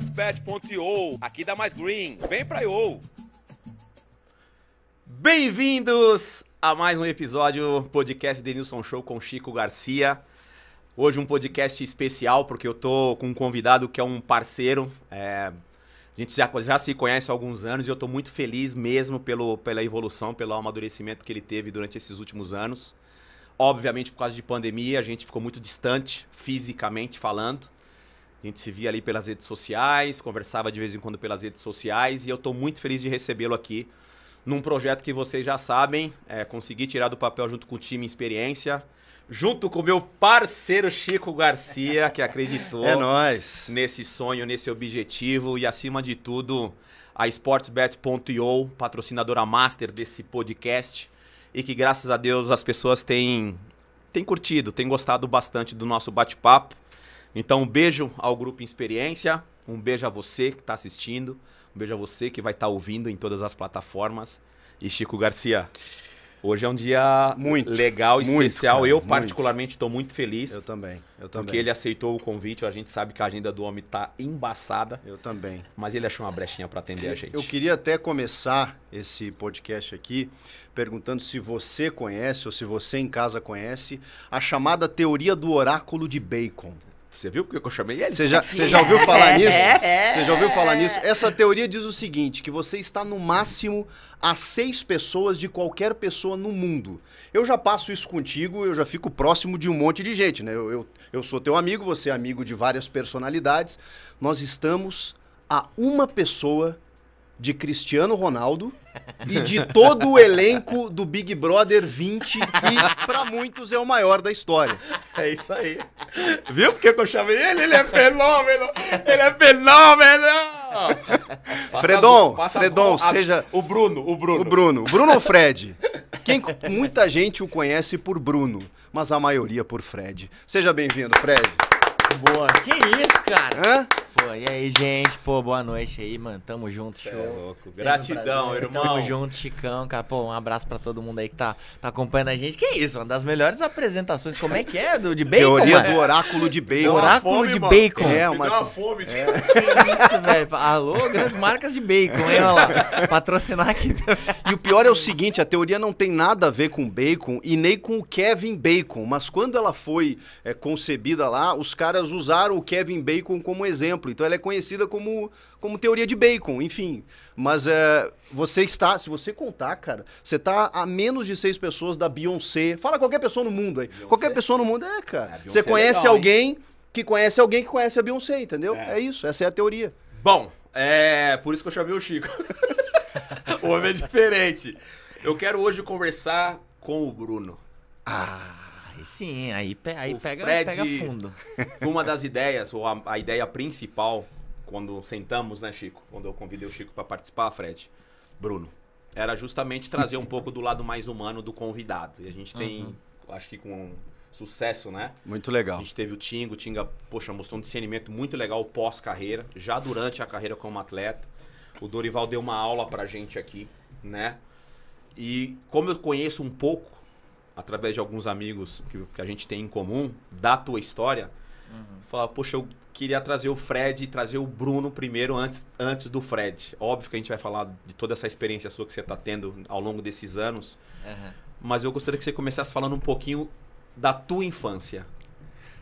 sportsbet.io Aqui dá mais green. Vem pra IO. Bem-vindos a mais um episódio podcast Denilson Show com Chico Garcia. Hoje um podcast especial porque eu tô com um convidado que é um parceiro. É... A gente já, já se conhece há alguns anos e eu tô muito feliz mesmo pelo, pela evolução, pelo amadurecimento que ele teve durante esses últimos anos. Obviamente, por causa de pandemia, a gente ficou muito distante, fisicamente falando. A gente se via ali pelas redes sociais, conversava de vez em quando pelas redes sociais e eu estou muito feliz de recebê-lo aqui num projeto que vocês já sabem, é, consegui tirar do papel junto com o time Experiência, junto com o meu parceiro Chico Garcia, que acreditou é nós nesse sonho, nesse objetivo e, acima de tudo, a sportsbet.io, patrocinadora master desse podcast e que, graças a Deus, as pessoas têm, têm curtido, têm gostado bastante do nosso bate-papo. Então, um beijo ao Grupo Experiência, um beijo a você que está assistindo, um beijo a você que vai estar tá ouvindo em todas as plataformas. E Chico Garcia, hoje é um dia muito legal, muito, especial. Cara, eu, muito. particularmente, estou muito feliz. Eu também, eu também. Porque ele aceitou o convite, a gente sabe que a agenda do homem está embaçada. Eu também. Mas ele achou uma brechinha para atender a gente. Eu queria até começar esse podcast aqui perguntando se você conhece ou se você em casa conhece a chamada teoria do oráculo de Bacon. Você viu porque eu chamei ele? Você já, você já ouviu falar é, nisso? É, é. Você já ouviu falar nisso? Essa teoria diz o seguinte: que você está no máximo a seis pessoas de qualquer pessoa no mundo. Eu já passo isso contigo, eu já fico próximo de um monte de gente, né? Eu, eu, eu sou teu amigo, você é amigo de várias personalidades. Nós estamos a uma pessoa de Cristiano Ronaldo e de todo o elenco do Big Brother 20, que para muitos é o maior da história. É isso aí. Viu porque eu chamei ele? Ele é fenômeno! Ele é fenômeno! Fredon, Fredon, as, seja... O Bruno, o Bruno. O Bruno. Bruno ou Fred? Quem, muita gente o conhece por Bruno, mas a maioria por Fred. Seja bem-vindo, Fred. Boa. Que isso, cara? Hã? Pô, e aí, gente? Pô, boa noite aí, mano. Tamo junto, Cê show. É louco. Gratidão, um irmão. Tamo junto, Chicão, cara. Pô, um abraço pra todo mundo aí que tá, tá acompanhando a gente. Que isso, uma das melhores apresentações. Como é que é? Do, de bacon, Teoria mano? do oráculo de bacon. Oráculo fome, de mano. bacon. É, uma... deu uma fome. É. Que isso, velho. Alô, grandes marcas de bacon, hein? Olha lá. Patrocinar aqui. E o pior é o seguinte, a teoria não tem nada a ver com bacon e nem com o Kevin Bacon. Mas quando ela foi é, concebida lá, os caras usaram o Kevin Bacon como exemplo exemplo. Então ela é conhecida como, como teoria de Bacon, enfim. Mas é, você está, se você contar, cara, você está a menos de seis pessoas da Beyoncé. Fala qualquer pessoa no mundo aí. Beyoncé? Qualquer pessoa no mundo, é, cara. É, você é conhece é legal, alguém hein? que conhece alguém que conhece a Beyoncé, entendeu? É, é isso, essa é a teoria. Bom, é por isso que eu chamei o Chico. o homem é diferente. Eu quero hoje conversar com o Bruno. Ah sim, aí, aí pega, Fred, pega fundo. Uma das ideias, ou a, a, ideia principal, quando sentamos, né, Chico? Quando eu convidei o Chico para participar, Fred, Bruno, era justamente trazer um pouco do lado mais humano do convidado. E a gente tem, uhum. acho que com sucesso, né? Muito legal. A gente teve o Tingo, o Tinga, poxa, mostrou um discernimento muito legal pós-carreira, já durante a carreira como atleta. O Dorival deu uma aula pra gente aqui, né? E como eu conheço um pouco através de alguns amigos que, que a gente tem em comum, da tua história, uhum. falar, poxa, eu queria trazer o Fred e trazer o Bruno primeiro antes, antes do Fred. Óbvio que a gente vai falar de toda essa experiência sua que você está tendo ao longo desses anos, uhum. mas eu gostaria que você começasse falando um pouquinho da tua infância.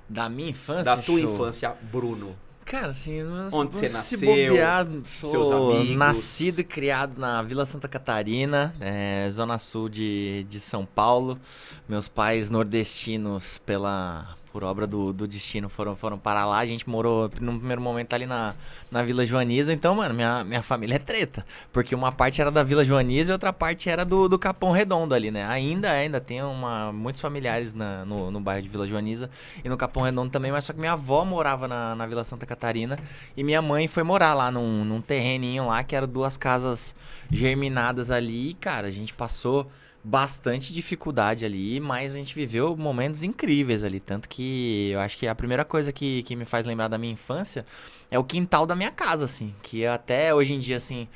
Da minha infância? Da tua show. infância, Bruno. Cara, assim, onde você nasceu, bobear, seus amigos. Nascido e criado na Vila Santa Catarina, é, zona sul de, de São Paulo. Meus pais nordestinos pela por obra do, do destino, foram, foram para lá. A gente morou, no primeiro momento, ali na, na Vila Joaniza. Então, mano, minha, minha família é treta. Porque uma parte era da Vila Joaniza e outra parte era do, do Capão Redondo ali, né? Ainda ainda tem uma, muitos familiares na, no, no bairro de Vila Joaniza e no Capão Redondo também. Mas só que minha avó morava na, na Vila Santa Catarina e minha mãe foi morar lá num, num terreninho lá que era duas casas germinadas ali. E, cara, a gente passou bastante dificuldade ali, mas a gente viveu momentos incríveis ali. Tanto que eu acho que a primeira coisa que, que me faz lembrar da minha infância é o quintal da minha casa, assim. Que até hoje em dia, assim,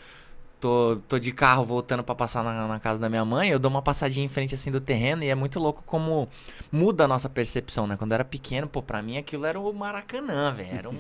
tô, tô de carro voltando para passar na, na, casa da minha mãe, eu dou uma passadinha em frente assim do terreno e é muito louco como muda a nossa percepção, né? Quando eu era pequeno, pô, pra mim aquilo era o Maracanã, velho. Era um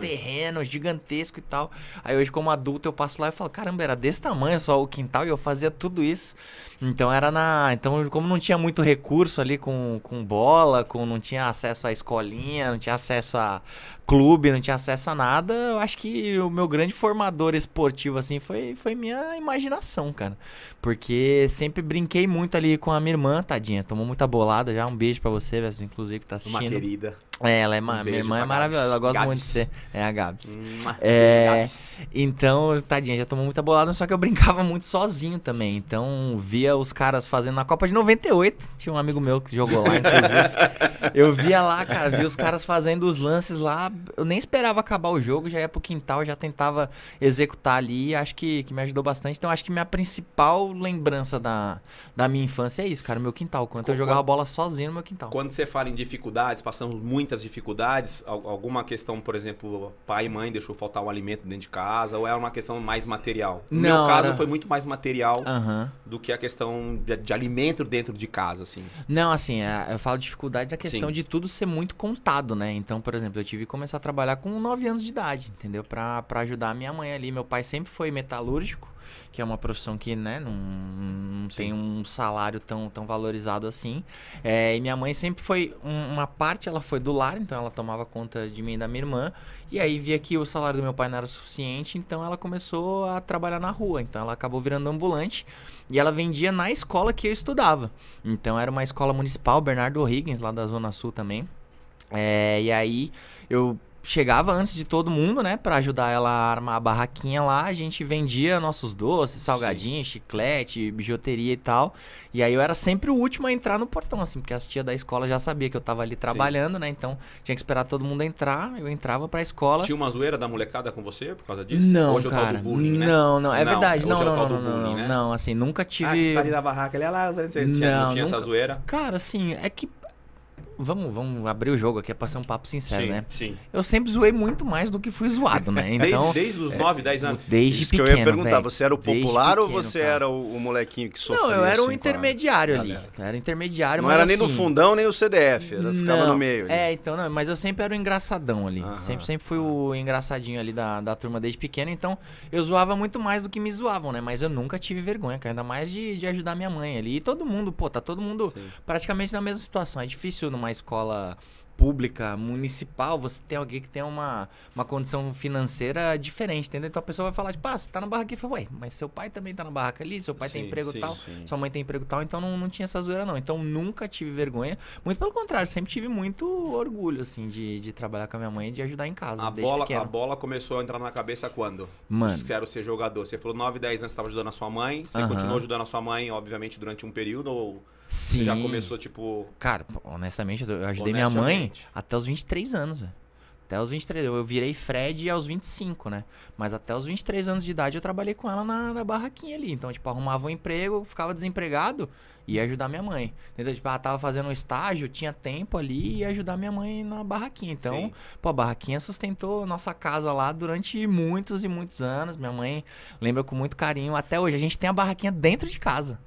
terreno gigantesco e tal. Aí hoje, como adulto, eu passo lá e falo, caramba, era desse tamanho só o quintal e eu fazia tudo isso. Então era na. Então, como não tinha muito recurso ali com, com bola, com não tinha acesso à escolinha, não tinha acesso a clube, não tinha acesso a nada, eu acho que o meu grande formador esportivo, assim, foi, foi minha imaginação, cara. Porque sempre brinquei muito ali com a minha irmã, tadinha. Tomou muita bolada já. Um beijo para você, inclusive, que tá assistindo. Uma querida. É, ela é um minha irmã é maravilhosa, Gabs. ela gosta Gabs. muito de você. É a Gabs. Hum, é, Gabs. Então, tadinha, já tomou muita bolada, só que eu brincava muito sozinho também. Então, via os caras fazendo na Copa de 98. Tinha um amigo meu que jogou lá, inclusive. eu via lá, cara, via os caras fazendo os lances lá. Eu nem esperava acabar o jogo, já ia pro quintal, já tentava executar ali. Acho que, que me ajudou bastante. Então, acho que minha principal lembrança da, da minha infância é isso, cara, meu quintal. Quando, quando eu jogava bola sozinho no meu quintal. Quando você fala em dificuldades, passamos muito muitas dificuldades? Alguma questão, por exemplo, pai e mãe deixou faltar o alimento dentro de casa? Ou é uma questão mais material? No Não, meu caso, era... foi muito mais material uhum. do que a questão de, de, alimento dentro de casa, assim. Não, assim, é, eu falo dificuldades a questão Sim. de tudo ser muito contado, né? Então, por exemplo, eu tive que começar a trabalhar com 9 anos de idade, entendeu? para ajudar a minha mãe ali. Meu pai sempre foi metalúrgico que é uma profissão que, né, não, não tem um salário tão, tão valorizado assim. É, e minha mãe sempre foi, um, uma parte ela foi do lar, então ela tomava conta de mim e da minha irmã. E aí via que o salário do meu pai não era suficiente, então ela começou a trabalhar na rua. Então ela acabou virando ambulante e ela vendia na escola que eu estudava. Então era uma escola municipal, Bernardo Higgins, lá da Zona Sul também. É, e aí eu chegava antes de todo mundo, né, para ajudar ela a armar a barraquinha lá. A gente vendia nossos doces, salgadinhos, chiclete, bijuteria e tal. E aí eu era sempre o último a entrar no portão, assim, porque as tia da escola já sabia que eu tava ali trabalhando, Sim. né? Então tinha que esperar todo mundo entrar. Eu entrava para a escola. Tinha uma zoeira da molecada com você por causa disso? Não, hoje cara. É o do bullying, né? Não, não, é não, verdade. Não, não, não, não, bullying, não, né? não, assim, nunca tive. Ah, que você tá ali na barraca, ali, lá, não, não tinha nunca... essa zoeira. Cara, assim, é que vamos, vamos abrir o jogo aqui, é pra ser um papo sincero, sim, né? Sim. Eu sempre zoei muito mais do que fui zoado, né? Então, desde, desde os 9, é, 10 anos? Desde Isso pequeno, que eu ia perguntar, véio. você era o popular pequeno, ou você cara. era o, o, molequinho que sofreu? Não, eu era assim, o intermediário ali. Eu era intermediário, Não era assim, nem no assim, fundão, nem o CDF, era, não, ficava no meio. Ali. É, então, não, mas eu sempre era o engraçadão ali. Aham. Sempre, sempre fui o engraçadinho ali da, da turma desde pequeno, então eu zoava muito mais do que me zoavam, né? Mas eu nunca tive vergonha, cara, ainda mais de, de ajudar minha mãe ali. E todo mundo, pô, tá todo mundo Sim. praticamente na mesma situação. É difícil numa escola pública, municipal, você tem alguém que tem uma, uma condição financeira diferente, entendeu? Então a pessoa vai falar, tipo, ah, você tá na barraca aqui, ué, mas seu pai também tá na barraca ali, seu pai sim, tem emprego sim, tal, sim. sua mãe tem emprego tal, então não, não tinha essa zoeira não. Então nunca tive vergonha, muito pelo contrário, sempre tive muito orgulho, assim, de, de trabalhar com a minha mãe e de ajudar em casa. A, bola, a bola começou a entrar na cabeça quando? Mano. Quero ser jogador. Você falou 9, 10 anos você tava ajudando a sua mãe, você uh -huh. continuou ajudando a sua mãe, obviamente, durante um período ou... Sim. Você já começou, tipo. Cara, honestamente, eu ajudei minha mãe até os 23 anos, velho. Até os 23. Eu virei Fred aos 25, né? Mas até os 23 anos de idade eu trabalhei com ela na, na barraquinha ali. Então, tipo, arrumava um emprego, ficava desempregado e ia ajudar minha mãe. então Tipo, ela tava fazendo um estágio, tinha tempo ali e ia ajudar minha mãe na barraquinha. Então, Sim. pô, a barraquinha sustentou nossa casa lá durante muitos e muitos anos. Minha mãe lembra com muito carinho. Até hoje, a gente tem a barraquinha dentro de casa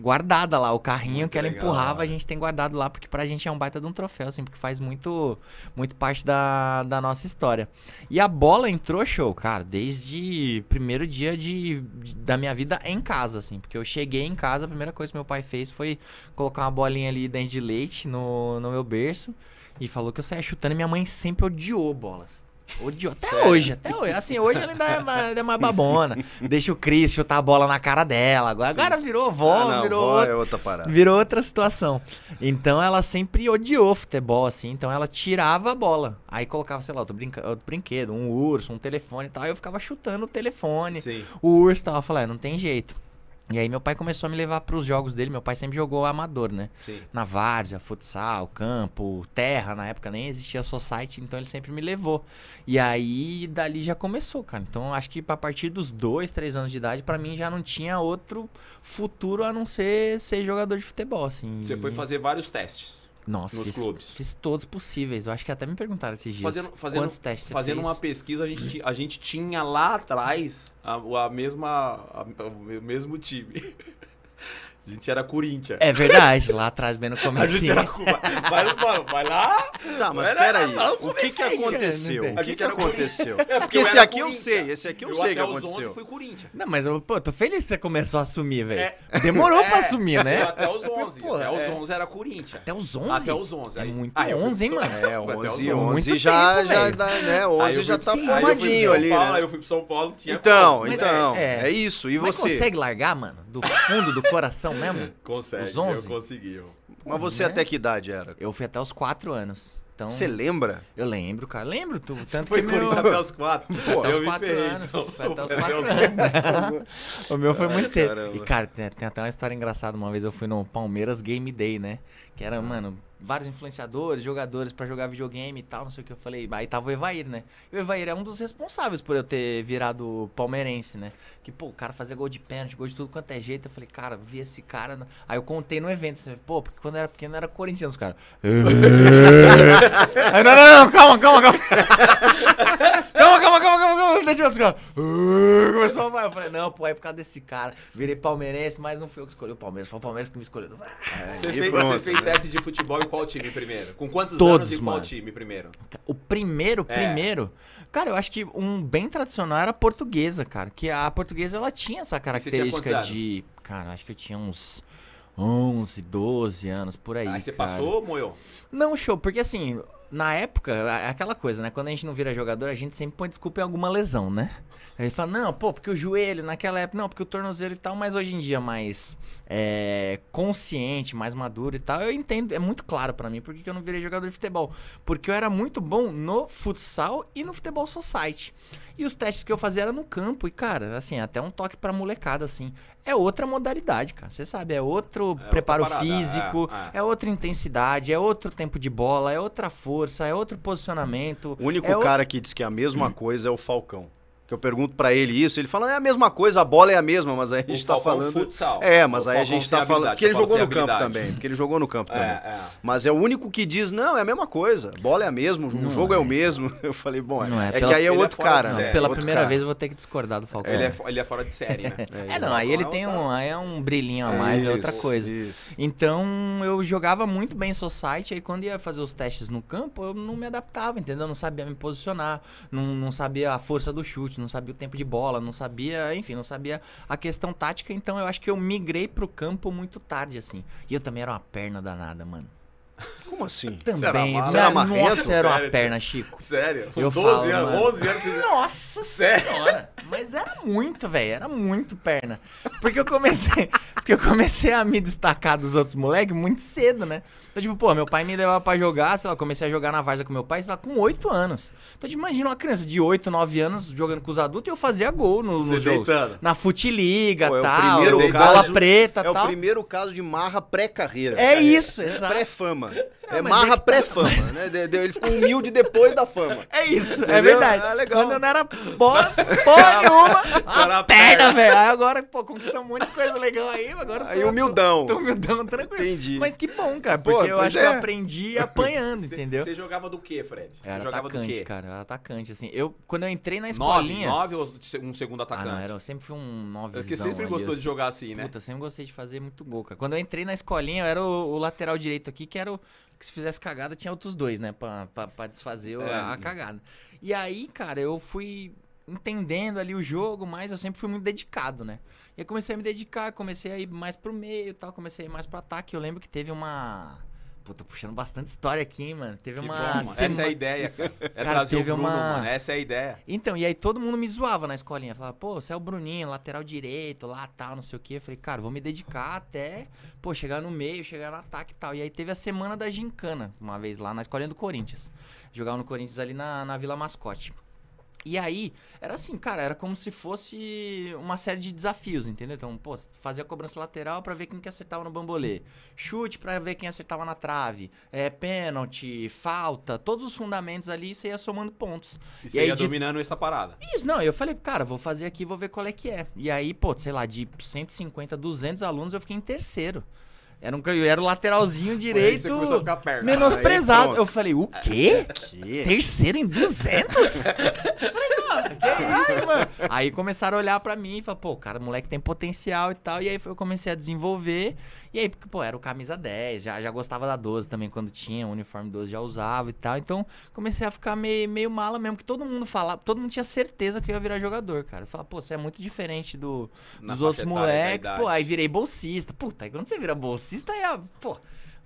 guardada lá. O carrinho muito que ela empurrava, a gente tem guardado lá, porque pra gente é um baita de um troféu, assim, porque faz muito, muito parte da, da nossa história. E a bola entrou show, cara, desde primeiro dia de, de da minha vida em casa, assim, porque eu cheguei em casa, a primeira coisa que meu pai fez foi colocar uma bolinha ali dentro de leite no, no meu berço e falou que eu saía chutando e minha mãe sempre odiou bolas. Odiou. Até Sério? hoje, até hoje. Assim, hoje ela ainda é, mais, ainda é mais babona. Deixa o Cris chutar a bola na cara dela. Agora, agora virou vó, ah, não, virou. Vó outra, é outra parada. Virou outra situação. Então ela sempre odiou futebol, assim. Então ela tirava a bola. Aí colocava, sei lá, outro, brinca... outro brinquedo, um urso, um telefone e tal. Aí eu ficava chutando o telefone. Sim. O urso tava falando, ah, não tem jeito. E aí meu pai começou a me levar para os jogos dele. Meu pai sempre jogou amador, né? Sim. Na várzea, futsal, campo, terra. Na época nem existia society, então ele sempre me levou. E aí dali já começou, cara. Então acho que a partir dos dois, três anos de idade, para mim já não tinha outro futuro a não ser ser jogador de futebol, assim. Você foi fazer vários testes. Nossa, nos fiz, clubes. Fiz todos possíveis. Eu acho que até me perguntaram esses dias. Fazendo, fazendo, quantos testes Fazendo uma pesquisa, a gente, a gente tinha lá atrás a, a mesma, a, o mesmo time. A gente era Corinthians. É verdade, lá atrás, bem no começo. A gente era Cuba. Mas, vai lá. Tá, mas peraí. O que que aconteceu? O que que aconteceu? É porque esse aqui eu sei, esse aqui eu, eu sei que aconteceu. Eu fui Corinthians. Não, mas, pô, tô feliz que você começou a assumir, velho. É. Demorou é. pra assumir, né? Eu até os 11. Fui, pô, até os 11 é. era Corinthians. Até os 11? Até os 11. É muito ah, 11, hein, mano? É, 11, 11 já, já né? 11 já tá formadinho ali, né? Aí eu fui pro São Paulo, tinha... Então, então, é. é isso. E você? consegue largar, mano? do fundo do coração mesmo? Consegue, os 11? eu consegui. Mas você né? até que idade era? Eu fui até os 4 anos. Então, Você lembra? Eu lembro, cara. Lembro. Tu, tanto foi que meu... até os 4. Pô, então até eu os 4 anos. Então. Foi até os 4 anos. o meu foi muito cedo. E, cara, tem, tem, até uma história engraçada. Uma vez eu fui no Palmeiras Game Day, né? Que era, mano, vários influenciadores, jogadores para jogar videogame e tal, não sei o que. Eu falei, aí tava o Evair, né? E o Evair é um dos responsáveis por eu ter virado palmeirense, né? Que, pô, o cara fazia gol de pênalti, gol de tudo quanto é jeito. Eu falei, cara, vi esse cara. No... Aí eu contei no evento, falei, né? pô, porque quando eu era pequeno eu era corintiano, os caras. aí, não, não, não, calma, calma, calma. calma, calma, calma, calma, calma, deixa eu ver Começou a falar. Eu falei, não, pô, é por causa desse cara. Virei palmeirense, mas não fui eu que escolheu o Palmeiras, foi o Palmeiras que me escolheu. você, fez, pronto, você né? teste de futebol e qual time primeiro? Com quantos Todos, anos e qual mano. time primeiro? O primeiro, é. primeiro. Cara, eu acho que um bem tradicional era a portuguesa, cara. Que a portuguesa ela tinha essa característica tinha de. Anos? Cara, acho que eu tinha uns 11, 12 anos por aí. Aí você cara. passou ou moeu? Não, show, porque assim, na época, é aquela coisa, né? Quando a gente não vira jogador, a gente sempre põe desculpa em alguma lesão, né? Ele fala, não, pô, porque o joelho naquela época, não, porque o tornozelo e tal, mas hoje em dia mais é, consciente, mais maduro e tal, eu entendo, é muito claro para mim porque eu não virei jogador de futebol. Porque eu era muito bom no futsal e no futebol society. E os testes que eu fazia era no campo, e cara, assim, até um toque pra molecada, assim. É outra modalidade, cara. Você sabe, é outro é preparo parada, físico, é, é. é, outra intensidade, é outro tempo de bola, é outra força, é outro posicionamento. O único é cara que diz que é a mesma coisa é o Falcão que eu pergunto para ele isso, ele fala, é a mesma coisa, a bola é a mesma, mas aí a gente o tá é falando. Futsal. É, mas o aí a gente tá falando. Porque ele jogou no campo também. Porque ele jogou no campo é, também. É. Mas é o único que diz, não, é a mesma coisa. Bola é a mesma, o não jogo é. é. o mesmo. Eu falei, bom, não é, é que aí é, é outro cara. Não, né? pela outro primeira cara. vez eu vou ter que discordar do Falcão. Ele é, ele é fora de série, né? É, é, não, aí ele tem um. Aí é um brilhinho a mais, isso, é outra coisa. Isso. Então eu jogava muito bem society, aí quando ia fazer os testes no campo, eu não me adaptava, entendeu? Eu não sabia me posicionar, não, não sabia a força do chute chute, não sabia o tempo de bola, não sabia, enfim, não sabia a questão tática, então eu acho que eu migrei pro campo muito tarde, assim. E eu também era uma perna danada, mano. Como assim? Também. Você era, uma, nossa, era uma sério, perna, tipo, Chico. Sério? Com eu 12 falo, anos, 11 anos. Nossa sério? senhora. Mas era muito, velho. Era muito perna. Porque eu comecei... porque eu comecei a me destacar dos outros moleques muito cedo, né? Então, tipo, pô, meu pai me levava pra jogar, sei lá, comecei a jogar na várzea com meu pai, sei lá, com 8 anos. Então, tipo, imagina uma criança de 8, 9 anos jogando com os adultos e eu fazia gol no, nos jogos. Na Futiliga, pô, é tal, é bola preta, é tal. É o primeiro caso de marra pré-carreira. É isso, exato. Pré-fama fama. Ah, é marra é tá- pré-fama, né? Ele ficou humilde depois da fama. É isso, é Entendeu? é verdade. É legal. Quando eu não era boa, porra nenhuma, a perna, velho. Aí agora, pô, conquistamos um monte de coisa legal aí, agora... Aí humildão. Tô, tô humildão, tranquilo. Entendi. Mas que bom, cara, porque pô, eu acho é. que eu é. aprendi apanhando, cê, entendeu? Você jogava do quê, Fred? Você jogava atacante, do quê? cara, atacante, assim. Eu, quando eu entrei na escolinha... Nove, nove ou um segundo atacante? Ah, não, era, eu sempre fui um novezão. É porque sempre ali, gostou assim. de jogar assim, né? Puta, sempre gostei de fazer muito gol, cara. Quando eu entrei na escolinha, eu era o, o lateral direito aqui, que era o que se fizesse cagada, tinha outros dois, né? Pra, pra, pra desfazer é. a, a cagada. E aí, cara, eu fui entendendo ali o jogo, mas eu sempre fui muito dedicado, né? E aí comecei a me dedicar, comecei a ir mais pro meio tal, comecei a ir mais pro ataque. Eu lembro que teve uma Pô, tô puxando bastante história aqui, hein, mano. Teve que uma. Essa é a ideia, cara. É cara, trazer o Bruno, uma... mano. Essa é a ideia. Então, e aí todo mundo me zoava na escolinha. Falava, pô, você é o Bruninho, lateral direito, lá tal, não sei o quê. Eu falei, cara, vou me dedicar até, pô, chegar no meio, chegar no ataque e tal. E aí teve a semana da gincana, uma vez lá na escolinha do Corinthians. Jogava no Corinthians ali na, na Vila Mascote. E aí, era assim, cara, era como se fosse uma série de desafios, entendeu? Então, pô, fazia cobrança lateral para ver quem que acertava no bambolê. Chute para ver quem acertava na trave. É, pênalti, falta, todos os fundamentos ali, você ia somando pontos. E, você aí, ia de... dominando essa parada. Isso, não, eu falei, cara, vou fazer aqui, vou ver qual é que é. E aí, pô, sei lá, de 150, 200 alunos, eu fiquei em terceiro. Era um eu era o lateralzinho direito. Perna, menosprezado. eu falei, o quê? Que? Terceiro em 200? nossa, que isso, mano? Aí começaram a olhar para mim e falar, pô, cara, moleque tem potencial e tal. E aí eu comecei a desenvolver. E aí, porque, pô, era o camisa 10, já, já gostava da 12 também quando tinha, o uniforme 12 já usava e tal. Então comecei a ficar meio, meio mala mesmo, que todo mundo falava, todo mundo tinha certeza que eu ia virar jogador, cara. Falar, pô, você é muito diferente do, dos outros moleques. Pô, aí virei bolsista. Puta, aí quando você vira bolsista, aí, a pô.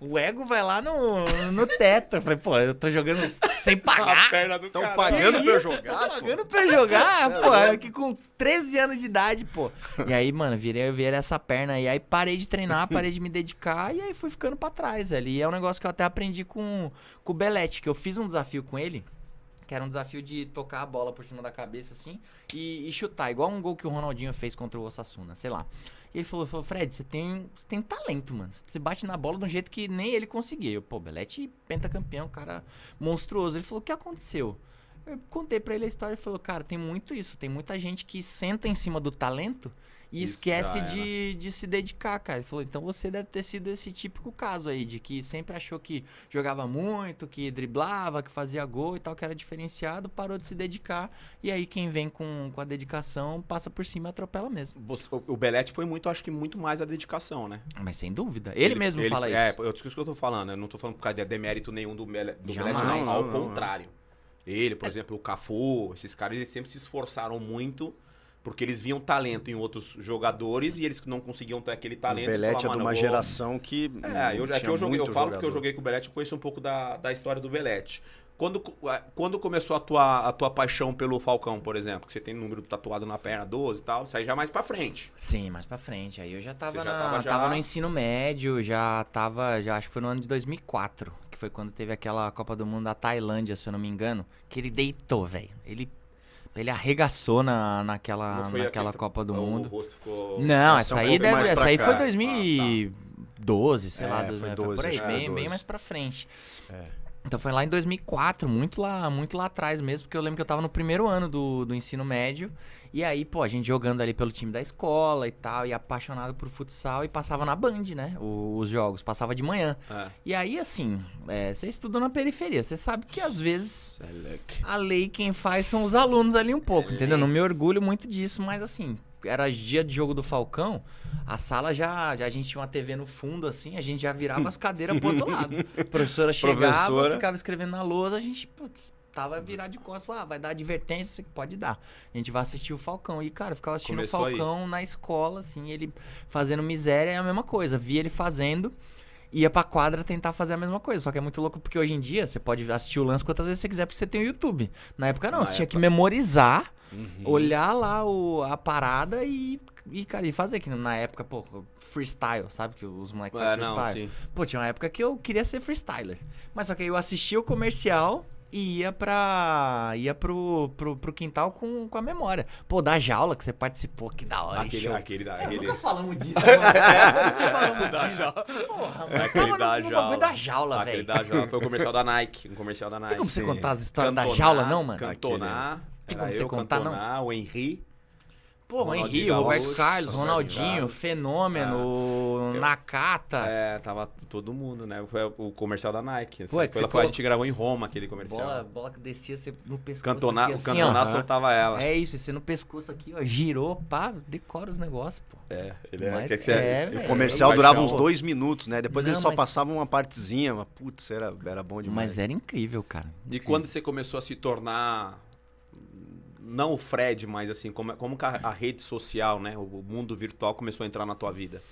O ego vai lá no, no teto. Eu falei, pô, eu tô jogando sem tá pagar. Estão pagando pra eu jogar? Estão pagando pra eu jogar, pô. Eu é. que com 13 anos de idade, pô. E aí, mano, virei, virei essa perna aí. Aí parei de treinar, parei de me dedicar. E aí fui ficando pra trás ali. E é um negócio que eu até aprendi com, com o Belete, que eu fiz um desafio com ele. Que era um desafio de tocar a bola por cima da cabeça, assim, e, e chutar, igual um gol que o Ronaldinho fez contra o Osasuna, sei lá. E ele falou, falou Fred, você tem, você tem talento, mano. Você bate na bola de um jeito que nem ele conseguia. Eu, pô, Belete pentacampeão, cara monstruoso. Ele falou, o que aconteceu? Eu contei para ele a história e falou, cara, tem muito isso. Tem muita gente que senta em cima do talento e Isso esquece de, de se dedicar, cara. Ele falou, então você deve ter sido esse típico caso aí, de que sempre achou que jogava muito, que driblava, que fazia gol e tal, que era diferenciado, parou de se dedicar. E aí quem vem com, com a dedicação passa por cima e atropela mesmo. O, o Belete foi muito, acho que muito mais a dedicação, né? Mas sem dúvida. Ele, ele mesmo ele, fala é, isso. É, eu disse que eu tô falando. Eu não tô falando por causa de demérito nenhum do, Belete, do Jamais, Belete, não. Ao não, contrário. Ele, por é. exemplo, o Cafu, esses caras, eles sempre se esforçaram muito porque eles viam talento em outros jogadores e eles não conseguiam ter aquele talento. O Belete falar, é de uma geração que. É, eu, é que eu, joguei, eu falo porque eu joguei com o Belete e conheço um pouco da, da história do Belete. Quando, é, quando começou a tua, a tua paixão pelo Falcão, por exemplo? Que você tem número tatuado na perna, 12 e tal. Isso aí já é mais pra frente. Sim, mais pra frente. Aí eu já tava, já na, tava, já... tava, no ensino médio, já tava... Já acho que foi no ano de 2004. Que foi quando teve aquela Copa do Mundo da Tailândia, se eu não me engano. Que ele deitou, velho. Ele ele arregaçou na, naquela, naquela Copa do Mundo. Não, essa aí, deve, essa aí foi 2012, sei lá, é, foi, 12, foi bem, bem mais pra frente. É. Então foi lá em 2004, muito lá, muito lá atrás mesmo, porque eu lembro que eu tava no primeiro ano do, do ensino médio. E aí, pô, a gente jogando ali pelo time da escola e tal, e apaixonado por futsal, e passava na Band, né? Os, os jogos, passava de manhã. É. E aí, assim, é, você estudou na periferia, você sabe que às vezes é a lei quem faz são os alunos ali um pouco, é. entendeu? Não me orgulho muito disso, mas assim, era dia de jogo do Falcão, a sala já, já a gente tinha uma TV no fundo assim, a gente já virava as cadeiras pro outro lado. A professora chegava, professora... ficava escrevendo na lousa, a gente putz, tava virar de costas, falava, ah, vai dar advertência, pode dar. A gente vai assistir o Falcão. E, cara, eu ficava assistindo Começou o Falcão aí. na escola, assim, ele fazendo miséria é a mesma coisa. Via ele fazendo, ia pra quadra tentar fazer a mesma coisa. Só que é muito louco porque hoje em dia você pode assistir o lance quantas vezes você quiser, porque você tem o YouTube. Na época não, na você época... tinha que memorizar Uhum. Olhar lá o, a parada e, e, cara, e fazer. Que na época, pô, freestyle, sabe? Que os moleques ah, fazem freestyle. Não, pô, tinha uma época que eu queria ser freestyler. Mas só que aí eu assistia o comercial e ia pra. ia pro, pro, pro, quintal com, com a memória. Pô, da jaula que você participou, que da hora. Aquele, show. aquele da é, aquele... Né? Nunca falamos disso, mano. nunca falamos disso. Jaula. Porra, aquele da no, jaula. no bagulho da jaula, velho. Aquele da jaula. Foi o um comercial da Nike. Um comercial da Nike. Tem como você contar as histórias cantonar, da jaula, não, mano? Cantonar tem como você contar, não. O Henry. Pô, o Henry, o Roberto Carlos, tá Ronaldinho, Fenômeno, ah. eu, Nakata. É, tava todo mundo, né? Foi o comercial da Nike. Assim, Pô, é que foi, a gente gravou em Roma aquele comercial. Bola, bola que descia você no pescoço. Cantona, aqui, assim, o cantonar soltava ela. É isso, você no pescoço aqui, ó, girou, pá, decora os negócios, pô. É, ele é- mas, é, que é, é, O é comercial é, durava uns dois minutos, né? Depois não, ele só mas... passava uma partezinha, mas putz, era, era bom demais. Mas era incrível, cara. Incrível. E quando você começou a se tornar não o Fred, mas assim, como, é, como a, a rede social, né? O mundo virtual começou a entrar na tua vida?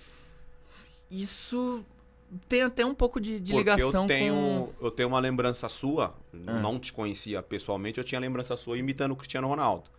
Isso tem até um pouco de, de ligação eu tenho, com... Eu tenho uma lembrança sua, ah. não te conhecia pessoalmente, eu tinha lembrança sua imitando o Cristiano Ronaldo.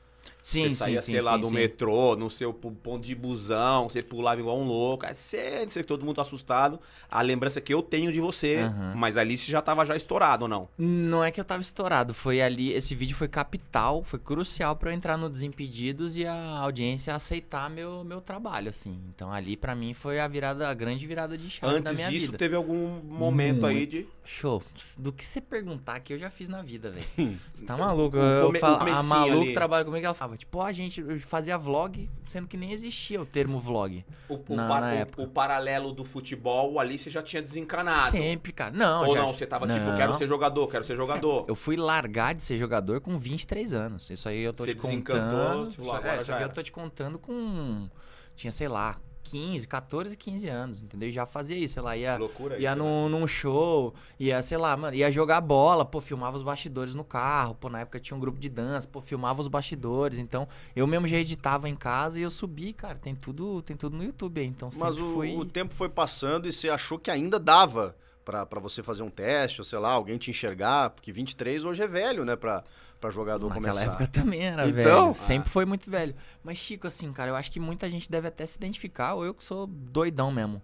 Sim, você saía, sim, sei sim, lá, sim, do sim. metrô, no seu ponto de busão, você pulava igual um louco. você, é sei todo mundo assustado. A lembrança que eu tenho de você, uhum. mas ali você já tava já estourado ou não? Não é que eu tava estourado, foi ali, esse vídeo foi capital, foi crucial para eu entrar no Desimpedidos e a audiência aceitar meu, meu trabalho, assim. Então ali para mim foi a virada, a grande virada de chave Antes da minha disso, vida. teve algum momento aí de... Show. Do que você perguntar que eu já fiz na vida, velho. você tá maluco? eu, eu falo, a maluco ali. trabalha comigo, ela fala, Tipo, a gente fazia vlog, sendo que nem existia o termo vlog. O, o, na, par, na época. o, o paralelo do futebol ali você já tinha desencanado. Sempre, cara. Não, Ou já, não, você tava não. tipo, quero ser jogador, quero ser jogador. eu fui largar de ser jogador com 23 anos. Isso aí eu tô você te contando. Tipo, lá, é, eu tô te contando com. Tinha, sei lá, 15, 14, 15 anos, entendeu? já fazia isso, ela ia, Loucura ia isso, num, né? num show, ia, sei lá, mano, ia jogar bola, pô, filmava os bastidores no carro, pô, na época tinha um grupo de dança, pô, filmava os bastidores, então eu mesmo já editava em casa e eu subi, cara, tem tudo, tem tudo no YouTube aí, então Mas o, o tempo foi passando e você achou que ainda dava para você fazer um teste, ou sei lá, alguém te enxergar, porque 23 hoje é velho, né, pra para jogador Naquela começar. Naquela época também era então, velho. Sempre ah. foi muito velho. Mas, Chico, assim, cara, eu acho que muita gente deve até se identificar, ou eu que sou doidão mesmo.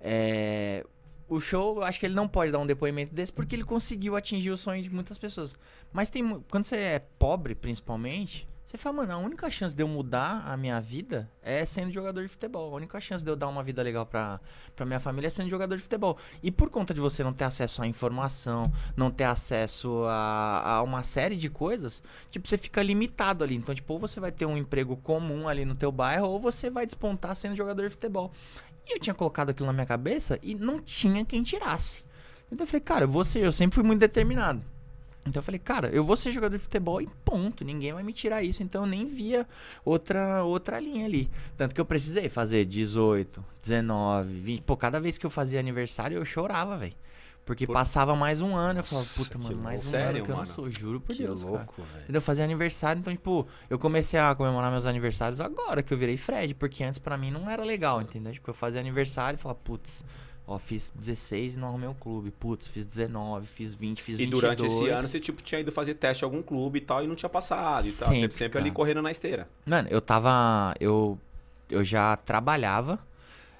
É... O show, eu acho que ele não pode dar um depoimento desse, porque ele conseguiu atingir o sonho de muitas pessoas. Mas tem. Quando você é pobre, principalmente, você fala, mano, a única chance de eu mudar a minha vida é sendo jogador de futebol. A única chance de eu dar uma vida legal pra, pra minha família é sendo jogador de futebol. E por conta de você não ter acesso à informação, não ter acesso a, a uma série de coisas, tipo, você fica limitado ali. Então, tipo, ou você vai ter um emprego comum ali no teu bairro, ou você vai despontar sendo jogador de futebol. E eu tinha colocado aquilo na minha cabeça e não tinha quem tirasse. Então eu falei, cara, você, eu sempre fui muito determinado. Então eu falei, cara, eu vou ser jogador de futebol e ponto, ninguém vai me tirar isso. Então eu nem via outra outra linha ali. Tanto que eu precisei fazer 18, 19, 20. Pô, cada vez que eu fazia aniversário eu chorava, velho. Porque por... passava mais um ano. Eu falava, puta, mano, mais um Sério, ano que eu mano? não sou, juro por que Deus. louco, velho. Então, eu fazia aniversário, então, tipo, eu comecei a comemorar meus aniversários agora que eu virei Fred, porque antes para mim não era legal, entendeu? Tipo, eu fazia aniversário e falava, putz, Ó, fiz 16 e não arrumei um clube. Putz, fiz 19, fiz 20, fiz e 22. E durante esse ano você tipo, tinha ido fazer teste em algum clube e tal e não tinha passado e sempre, tal. Sempre, sempre ali correndo na esteira. Mano, eu tava. Eu, eu já trabalhava,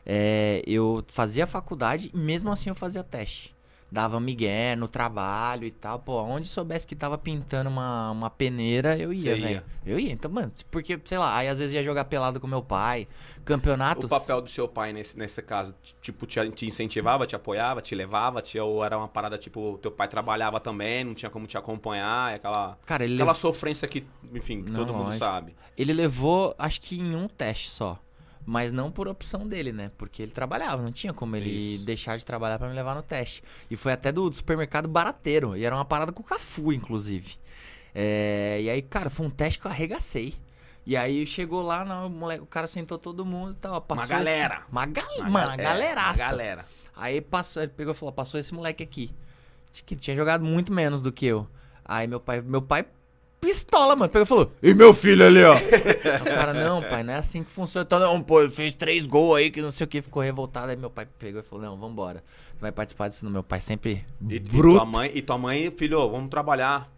é, eu fazia faculdade e mesmo assim eu fazia teste dava migué no trabalho e tal. Pô, onde soubesse que tava pintando uma, uma peneira, eu ia, velho. Eu ia. Então, mano, porque, sei lá, aí às vezes ia jogar pelado com meu pai, campeonato. O papel do seu pai nesse, nesse caso, tipo, te, te incentivava, te apoiava, te levava, te, ou era uma parada, tipo, teu pai trabalhava também, não tinha como te acompanhar, aquela, Cara, aquela sofrência que, enfim, que não, todo mundo lógico. sabe. Ele levou, acho que em um teste só. Mas não por opção dele, né? Porque ele trabalhava, não tinha como ele Isso. deixar de trabalhar para me levar no teste. E foi até do, supermercado barateiro. E era uma parada com o Cafu, inclusive. É, e aí, cara, foi um teste que eu arregacei. E aí chegou lá, não, o, moleque, o cara sentou todo mundo e tal. Passou uma galera. Esse, uma, gal, uma, mano, galera. galeraça. Uma galera. Aí passou, ele pegou e falou: passou esse moleque aqui. Que tinha jogado muito menos do que eu. Aí meu pai, meu pai pistola, mano. Pegou e falou: E meu filho ali, ó? o cara, não, pai, não é assim que funciona. Então, não, pô, fez três gols aí que não sei o que, ficou revoltado. Aí meu pai pegou e falou: Não, vambora. Vai participar disso no meu pai, sempre. E, bruto. E tua mãe, e tua mãe filho, vamos trabalhar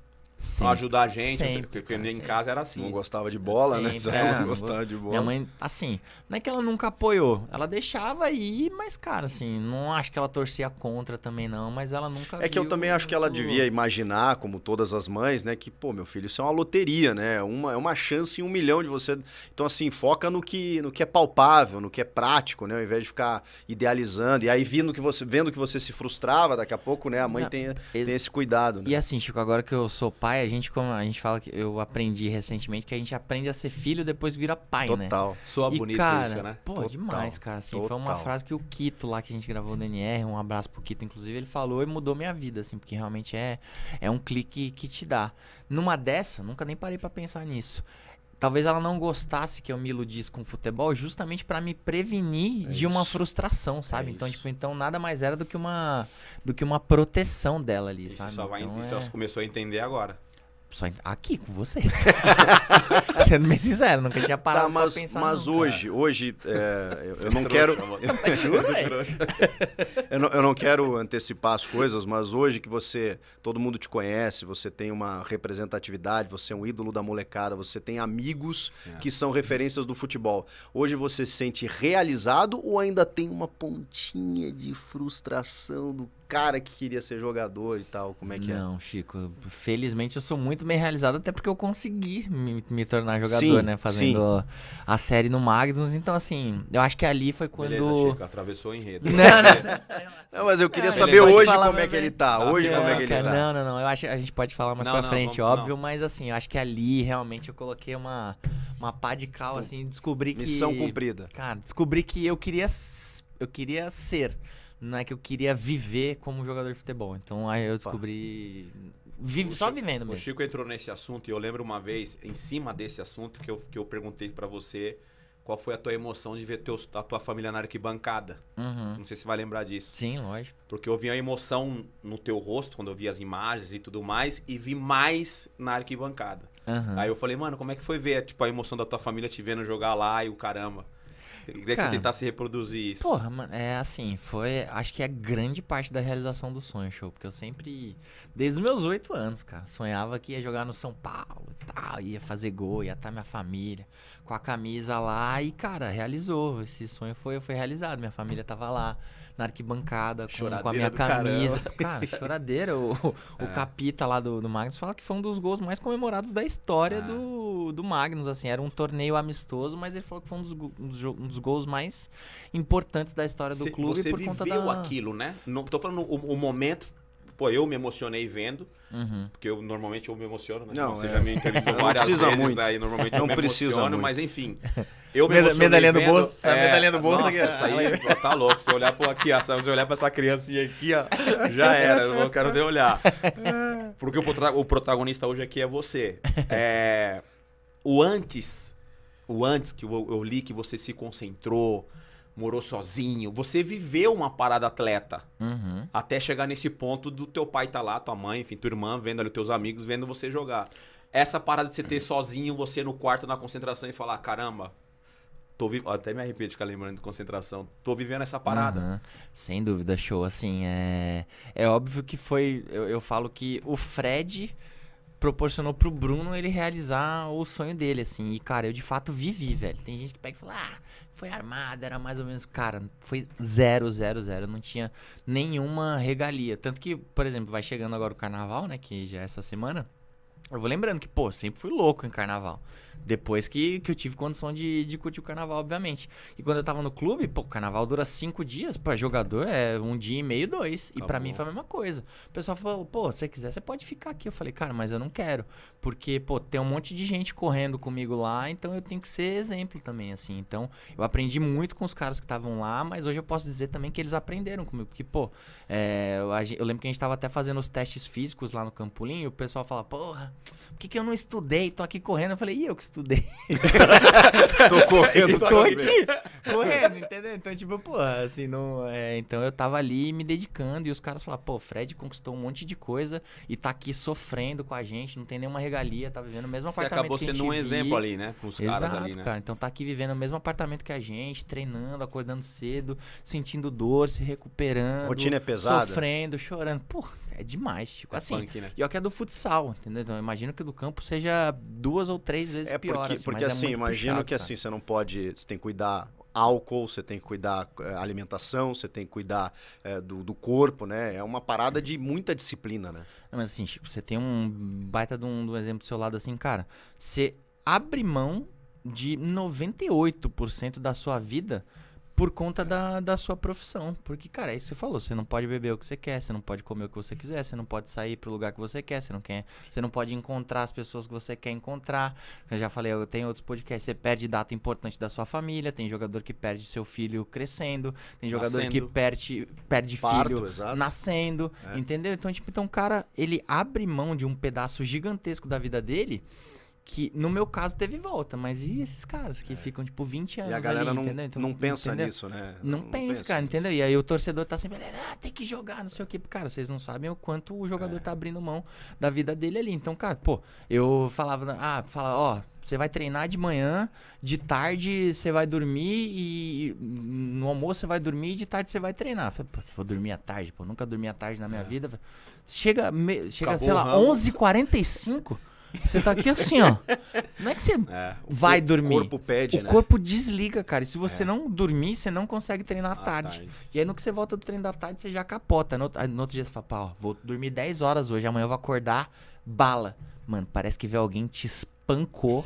ajudar a gente. Sempre, porque cara, em sempre. casa era assim. Não gostava de bola, sempre, né? Sempre, é, não gostava de bola. Minha mãe, assim, não é que ela nunca apoiou. Ela deixava ir, mas, cara, assim, não acho que ela torcia contra também, não, mas ela nunca. É que eu também acho que ela devia imaginar, como todas as mães, né? Que, pô, meu filho, isso é uma loteria, né? Uma, é uma chance em um milhão de você. Então, assim, foca no que, no que é palpável, no que é prático, né? Ao invés de ficar idealizando. E aí, vendo que você, vendo que você se frustrava, daqui a pouco, né? A mãe não, tem, tem esse cuidado. Né? E assim, Chico, agora que eu sou pai, pai, a gente, como a gente fala que eu aprendi recentemente que a gente aprende a ser filho depois vira pai, Total. né? Total. Soa e, bonito cara, isso, né? Pô, Total. demais, cara. Assim, Total. foi uma frase que o Kito lá que a gente gravou no DNR, um abraço pro Kito, inclusive, ele falou e mudou minha vida, assim, porque realmente é, é um clique que te dá. Numa dessa, nunca nem parei para pensar nisso talvez ela não gostasse que eu me iludisse com futebol justamente para me prevenir é de uma frustração, é sabe? É então, isso. tipo, então nada mais era do que uma do que uma proteção dela ali, isso sabe? Só vai, então, isso é... começou a entender agora só aqui com vocês. Sendo bem sincero, nunca tinha tá, parado tá, mas, pra pensar Mas hoje, hoje, é, eu, eu, não quero... Tá eu, não, eu não quero antecipar as coisas, mas hoje que você... Todo mundo te conhece, você tem uma representatividade, você é um ídolo da molecada, você tem amigos é. que são referências do futebol. Hoje você se sente realizado ou ainda tem uma pontinha de frustração do cara que queria ser jogador e tal? Como é que não, é? Não, Chico, felizmente eu sou muito bem realizado, até porque eu consegui me, me tornar jogador, né, sim, né? Fazendo sim. a série no Magnus. Então, assim, eu acho que ali foi quando. Beleza, Chico, atravessou em rede Não, não, não, mas eu queria saber hoje como é que né, ele né? tá. Hoje como é que ele tá. Não, não, não. Eu acho a gente pode falar mais não, pra frente, vamos, óbvio, mas assim, eu acho que ali realmente eu coloquei uma, uma pá de cal, assim, descobri missão que. Missão cumprida. Cara, descobri que eu queria. Eu queria ser não é que eu queria viver como jogador de futebol. Então aí eu descobri. só vivendo mesmo. O Chico entrou nesse assunto e eu lembro uma vez, em cima desse assunto, que eu, que eu perguntei para você qual foi a tua emoção de ver teu a tua família na arquibancada. Uhum. Não sei se vai lembrar disso. Sim, lógico. Porque eu vi a emoção no teu rosto quando eu vi as imagens e tudo mais, e vi mais na arquibancada. Uhum. Aí eu falei, mano, como é que foi ver tipo, a emoção da tua família te vendo jogar lá e o caramba? Queria que você reproduzir isso. Porra, mano, é assim, foi. Acho que é grande parte da realização do sonho, show. Porque eu sempre, desde os meus oito anos, cara, sonhava que ia jogar no São Paulo e tal, ia fazer gol, ia estar tá minha família com a camisa lá. E, cara, realizou. Esse sonho foi, foi realizado. Minha família tava lá na arquibancada com, com a minha camisa. Caramba. Cara, choradeira. O, é. o capita lá do, do Magnus fala que foi um dos gols mais comemorados da história é. do, do Magnus. Assim, era um torneio amistoso, mas ele falou que foi um dos, um dos, gols mais importantes da história do Cê, clube. Você por viveu conta da... aquilo, né? Não, tô falando o, o momento pô, eu me emocionei vendo, uhum. porque eu normalmente eu me emociono, mas Não, você é. já me entrevistou várias precisa vezes, muito. Daí, né? normalmente não eu me precisa emociono, muito. mas enfim. Eu me medalhinha do bolso. Sai é, medalhinha do bolso nossa, aqui. Isso aí tá louco. Se eu olhar por aqui, se eu olhar pra essa criancinha aqui, ó, já era. Eu não quero nem olhar. Porque o, protagonista hoje aqui é você. É, o antes, o antes que eu, eu li que você se concentrou, morou sozinho. Você viveu uma parada atleta. Uhum. Até chegar nesse ponto do teu pai tá lá, tua mãe, enfim, tua irmã, vendo ali teus amigos, vendo você jogar. Essa parada de você ter sozinho, você no quarto, na concentração e falar, caramba, tô vi... até me arrependo de ficar lembrando de concentração. Tô vivendo essa parada. Uhum. Sem dúvida, show. Assim, é, é óbvio que foi. Eu, eu falo que o Fred proporcionou pro Bruno ele realizar o sonho dele, assim. E, cara, eu de fato vivi, velho. Tem gente que pega e fala, ah, foi armado, era mais ou menos. Cara, foi zero, zero, zero. Não tinha nenhuma regalia. Tanto que, por exemplo, vai chegando agora o carnaval, né? Que já é essa semana. Eu vou lembrando que, pô, sempre fui louco em carnaval. Depois que, que eu tive condição de, de curtir o carnaval, obviamente. E quando eu tava no clube, pô, o carnaval dura cinco dias. Pra jogador é um dia e meio, dois. Acabou. E para mim foi a mesma coisa. O pessoal falou, pô, se você quiser, você pode ficar aqui. Eu falei, cara, mas eu não quero. Porque, pô, tem um monte de gente correndo comigo lá, então eu tenho que ser exemplo também, assim. Então, eu aprendi muito com os caras que estavam lá, mas hoje eu posso dizer também que eles aprenderam comigo. Porque, pô, é, eu, eu lembro que a gente tava até fazendo os testes físicos lá no Campolim, e o pessoal fala, porra, por que, que eu não estudei? Tô aqui correndo. Eu falei, e eu que estudei. tô correndo. tô aqui, correndo, entendeu? Então, tipo, porra, assim, não... É, então eu tava ali me dedicando e os caras falaram, pô, Fred conquistou um monte de coisa e tá aqui sofrendo com a gente, não tem nenhuma regalia, tá vivendo o mesmo Você apartamento acabou sendo um vive. exemplo ali, né? Com os Exato, caras ali, né? cara. Então tá aqui vivendo o mesmo apartamento que a gente, treinando, acordando cedo, sentindo dor, se recuperando. A rotina é pesada. Sofrendo, chorando. Porra, é demais, Chico. É assim, punk, né? E é o que é do futsal, entendeu? Então, imagino que do campo seja duas ou três vezes é pior. Porque, assim, porque é assim, é imagino puxado, que cara. Tá? assim, você não pode. Você tem que cuidar álcool, você tem que cuidar é, alimentação, você tem que cuidar é, do, do, corpo, né? É uma parada de muita disciplina, né? Não, mas assim, tipo, você tem um baita de um, de um exemplo do seu lado assim, cara. Você abre mão de 98% da sua vida por conta da, da sua profissão. Porque, cara, é isso que você falou. Você não pode beber o que você quer, você não pode comer o que você quiser, você não pode sair pro lugar que você quer, você não, quer, você não pode encontrar as pessoas que você quer encontrar. Eu já falei, eu tenho outros podcasts. Você perde data importante da sua família, tem jogador que perde seu filho crescendo, tem jogador nascendo. que perde, perde Parto, filho exato. nascendo, é. entendeu? Então, tipo, então, o cara, ele abre mão de um pedaço gigantesco da vida dele que no meu caso teve volta, mas e esses caras que é. ficam tipo 20 anos e a galera ali, não, entendeu? Então, não pensa entendeu? nisso, né? Não, não, não pensa, pensa, cara, nisso. entendeu? E aí o torcedor tá sempre, ah, tem que jogar, não sei o quê. Cara, vocês não sabem o quanto o jogador é. tá abrindo mão da vida dele ali. Então, cara, pô, eu falava, ah, fala, ó, você vai treinar de manhã, de tarde você vai dormir e no almoço você vai dormir e de tarde você vai treinar. Eu falei, pô, vou dormir à tarde, pô, nunca dormi à tarde na minha é. vida. Chega, me, chega sei lá, 11h45... Você tá aqui assim, ó. Como é que você é, é vai dormir? O corpo pede, o né? O corpo desliga, cara. E se você é. não dormir, você não consegue treinar à tarde. tarde. E aí no que você volta do treino da tarde, você já capota. No, outro, no outro dia você fala, pá, ó, vou dormir 10 horas hoje, amanhã eu vou acordar bala. Mano, parece que vê alguém te espancou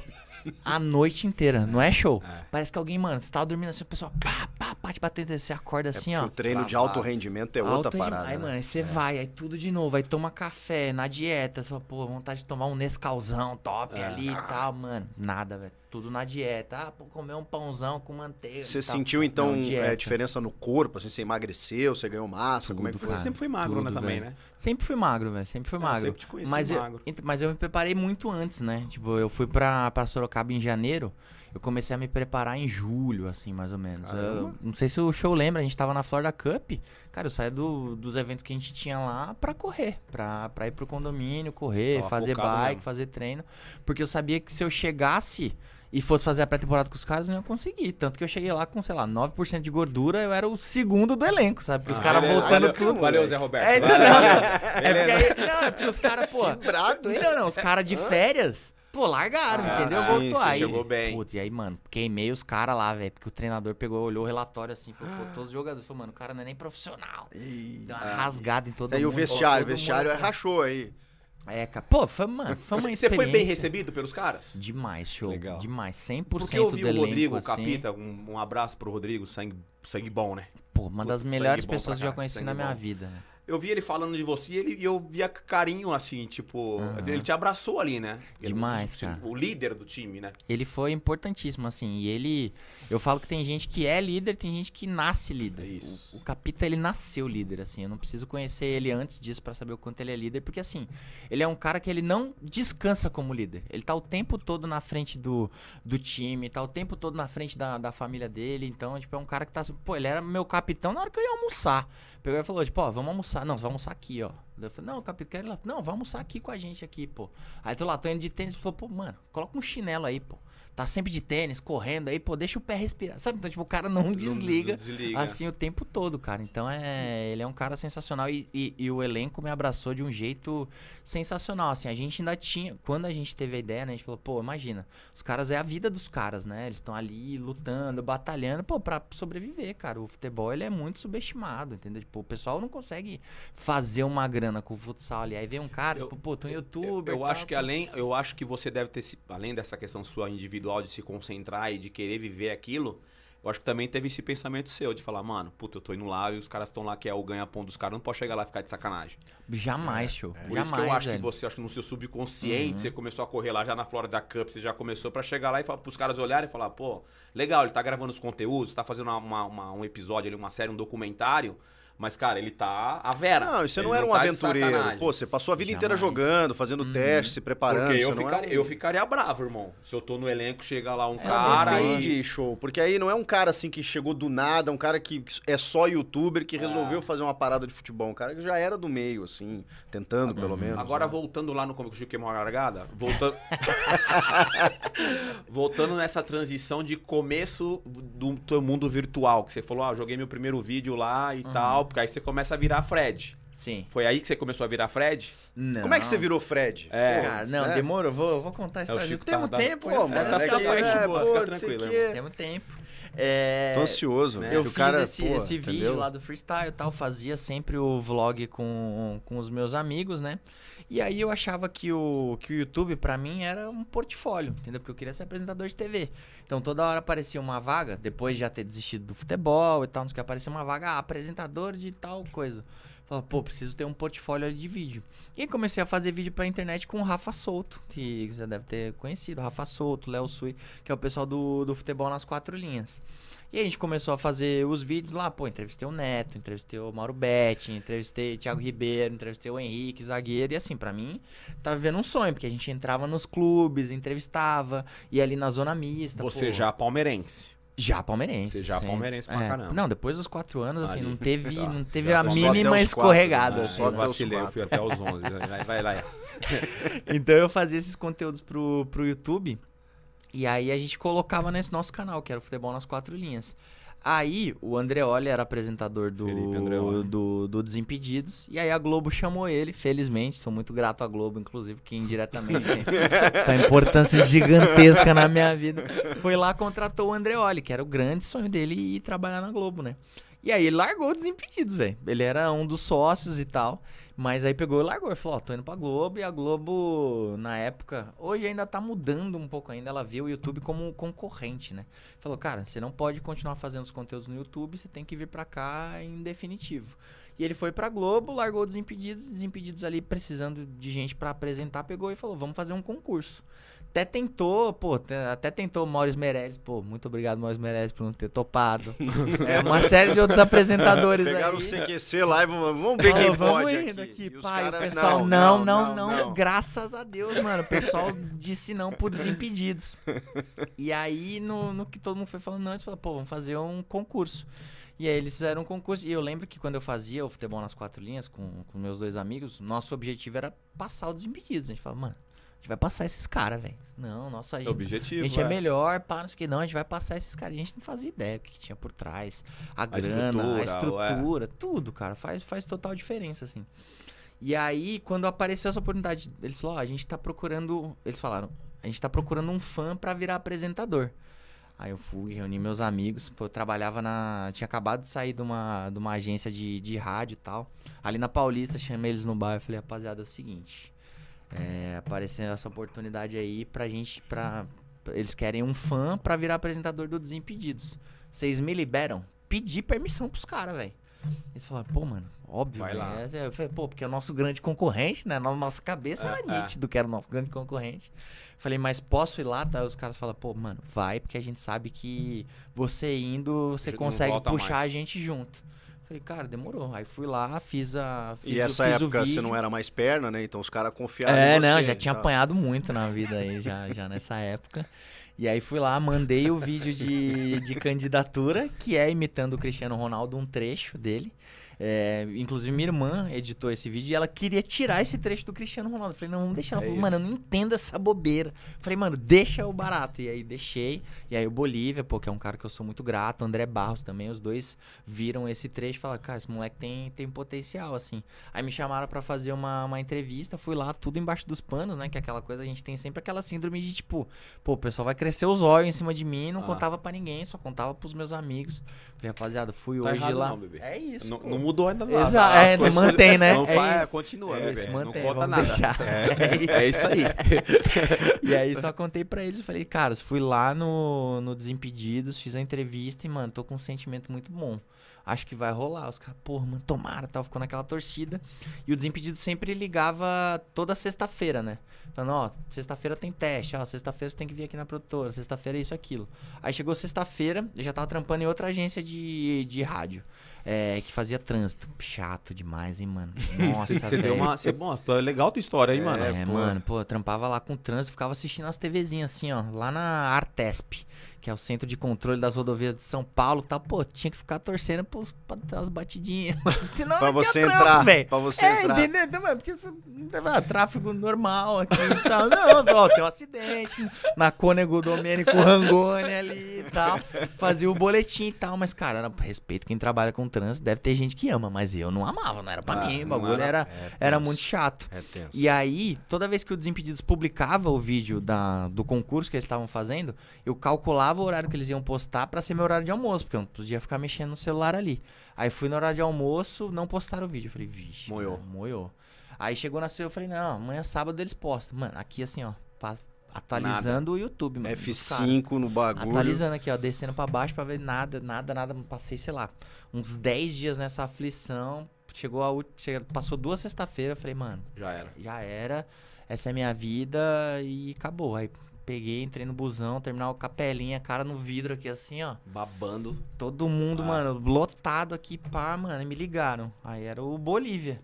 a noite inteira. Não é show. É. Parece que alguém, mano, você tava dormindo assim, o pessoal pá, pá, pá, te batendo, você acorda é assim, ó. o treino de alto rendimento é alto outra parada. Aí, né? mano, aí você é. vai, aí tudo de novo, aí toma café, na dieta, só, pô, vontade de tomar um Nescauzão top é. ali e tal, mano. Nada, velho tudo na dieta. Ah, pô, comer um pãozão com manteiga. Você sentiu, então, é, diferença no corpo? Assim, você emagreceu, você ganhou massa? Tudo, como é que foi? você sempre foi magro né, tudo, né, também, né? Sempre fui magro, velho. Sempre fui eu magro. Sempre te conheci mas magro. Eu, mas eu me preparei muito antes, né? Tipo, eu fui pra, pra Sorocaba em janeiro. Eu comecei a me preparar em julho, assim, mais ou menos. Eu, não sei se o show lembra, a gente tava na Florida Cup. Cara, eu saía do, dos eventos que a gente tinha lá pra correr. Pra, pra ir pro condomínio, correr, tava fazer bike, mesmo. fazer treino. Porque eu sabia que se eu chegasse e fosse fazer a pré-temporada com os caras, não ia conseguir. Tanto que eu cheguei lá com, sei lá, 9% de gordura, eu era o segundo do elenco, sabe? Porque ah, os caras voltando valeu, tudo. Valeu, Zé Roberto. É, valeu, não, valeu. É, porque, não, é porque os caras, pô. Brado, hein? Não, não, os caras de férias. Pô, largaram, ah, entendeu? Sim, Voltou aí. Jogou bem. e aí, mano, queimei os caras lá, velho. Porque o treinador pegou, olhou o relatório assim, falou, pô, todos os jogadores. Falou, mano, o cara não é nem profissional. Deu uma ah, rasgada em todo aí mundo. Aí o vestiário, o vestiário mundo, é rachou aí. É, cara. Pô, foi uma, foi uma Você foi bem recebido pelos caras? Demais, show. Legal. Demais, 100% Porque eu vi o Rodrigo, assim. Capita, um, um, abraço pro Rodrigo, sangue, sangue bom, né? Pô, uma das melhores pessoas que eu já conheci sangue na minha bom. vida, né? eu vi ele falando de você e ele, eu via carinho, assim, tipo. Uhum. Ele te abraçou ali, né? Ele, Demais, o, cara. O líder do time, né? Ele foi importantíssimo, assim. E ele. Eu falo que tem gente que é líder, tem gente que nasce líder. É isso. O, o Capita, ele nasceu líder, assim. Eu não preciso conhecer ele antes disso para saber o quanto ele é líder, porque, assim, ele é um cara que ele não descansa como líder. Ele tá o tempo todo na frente do, do time, tá o tempo todo na frente da, da família dele. Então, tipo, é um cara que tá assim, pô, ele era meu capitão na hora que eu ia almoçar. Pegou e falou, tipo, ó, vamos almoçar. Não, vamos almoçar aqui, ó. Eu falei, não, capitão, quero ir lá. Não, vamos almoçar aqui com a gente aqui, pô. Aí tô lá, tô indo de tênis. e falou, pô, mano, coloca um chinelo aí, pô tá sempre de tênis, correndo aí, pô, deixa o pé respirar. Sabe? Então, tipo, o cara não desliga, não desliga. assim o tempo todo, cara. Então é. Ele é um cara sensacional e, e, e, o elenco me abraçou de um jeito sensacional. Assim, a gente ainda tinha. Quando a gente teve a ideia, né? A gente falou, pô, imagina, os caras é a vida dos caras, né? Eles estão ali lutando, batalhando, pô, pra sobreviver, cara. O futebol ele é muito subestimado, entendeu? Tipo, o pessoal não consegue fazer uma grana com o futsal ali. Aí vem um cara, eu, tipo, pô, tô um youtuber. Eu, eu, eu tal, acho que pô. além, eu acho que você deve ter, além dessa questão sua individual individual de se concentrar e de querer viver aquilo, eu acho que também teve esse pensamento seu de falar, mano, puta, eu tô indo lá e os caras estão lá que é o ganha-pão dos caras, não posso chegar lá e ficar de sacanagem. Jamais, tio. É. Por Jamais, isso que eu acho que você, acho que no seu subconsciente, uhum. você começou a correr lá já na Florida Cup, você já começou para chegar lá e falar, pros caras olharem e falar, pô, legal, ele tá gravando os conteúdos, tá fazendo uma, uma, um episódio ali, uma série, um documentário. Mas, cara, ele tá a vera. Não, você ele não era um tá aventureiro. Pô, você passou a vida Jamais. inteira jogando, fazendo hum. teste, se preparando. Porque eu, é eu ficaria bravo, irmão. Se eu tô no elenco, chega lá um é, cara aí... e... show. Porque aí não é um cara assim que chegou do nada, um cara que é só youtuber, que é. resolveu fazer uma parada de futebol. Um cara que já era do meio, assim, tentando pelo uhum. menos. Agora, né? voltando lá no Comic Chico Queimou é a largada, voltando... voltando nessa transição de começo do teu mundo virtual, que você falou, ah, joguei meu primeiro vídeo lá e uhum. tal, porque aí você começa a virar Fred. Sim. Foi aí que você começou a virar Fred? Não. Como é que você virou Fred? É. Cara, não, é. Vou, vou contar é, essa história. É, Temos tá, tempo, pô, mano. Essa parte é, é boa. Fica tranquilo. Que... Temos tempo. É, Tô ansioso. Né? Eu fiz cara, esse, pô, esse vídeo lá do freestyle e tal. Fazia sempre o vlog com, com os meus amigos, né? E aí eu achava que o, que o YouTube, para mim, era um portfólio, entendeu? Porque eu queria ser apresentador de TV. Então toda hora aparecia uma vaga, depois de já ter desistido do futebol e tal, não sei o que, aparecia uma vaga, ah, apresentador de tal coisa. Falei, pô, preciso ter um portfólio de vídeo. E aí comecei a fazer vídeo pra internet com o Rafa Souto, que você deve ter conhecido, Rafa Souto, Léo Sui, que é o pessoal do, do futebol nas quatro linhas. E a gente começou a fazer os vídeos lá, pô, entrevistei o Neto, entrevistei o Mauro Betti, entrevistei o Thiago Ribeiro, entrevistei o Henrique, zagueiro, e assim, para mim, tava tá vivendo um sonho, porque a gente entrava nos clubes, entrevistava, e ali na zona mista. Você pô, já é palmeirense. Já palmeirense. Você já é palmeirense pra é. caramba. Não, depois dos quatro anos, assim, Ali. não teve, não teve a mínima escorregada. né? Assim, Só né? vacilei, eu fui até os onze, né? vai, vai lá. então eu fazia esses conteúdos pro, pro YouTube. E aí a gente colocava nesse nosso canal, que era o Futebol nas Quatro Linhas. Aí o Andreoli era apresentador do, do, do, Desimpedidos. E aí a Globo chamou ele, felizmente. Sou muito grato à Globo, inclusive, que indiretamente tem, tem uma importância gigantesca na minha vida. Foi lá, contratou o Andreoli, que era o grande sonho dele ir trabalhar na Globo, né? E aí ele largou o Desimpedidos, velho. Ele era um dos sócios e tal. Mas aí pegou e largou. E falou: Ó, tô indo pra Globo. E a Globo, na época, hoje ainda tá mudando um pouco ainda. Ela vê o YouTube como concorrente, né? Falou: Cara, você não pode continuar fazendo os conteúdos no YouTube. Você tem que vir pra cá em definitivo. E ele foi pra Globo, largou Desimpedidos. Desimpedidos ali precisando de gente para apresentar, pegou e falou: Vamos fazer um concurso até tentou, pô, até tentou Maurício Meirelles, pô, muito obrigado Maurício Meirelles por não ter topado. é, uma série de outros apresentadores Pegaram aí. Pegaram o CQC lá e vamos, vamos ver oh, quem vamos pode indo aqui. aqui pai, cara... o pessoal, não não não, não não, não, graças a Deus, mano, o pessoal disse não por desimpedidos. E aí, no, no que todo mundo foi falando não, eles falaram, pô, vamos fazer um concurso. E aí eles fizeram um concurso. E eu lembro que quando eu fazia o futebol nas quatro linhas com, com meus dois amigos, nosso objetivo era passar o desimpedidos. A gente falava, mano, gente vai passar esses caras, velho. Não, nossa, a é gente, objetivo, a gente é, é melhor, pá, não sei o que. Não, a gente vai passar esses caras. A gente não fazia ideia o que, tinha por trás. A, a grana, estrutura, a estrutura, ué. tudo, cara. Faz, faz total diferença, assim. E aí, quando apareceu essa oportunidade, eles falaram, ó, oh, a gente tá procurando... Eles falaram, a gente tá procurando um fã para virar apresentador. Aí eu fui, reuni meus amigos, eu trabalhava na... Tinha acabado de sair de uma, de uma agência de, de rádio e tal. Ali na Paulista, chamei eles no bar e falei, rapaziada, é o seguinte... É, aparecendo essa oportunidade aí pra gente, pra... Eles querem um fã pra virar apresentador do Desimpedidos. Vocês me liberam? Pedi permissão pros caras, velho. Eles falaram, pô, mano, óbvio. Vai né? lá. Eu falei, pô, porque é o nosso grande concorrente, né? Na nossa cabeça era é, é. nítido que era o nosso grande concorrente. Falei, mas posso ir lá? Tá? Os caras falaram, pô, mano, vai, porque a gente sabe que você indo, você consegue puxar mais. a gente junto. Falei, cara, demorou. Aí fui lá, fiz a. Fiz e essa o, época você não era mais perna, né? Então os caras confiaram é, em você. É, não, já tinha tá. apanhado muito na vida aí, já, já nessa época. E aí fui lá, mandei o vídeo de, de candidatura, que é imitando o Cristiano Ronaldo, um trecho dele. É, inclusive, minha irmã editou esse vídeo e ela queria tirar esse trecho do Cristiano Ronaldo. Eu falei, não, vamos deixar. Ela é falou, isso. mano, eu não entendo essa bobeira. Eu falei, mano, deixa o barato. E aí deixei. E aí o Bolívia, pô, que é um cara que eu sou muito grato, André Barros também, os dois viram esse trecho e falaram, cara, esse moleque tem, tem potencial, assim. Aí me chamaram para fazer uma, uma entrevista, fui lá, tudo embaixo dos panos, né? Que é aquela coisa, a gente tem sempre aquela síndrome de tipo, pô, o pessoal vai crescer os olhos em cima de mim, não ah. contava para ninguém, só contava pros meus amigos. Falei, rapaziada, fui tá hoje lá. Não, é isso. Não, não mudou ainda nada. Exato, é, mantém, né? É não faz, é continua, é, né, isso, mantém, não conta nada. Deixar. É, é, é isso aí. e aí só contei para eles, falei, cara, fui lá no, no Desimpedidos, fiz a entrevista e, mano, tô com um sentimento muito bom acho que vai rolar. Os caras, porra, mano, tomara, tal, ficou naquela torcida. E o Desimpedido sempre ligava toda sexta-feira, né? Falando, ó, sexta-feira tem teste, ó, sexta-feira você tem que vir aqui na produtora, sexta-feira é isso, aquilo. Aí chegou sexta-feira, eu já tava trampando em outra agência de, de rádio é, que fazia trânsito. Chato demais, hein, mano? Nossa, Você deu uma... Cê, bom, tá legal a tua história, hein, mano? É, é, pô. mano, pô, eu trampava lá com trânsito, ficava assistindo as TVzinhas assim, ó, lá na Artesp que é o Centro de Controle das Rodovias de São Paulo, tá, pô, tinha que ficar torcendo pros, pra ter umas batidinhas. Senão pra não você entrar, velho. Pra você é, entrar. entendeu? Então, mano, porque ah, tráfego normal aqui e tal. Não, ó, tem um acidente na Cônego Domênico Rangoni ali e tal. Fazia o boletim e tal, mas, cara, respeito quem trabalha com trans, deve ter gente que ama, mas eu não amava, não era pra ah, mim, o bagulho era, era, é era, muito chato. É tenso. E aí, toda vez que o Desimpedidos publicava o vídeo da, do concurso que eles estavam fazendo, eu calculava o horário que eles iam postar para ser meu horário de almoço, porque eu não podia ficar mexendo no celular ali. Aí fui no horário de almoço, não postaram o vídeo. Eu falei, vixe. Moiou. Moiou. Aí chegou na sua, eu falei, não, amanhã sábado eles postam. Mano, aqui assim, ó, Atualizando nada. o YouTube, mano. F5 cara, no bagulho. Atualizando aqui, ó, descendo para baixo para ver nada, nada, nada. Passei, sei lá, uns 10 dias nessa aflição. Chegou a última. Passou duas sexta-feira, falei, mano. Já era. Já era. Essa é a minha vida e acabou. Aí peguei, entrei no busão, terminal capelinha, cara no vidro aqui assim, ó. Babando. Todo mundo, ah. mano, lotado aqui, pá, mano. Me ligaram. Aí era o Bolívia.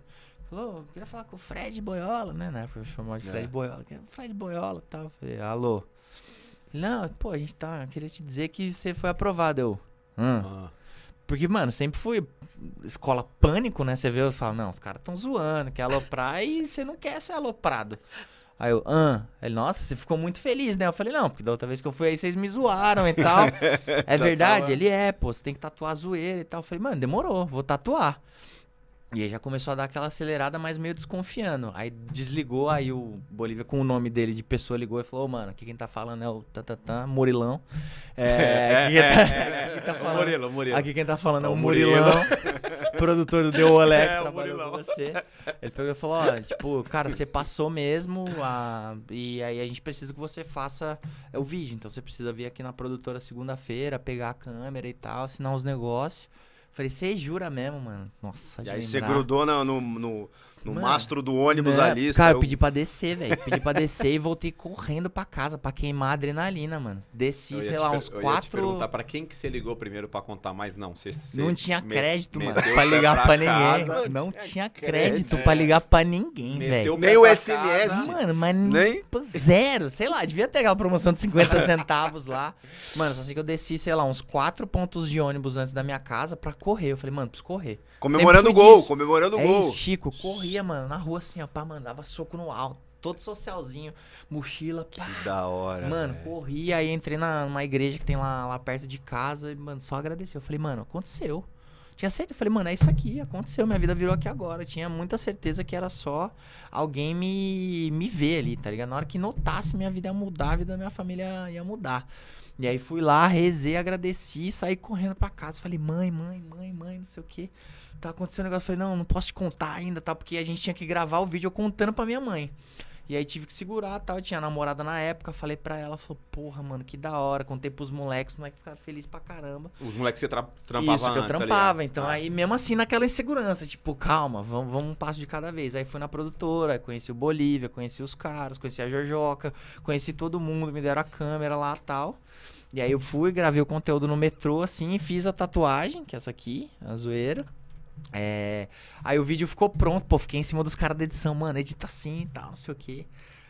Falou, eu queria falar com o Fred Boiola, né? Na época eu chamava de é. Fred Boiola. Fred Boiola e tal. Eu falei, alô. Não, pô, a gente tá. Queria te dizer que você foi aprovado, eu. Hã? Ah. Porque, mano, sempre fui escola pânico, né? Você vê, eu falo, não, os caras tão zoando, quer aloprar e você não quer ser aloprado. Aí eu, hã? ele, nossa, você ficou muito feliz, né? Eu falei, não, porque da outra vez que eu fui aí, vocês me zoaram e tal. é verdade? Tava... Ele é, pô, você tem que tatuar a zoeira e tal. Eu falei, mano, demorou, vou tatuar. E aí já começou a dar aquela acelerada, mas meio desconfiando. Aí desligou, aí o Bolívia, com o nome dele de pessoa, ligou e falou: oh, mano, aqui quem tá falando é o Tantantan, Murilão. É, Murilo, Murilo. Aqui quem tá falando é o Murilão, produtor do The Oleg, é, trabalhou com você. Ele pegou e falou: ó, tipo, cara, você passou mesmo, a... e aí a gente precisa que você faça o vídeo. Então você precisa vir aqui na produtora segunda-feira, pegar a câmera e tal, assinar os negócios. Falei, você jura mesmo, mano? Nossa, E aí você grudou no, no, no, no Mano, mastro do ônibus né? ali. Cara, eu pedi pra descer, velho. Pedi pra descer e voltei correndo pra casa pra queimar a adrenalina, mano. Desci, sei lá, uns eu quatro. Eu ia perguntar pra quem que você ligou primeiro pra contar, mas não. Você, você não tinha crédito, mano, pra ligar pra, ninguém. Casa, não tinha crédito é. pra ligar pra ninguém, velho. Nem o SMS. Mano, mas nem. Zero. Sei lá, devia ter aquela promoção de 50 centavos lá. Mano, só sei que eu desci, sei lá, uns quatro pontos de ônibus antes da minha casa pra correr. Eu falei, mano, preciso correr. Comemorando o gol, comemorando o gol. Chico, corria mano, na rua assim, ó, pá, mandava soco no alto. Todo socialzinho, mochila, pá. Que da hora. Mano, véio. corri, aí entrei na, numa igreja que tem lá, lá perto de casa e, mano, só agradeceu. Eu falei, mano, aconteceu. Tinha certeza, eu falei, mano, é isso aqui, aconteceu, minha vida virou aqui agora. Eu tinha muita certeza que era só alguém me, me ver ali, tá ligado? Na hora que notasse, minha vida ia mudar, a vida da minha família ia mudar. E aí fui lá, rezei, agradeci, saí correndo pra casa. Falei, mãe, mãe, mãe, mãe, não sei o quê tá acontecendo um negócio. Eu falei, não, não posso te contar ainda, tá? Porque a gente tinha que gravar o vídeo eu contando pra minha mãe. E aí tive que segurar tal. Eu tinha namorada na época, falei pra ela, falou, porra, mano, que da hora. Contei pros moleques, é que ficaram felizes pra caramba. Os moleques que você tra trampava Isso, que eu é? trampava. então, ah. aí mesmo assim, naquela insegurança, tipo, calma, vamos, vamos um passo de cada vez. Aí fui na produtora, conheci o Bolívia, conheci os caras, conheci a Jojoca, conheci todo mundo, me deram a câmera lá tal. E aí eu fui, gravei o conteúdo no metrô, assim, e fiz a tatuagem, que é essa aqui, a zoeira. É... Aí o vídeo ficou pronto, pô, fiquei em cima dos caras da edição, mano, edita assim e tal, não sei o quê.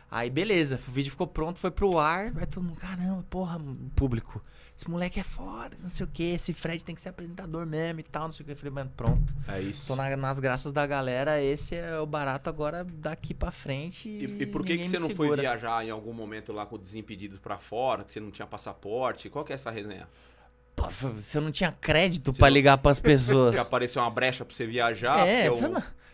Aí beleza, o vídeo ficou pronto, foi pro ar, aí todo mundo, caramba, porra, público, esse moleque é foda, não sei o que, esse Fred tem que ser apresentador mesmo e tal, não sei o que. Eu falei, mano, pronto. É isso. Tô na, nas graças da galera, esse é o barato agora daqui pra frente. E, e por que, que você não segura. foi viajar em algum momento lá com Desimpedidos pra fora, que você não tinha passaporte? Qual que é essa resenha? se eu não tinha crédito para ligar para as pessoas. apareceu uma brecha para você viajar. É, eu...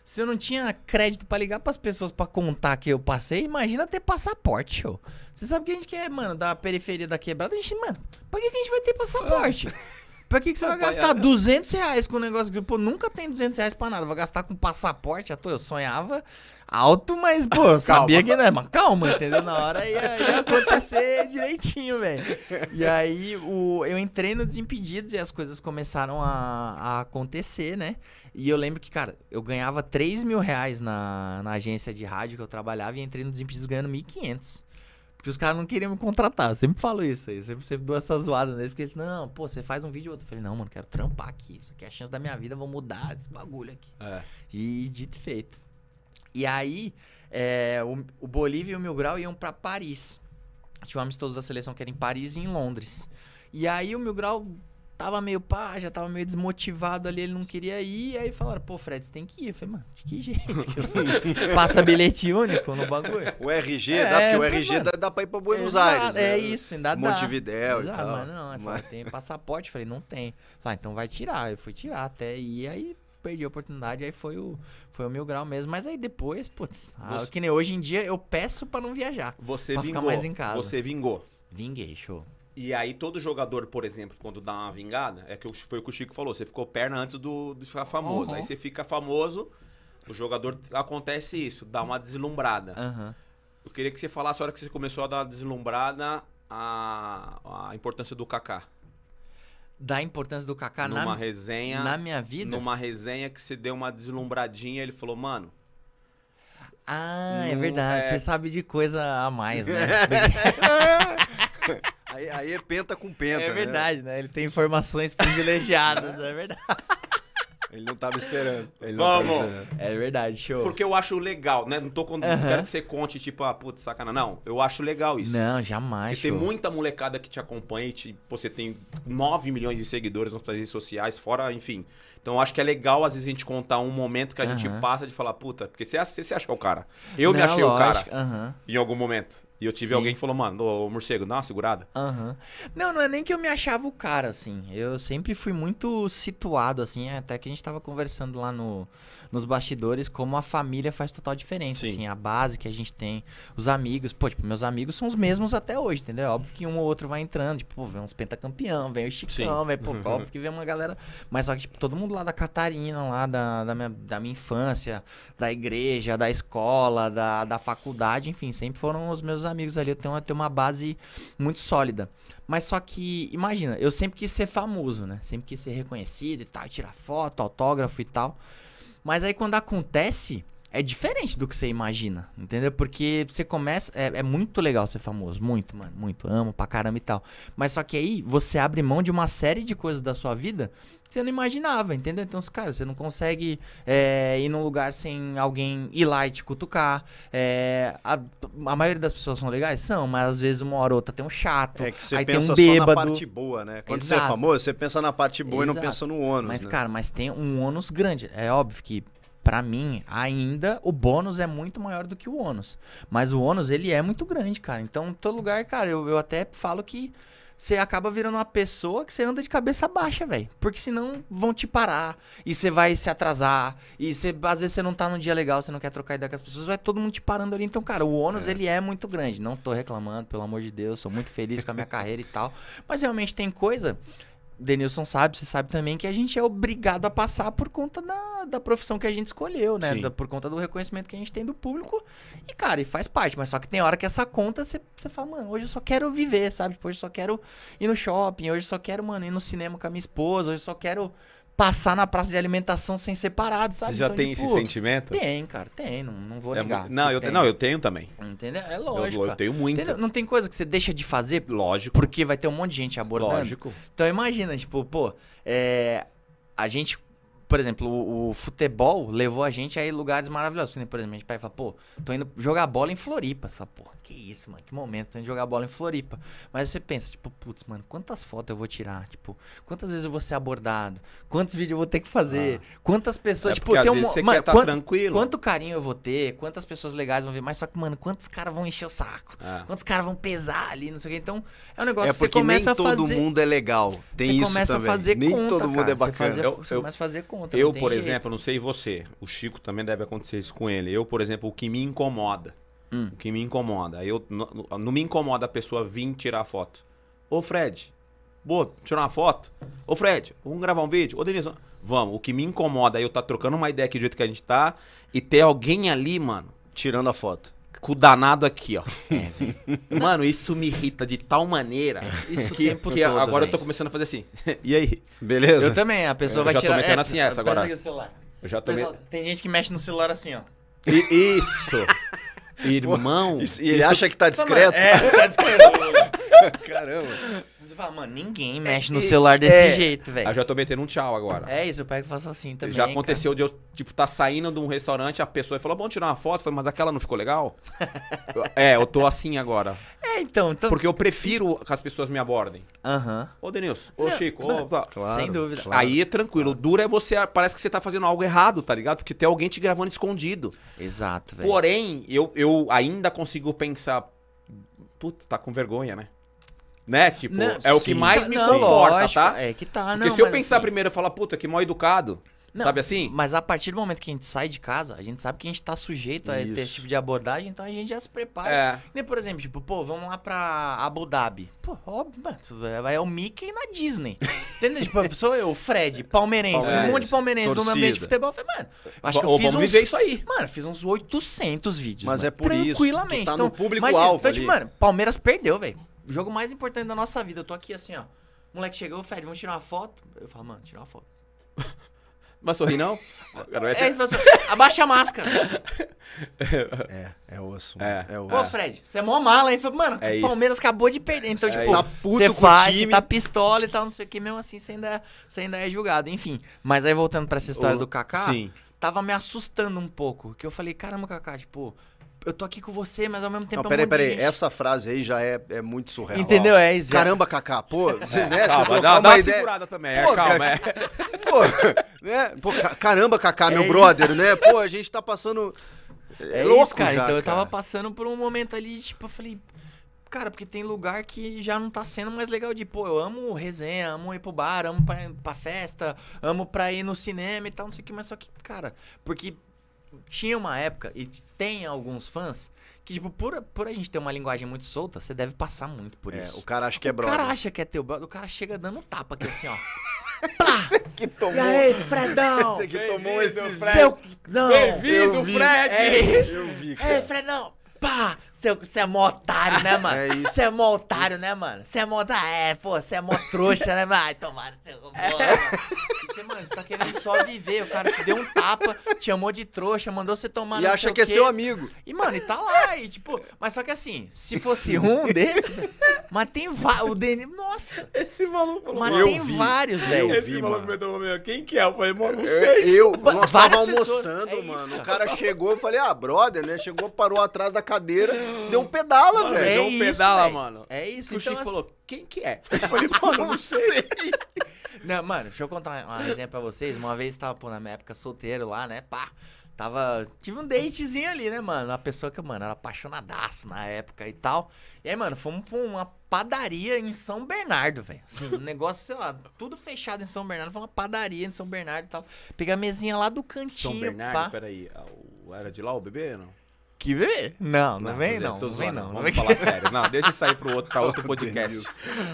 se eu não tinha crédito para ligar para as pessoas para é, contar que eu passei, imagina ter passaporte, show. Você sabe que a gente quer, mano, da periferia da quebrada, a gente, mano, pra que, que a gente vai ter passaporte? Ah. Pra que, que você vai gastar 200 é, é. reais com um negócio que, pô, nunca tem 200 reais pra nada. Vou gastar com passaporte, à toa. Eu sonhava alto, mas, pô, sabia que não né, é. Mas calma, entendeu? Na hora ia, ia acontecer direitinho, velho. E aí o, eu entrei no Desimpedidos e as coisas começaram a, a acontecer, né? E eu lembro que, cara, eu ganhava 3 mil reais na, na agência de rádio que eu trabalhava e entrei no Desimpedidos ganhando 1.500. Porque os caras não queriam me contratar. Eu sempre falo isso aí. Sempre, sempre dou essa zoada neles. Porque eles, não, pô, você faz um vídeo outro. Eu falei, não, mano, quero trampar aqui. Isso aqui é a chance da minha vida. Vou mudar esse bagulho aqui. É. E dito e feito. E aí, é, o, o, Bolívia e o Mil Grau iam para Paris. Tinha um amistoso da seleção que era em Paris e em Londres. E aí o Mil Grau tava meio pá, já tava meio desmotivado ali, ele não queria ir. Aí falaram, pô, Fred, você tem que ir. Eu falei, mano, de que jeito? Que Passa bilhete único no bagulho. O RG, é, dá, porque o RG mano, dá, dá pra ir pra Buenos Aires. É né? isso, ainda dá. Montevidéu e tal. Mas não, mas... Falei, tem passaporte? Falei, não tem. Falei, ah, então vai tirar. Eu fui tirar até, e aí perdi a oportunidade, aí foi o, foi o mil grau mesmo. Mas aí depois, putz, ah, você... ah, que nem hoje em dia eu peço para não viajar. Você pra vingou. ficar mais em casa. Você vingou. Vinguei, show. E aí todo jogador, por exemplo, quando dá uma vingada, é que foi o que o Chico falou, você ficou perna antes do, de ficar famoso. Uhum. Aí você fica famoso, o jogador acontece isso, dá uma deslumbrada. Uhum. Eu queria que você falasse a hora que você começou a dar uma deslumbrada a, a importância do Kaká. Da importância do Kaká numa na, resenha, na minha vida? Numa resenha que você deu uma deslumbradinha, ele falou, mano, ah, é não é verdade. É... Você sabe de coisa a mais, né? Aí, aí é penta com é penta. É verdade, né? né? Ele tem informações privilegiadas, é verdade. Ele não estava esperando. Ele Vamos! Esperando. É verdade, show. Porque eu acho legal, né? Não tô con... Uhum. quero que você conte, tipo, ah, putz, sacana. Não, eu acho legal isso. Não, jamais. Porque show. tem muita molecada que te acompanha e te... você tem 9 milhões de seguidores nas suas redes sociais, fora, enfim, então acho que é legal, às vezes, a gente contar um momento que a uhum. gente passa de falar, puta, porque você, é você acha que é o cara. Eu Não, me achei lógico. o cara uhum. em algum momento. E eu tive Sim. alguém que falou, mano, ô morcego, dá uma segurada. Uhum. Não, não é nem que eu me achava o cara, assim. Eu sempre fui muito situado, assim. Até que a gente tava conversando lá no, nos bastidores como a família faz total diferença, Sim. assim. A base que a gente tem, os amigos. Pô, tipo, meus amigos são os mesmos até hoje, entendeu? É óbvio que um ou outro vai entrando. Tipo, vem uns pentacampeão, vem o Chicão, Sim. vem, pô, uhum. óbvio que vem uma galera. Mas só que, tipo, todo mundo lá da Catarina, lá da, da, minha, da minha infância, da igreja, da escola, da, da faculdade, enfim, sempre foram os meus amigos ali. Eu tenho, eu tenho uma base muito sólida. Mas só que, imagina, eu sempre quis ser famoso, né? Sempre quis ser reconhecido e tal, tirar foto, autógrafo e tal. Mas aí quando acontece, é diferente do que você imagina, entendeu? Porque você começa. É, é, muito legal ser famoso, muito, mano, muito. Amo pra caramba e tal. Mas só que aí você abre mão de uma série de coisas da sua vida que você não imaginava, entendeu? Então, cara, você não consegue é, ir num lugar sem alguém ir lá e te cutucar. É, a, a, maioria das pessoas são legais? São, mas às vezes uma hora ou outra tem um chato. É que você aí pensa um bêbado. só na parte boa, né? Quando Exato. você é famoso, você pensa na parte boa Exato. e não pensa no ônus. Mas, né? cara, mas tem um ônus grande. É óbvio que para mim, ainda o bônus é muito maior do que o ônus. Mas o ônus, ele é muito grande, cara. Então, todo lugar, cara, eu, eu até falo que você acaba virando uma pessoa que você anda de cabeça baixa, velho. Porque senão vão te parar e você vai se atrasar. E você, às vezes você não tá num dia legal, você não quer trocar ideia com as pessoas, vai todo mundo te parando ali. Então, cara, o ônus é. ele é muito grande. Não tô reclamando, pelo amor de Deus, sou muito feliz com a minha carreira e tal. Mas realmente tem coisa Denilson sabe, você sabe também que a gente é obrigado a passar por conta da, da profissão que a gente escolheu, né? Da, por conta do reconhecimento que a gente tem do público. E, cara, e faz parte. Mas só que tem hora que essa conta você, você fala, mano, hoje eu só quero viver, sabe? Tipo, hoje eu só quero ir no shopping, hoje eu só quero, mano, ir no cinema com a minha esposa, hoje eu só quero passar na praça de alimentação sem parado, sabe? Você já então, tem tipo, esse sentimento? Tem, cara, tem, não, não vou é, negar. não, eu, tenho. não, eu tenho também. Entendeu? É lógico. Eu, eu tenho muito. Entendeu? Não tem coisa que você deixa de fazer? Lógico. Porque vai ter um monte de gente abordando. Lógico. Então imagina, tipo, pô, é, a gente por exemplo, o, o, futebol levou a gente a lugares maravilhosos. Por exemplo, a gente fala, pô, tô indo jogar bola em Floripa. Essa porra, que isso, mano, que momento, tô indo jogar bola em Floripa. Mas você pensa, tipo, putz, mano, quantas fotos eu vou tirar? Tipo, quantas vezes eu vou ser abordado? Quantos vídeos eu vou ter que fazer? Ah. Quantas pessoas, é tipo, tem um. Você mano, quer tá quanto, tranquilo. quanto carinho eu vou ter? Quantas pessoas legais vão ver? Mas só que, mano, quantos caras vão encher o saco? Ah. Quantos caras vão pesar ali? Não sei o que. Então, é um negócio é que você começa a fazer. Todo mundo é legal. Tem você isso. começa também. a fazer nem conta. Nem todo mundo é cara. é bacana. Você, eu, você eu... começa a fazer conta conta. Eu, por jeito. exemplo, não sei você. O Chico também deve acontecer isso com ele. Eu, por exemplo, o que me incomoda. Hum. O que me incomoda. Eu, não, não me incomoda a pessoa vir tirar foto. Ô, Fred, Boa, tirar uma foto. Ô Fred, vamos gravar um vídeo? Ô Denise, vamos. O que me incomoda é eu estar tá trocando uma ideia aqui do jeito que a gente tá e ter alguém ali, mano. Tirando a foto cu danado aqui, ó. É, Mano, isso me irrita de tal maneira isso que, porque todo, agora véio. eu tô começando a fazer assim. e aí? Beleza? Eu também, a pessoa é, eu vai já tirar... Já tô metendo é, assim essa agora. Eu já tô me... Tem gente que mexe no celular assim, ó. E, isso! Irmão... Isso, e ele isso... acha que tá discreto? É, tá discreto. Caramba e mano, ninguém é, mexe no celular desse é, jeito, velho. Ah, eu já tô metendo um tchau agora. É isso, eu pego e faço assim também. Já aconteceu cara. de eu, tipo, tá saindo de um restaurante, a pessoa falou, bom, tirar uma foto. falei, mas aquela não ficou legal? é, eu tô assim agora. É, então, então. Porque eu prefiro que as pessoas me abordem. Aham. Uhum. Ô, Denilson, ô, Chico, não, ô. Claro, sem dúvida. Claro. Aí é tranquilo. Claro. Duro é você. Parece que você tá fazendo algo errado, tá ligado? Porque tem alguém te gravando escondido. Exato, velho. Porém, eu, eu ainda consigo pensar. Puta, tá com vergonha, né? Né? Tipo, não, é o que mais tá, me não, conforta, tá? lógico, tá? É que tá, Porque não, se eu pensar assim, primeiro, eu falar, puta, que mal educado. Não, sabe assim? Mas a partir do momento que a gente sai de casa, a gente sabe que a gente tá sujeito a ter esse tipo de abordagem, então a gente já se prepara. É. Nem, por exemplo, tipo, pô, vamos lá pra Abu Dhabi. Pô, óbvio, é o Mickey na Disney. Entendeu? tipo, sou eu, Fred, palmeirense, palmeirense. um monte de palmeirense Torcida. no meu ambiente de futebol. Eu falei, mano, acho que eu fiz vamos uns, viver isso aí. Mano, fiz uns 800 vídeos. Mas mano, é por tá tranquilamente. isso. Tranquilamente. Tá então, no público-alvo. Então, tipo, mano, Palmeiras perdeu, velho jogo mais importante da nossa vida. Eu tô aqui assim, ó. O moleque chegou, Fred, vamos tirar uma foto? Eu falo, mano, tirar uma foto. Mas sorri não? é, é, você... abaixa a máscara. É, é, é osso. É, é osso. Ô, Fred, você é mó mala, hein? Mano, é o Palmeiras isso. acabou de perder. Então, é tipo, tá puto você faz, você tá pistola e tal, não sei o que. Mesmo assim, você ainda, é, ainda é julgado. Enfim, mas aí voltando pra essa história o... do Kaká, Sim. tava me assustando um pouco. Que eu falei, caramba, Kaká, tipo eu tô aqui com você, mas ao mesmo tempo. Não, peraí, é um peraí. Essa frase aí já é, é muito surreal. Entendeu? É isso. Caramba, Cacá, pô, vocês, né? Calma, vocês dá, dá uma ideia... segurada também, é, pô, é, calma. É. Pô, né? Pô, caramba, Cacá, meu é brother, né? Pô, a gente tá passando. É, é louco, isso, cara. Já, então cara. eu tava passando por um momento ali, tipo, eu falei, cara, porque tem lugar que já não tá sendo mais legal de, pô, eu amo resenha, amo ir pro bar, amo pra, pra festa, amo pra ir no cinema e tal, não sei o que, mas só que, cara, porque tinha uma época, e tem alguns fãs, que, tipo, por, por a gente ter uma linguagem muito solta, você deve passar muito por é, isso. O cara acha que é brother. O cara acha que é teu brother, o cara chega dando um tapa aqui assim, ó. Plá! Você que tomou. E aí, Fredão? Você que tomou esse Fred. Seu... Não. Bem-vindo, Fred! É isso. Eu vi, cara. Ei, Fredão! Pá! Você é mó otário, né, mano? É isso. Você é mó otário, né, mano? Você é mó. é, pô, você é mó trouxa, né, mano? Ai, tomara seu. Você, mano, você tá querendo só viver. O cara te deu um tapa, te chamou de trouxa, mandou você tomar E acha que é seu amigo. E, mano, e tá lá. E, tipo, mas só que assim, se fosse um desse. mas tem vários. O DNA. Nossa! Esse maluco. Mas eu tem vi. vários, velho. Esse vi, maluco me deu meu. Quem que é? Eu falei, mano, não sei. Eu, eu tipo, nós tava almoçando, pessoas. mano. É isso, o cara chegou, eu falei, ah, brother, né? Chegou, parou atrás da cadeira. Deu um pedala, mano, velho. Deu um é pedala, isso, mano. É isso. Que o então, Chico assim- falou, quem que é? Eu falei, mano, não sei. Não, mano, deixa eu contar uma, resenha pra vocês. Uma vez tava, pô, na minha época solteiro lá, né? Pá. Tava. Tive um datezinho ali, né, mano? Uma pessoa que, mano, era apaixonadaço na época e tal. E aí, mano, fomos pra uma padaria em São Bernardo, velho. Assim, um negócio, sei lá, tudo fechado em São Bernardo. Foi uma padaria em São Bernardo e tal. Peguei a mesinha lá do cantinho. São Bernardo, pá. peraí. É era de lá o bebê, não? Que vem? Não, não, não vem não. Tô não vem não. Vamos falar sério. Não, deixa eu sair para outro, pra outro podcast.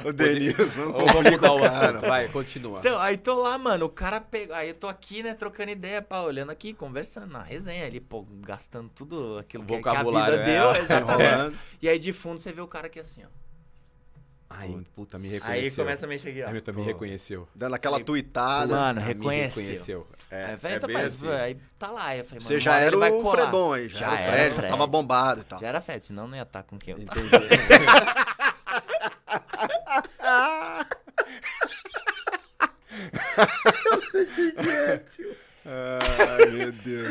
O Denilson. O Vamos mudar o assunto. Vai, continua. Então, aí tô lá, mano. O cara pegou. Aí eu tô aqui, né, trocando ideia, pá, olhando aqui, conversando na resenha ali, pô, gastando tudo aquilo que, que a vida é, deu. Exatamente. E aí de fundo você vê o cara aqui assim, ó. Aí, puta, me reconheceu. Aí começa a mexer aqui, ó. me reconheceu. Dando aquela tuitada. Mano, reconheceu. Me reconheceu. É, aí, é, é velho, é tá, assim. aí tá lá. Eu falei, Você já era o colar. Fredon aí, já, já era, era Fred, Já tava bombado e tal. Já era Fred, senão não ia estar tá com quem eu Entendi. eu sei quem que é, tio. Ai, meu Deus.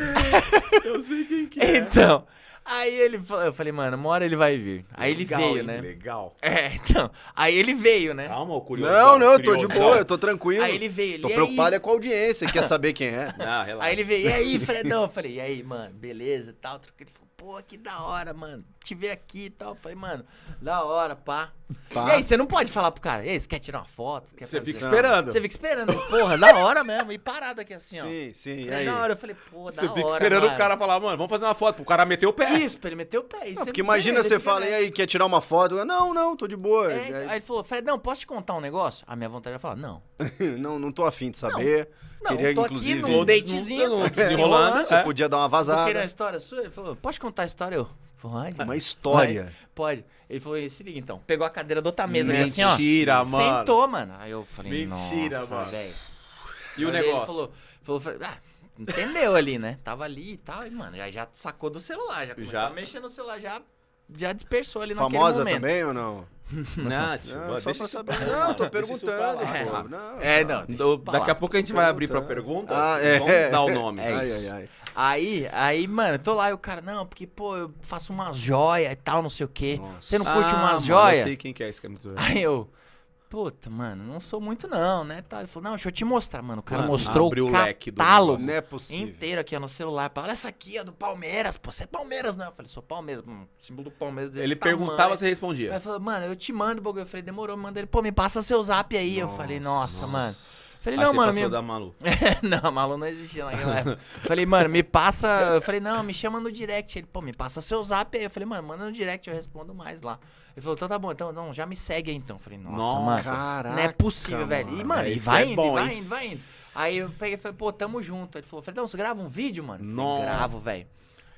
eu sei quem que é. Então... Aí ele eu falei, mano, uma hora ele vai vir. Aí ele veio, né? Legal. É, então. Aí ele veio, né? Calma, o curioso. Não, não, eu tô de boa, eu tô tranquilo. Aí ele veio. Ele, tô preocupado é com a audiência, quer saber quem é. Ah, relaxa. Aí ele veio, e aí, Fredão? Eu falei, e aí, mano, beleza e tal. Ele falou, pô, que da hora, mano te ver aqui e tal. falei, mano, da hora, pá. pá. E aí, você não pode falar pro cara, ei, você quer tirar uma foto? você fazer? fica esperando. Você fica esperando, porra, da hora mesmo. E parado aqui assim, sim, ó. Sim, sim. aí? Na hora, eu falei, pô, da hora. Você fica esperando mano. o cara falar, mano, vamos fazer uma foto. O cara meteu o pé. Isso, pra ele meter o pé. Não, é porque imagina você fala, né? e aí, quer tirar uma foto? Eu, não, não, tô de boa. É, aí... aí ele falou, Fred, não, posso te contar um negócio? A minha vontade era falar, não. não, não tô afim de saber. Não, Queria, tô inclusive, aqui num datezinho, não, aqui, desenrolando. Você é. podia dar uma vazada. Queria uma história sua? Ele falou, pode contar a história? Eu, Pode. Uma história. Vai. Pode. Ele falou, se liga então. Pegou a cadeira da outra mesa Mentira, assim, ó. Mentira, mano. Sentou, mano. Aí eu falei, Mentira, nossa, mano. Véio. E o Aí negócio? Ele falou, falou, falou ah, entendeu ali, né? Tava ali e tal. E, mano, já, já sacou do celular. Já começou já. a mexer no celular, já, já dispersou ali Famosa naquele momento. Famosa também ou não? Nath, não, mano, deixa eu saber. Não, tô perguntando. É, não, é, não, não daqui a pouco a gente vai abrir pra pergunta. Ah, é. Vamos dar o nome. É isso. Ai, ai, ai. Aí, aí, mano, tô lá e o cara, não, porque, pô, eu faço umas joias e tal, não sei o quê. Nossa. Você não curte ah, umas joias? Eu sei quem que é esse cara. É aí eu, puta, mano, não sou muito não, né? Ele falou, não, deixa eu te mostrar, mano. O cara mano, mostrou o catálogo não é possível. inteiro aqui ó, no celular. Olha essa aqui ó, é do Palmeiras, pô, você é Palmeiras, não? Né? Eu falei, sou Palmeiras, hum, símbolo do Palmeiras desse Ele tamanho. perguntava, você respondia. Aí falou, mano, eu te mando o bagulho. Eu falei, demorou, manda ele, pô, me passa seu zap aí. Nossa, eu falei, nossa, nossa. mano. Falei, Aí não, mano. Me... Da Malu. É, não, Malu não existia naquela época. falei, mano, me passa. Eu falei, não, me chama no direct. Ele, pô, me passa seu zap aí. Eu falei, mano, manda no direct, eu respondo mais lá. Ele falou, então tá bom, então, não, já me segue aí então. Eu falei, nossa, nossa mano. Caraca, não é possível, mano. velho. E, mano, e vai, é indo, bom, vai indo, vai indo, vai indo. Aí eu peguei e falei, pô, tamo junto. Ele falou, Fredão, você grava um vídeo, mano? Eu falei, gravo, velho.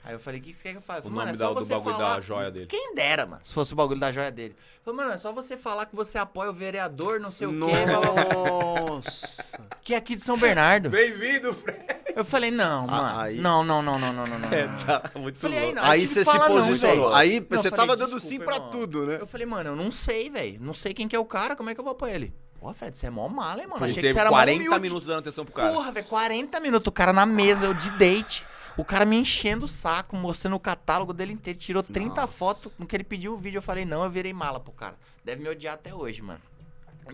Aí eu falei, o que você quer que eu faça? O mano, é nome é só do bagulho falar... da joia dele. Quem dera, mano, se fosse o bagulho da joia dele. Eu falei, mano, é só você falar que você apoia o vereador, não sei o quê. Nossa. Que é aqui de São Bernardo. Bem-vindo, Fred. Eu falei, não, ah, mano. Aí... Não, não, não, não, não, não, não. É, tá, tá muito falei, aí, não, aí você se posicionou. aí você falei, tava dando sim pra irmão. tudo, né? Eu falei, mano, eu não sei, velho. Não sei quem que é o cara, como é que eu vou apoiar ele? Pô, Fred, você é mó mala, hein, mano. Achei que você era 40 minutos dando atenção pro cara. Porra, velho, 40 minutos o cara na mesa, eu de date. O cara me enchendo o saco, mostrando o catálogo dele inteiro. Tirou 30 fotos. No que ele pediu o vídeo, eu falei, não, eu virei mala pro cara. Deve me odiar até hoje, mano.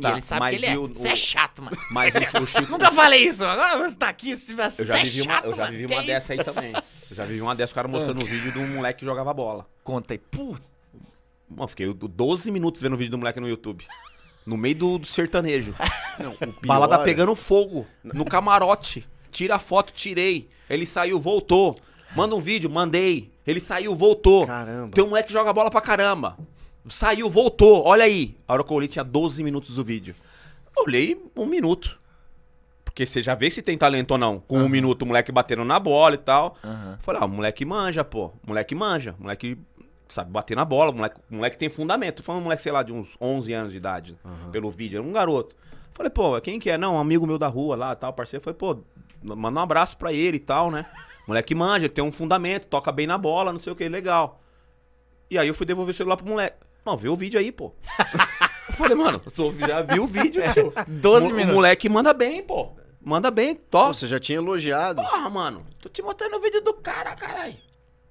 Tá, e ele sabe mas que ele é. O, você é chato, mano. Mas o, o Chico... Nunca falei isso. Agora ah, você tá aqui, se tivesse... já é chato, uma, eu já é vivi uma dessa aí também. Eu já vivi uma dessa, o cara mostrando ah, o um vídeo de um moleque que jogava bola. Conta aí. Puta. Mano, fiquei 12 minutos vendo o vídeo do moleque no YouTube. No meio do, do sertanejo. Não, o tá pior... Balada pegando fogo no camarote. Tira a foto, tirei. Ele saiu, voltou. Manda um vídeo, mandei. Ele saiu, voltou. Caramba. Tem um moleque que joga bola pra caramba. Saiu, voltou. Olha aí. A hora que eu olhei tinha 12 minutos do vídeo. Eu olhei um minuto. Porque você já vê se tem talento ou não. Com uhum. um minuto, o moleque batendo na bola e tal. Uhum. Falei, ah, o moleque manja, pô. moleque manja. moleque sabe bater na bola. moleque, moleque tem fundamento. Foi um moleque, sei lá, de uns 11 anos de idade. Uhum. Pelo vídeo. Era um garoto. Falei, pô, quem que é? Não, um amigo meu da rua lá, tal, parceiro. Falei, pô, manda um abraço pra ele e tal, né? Moleque manja, tem um fundamento, toca bem na bola, não sei o que, legal. E aí eu fui devolver o celular pro moleque. Não, vê o vídeo aí, pô. eu falei, mano, tô, já vi o vídeo, é, tio. 12 minutos. O moleque manda bem, pô. Manda bem, top. Você já tinha elogiado. Porra, mano, tô te mostrando o vídeo do cara, caralho.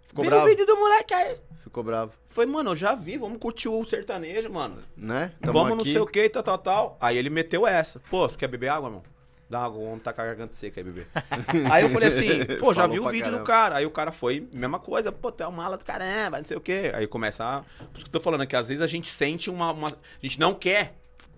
Ficou Vira bravo. o vídeo do moleque aí. Ficou bravo. Foi, mano, eu já vi, vamos curtir o sertanejo, mano. Né? Tamo vamos aqui. não sei o que, tal, tal, tal. Aí ele meteu essa. Pô, você quer beber água, irmão? Dá água, o homem tá com a garganta seca aí, bebê. aí eu falei assim, pô, já Falou vi o vídeo caramba. do cara. Aí o cara foi, mesma coisa, pô, tu é uma mala do caramba, não sei o quê. Aí começa a... Por isso que eu tô falando, é que às vezes a gente sente uma, uma... A gente não quer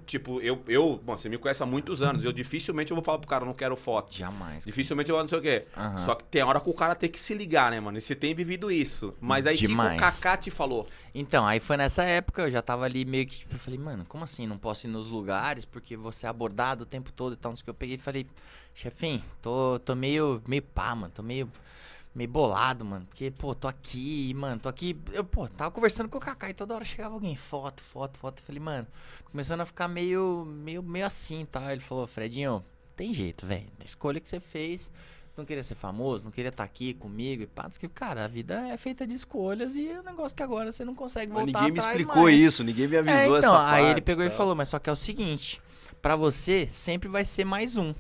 Tipo, eu, eu você me conhece há muitos anos. Eu dificilmente eu vou falar pro cara, não quero foto. Jamais. Cara. Dificilmente eu vou não sei o quê. Uhum. Só que tem hora que o cara tem que se ligar, né, mano? E você tem vivido isso. Mas aí Demais. que o Kaká te falou. Então, aí foi nessa época, eu já tava ali meio que, tipo, eu falei, mano, como assim? Não posso ir nos lugares porque você é abordado o tempo todo e tal. Não sei o que. Eu peguei e falei, chefinho, tô, tô meio, meio pá, mano. Tô meio meio bolado, mano. Porque, pô, tô aqui, mano, tô aqui. Eu, pô, tava conversando com o Kaká e toda hora chegava alguém, foto, foto, foto. Eu falei, mano, começando a ficar meio, meio, meio assim, tá? Ele falou, Fredinho, tem jeito, velho. A escolha que você fez, você não queria ser famoso, não queria estar tá aqui comigo e pá. que, cara, a vida é feita de escolhas e é um negócio que agora você não consegue voltar mas ninguém me explicou mais. isso, ninguém me avisou é, então, essa aí parte. Aí ele pegou tá? e falou, mas só que é o seguinte, para você sempre vai ser mais um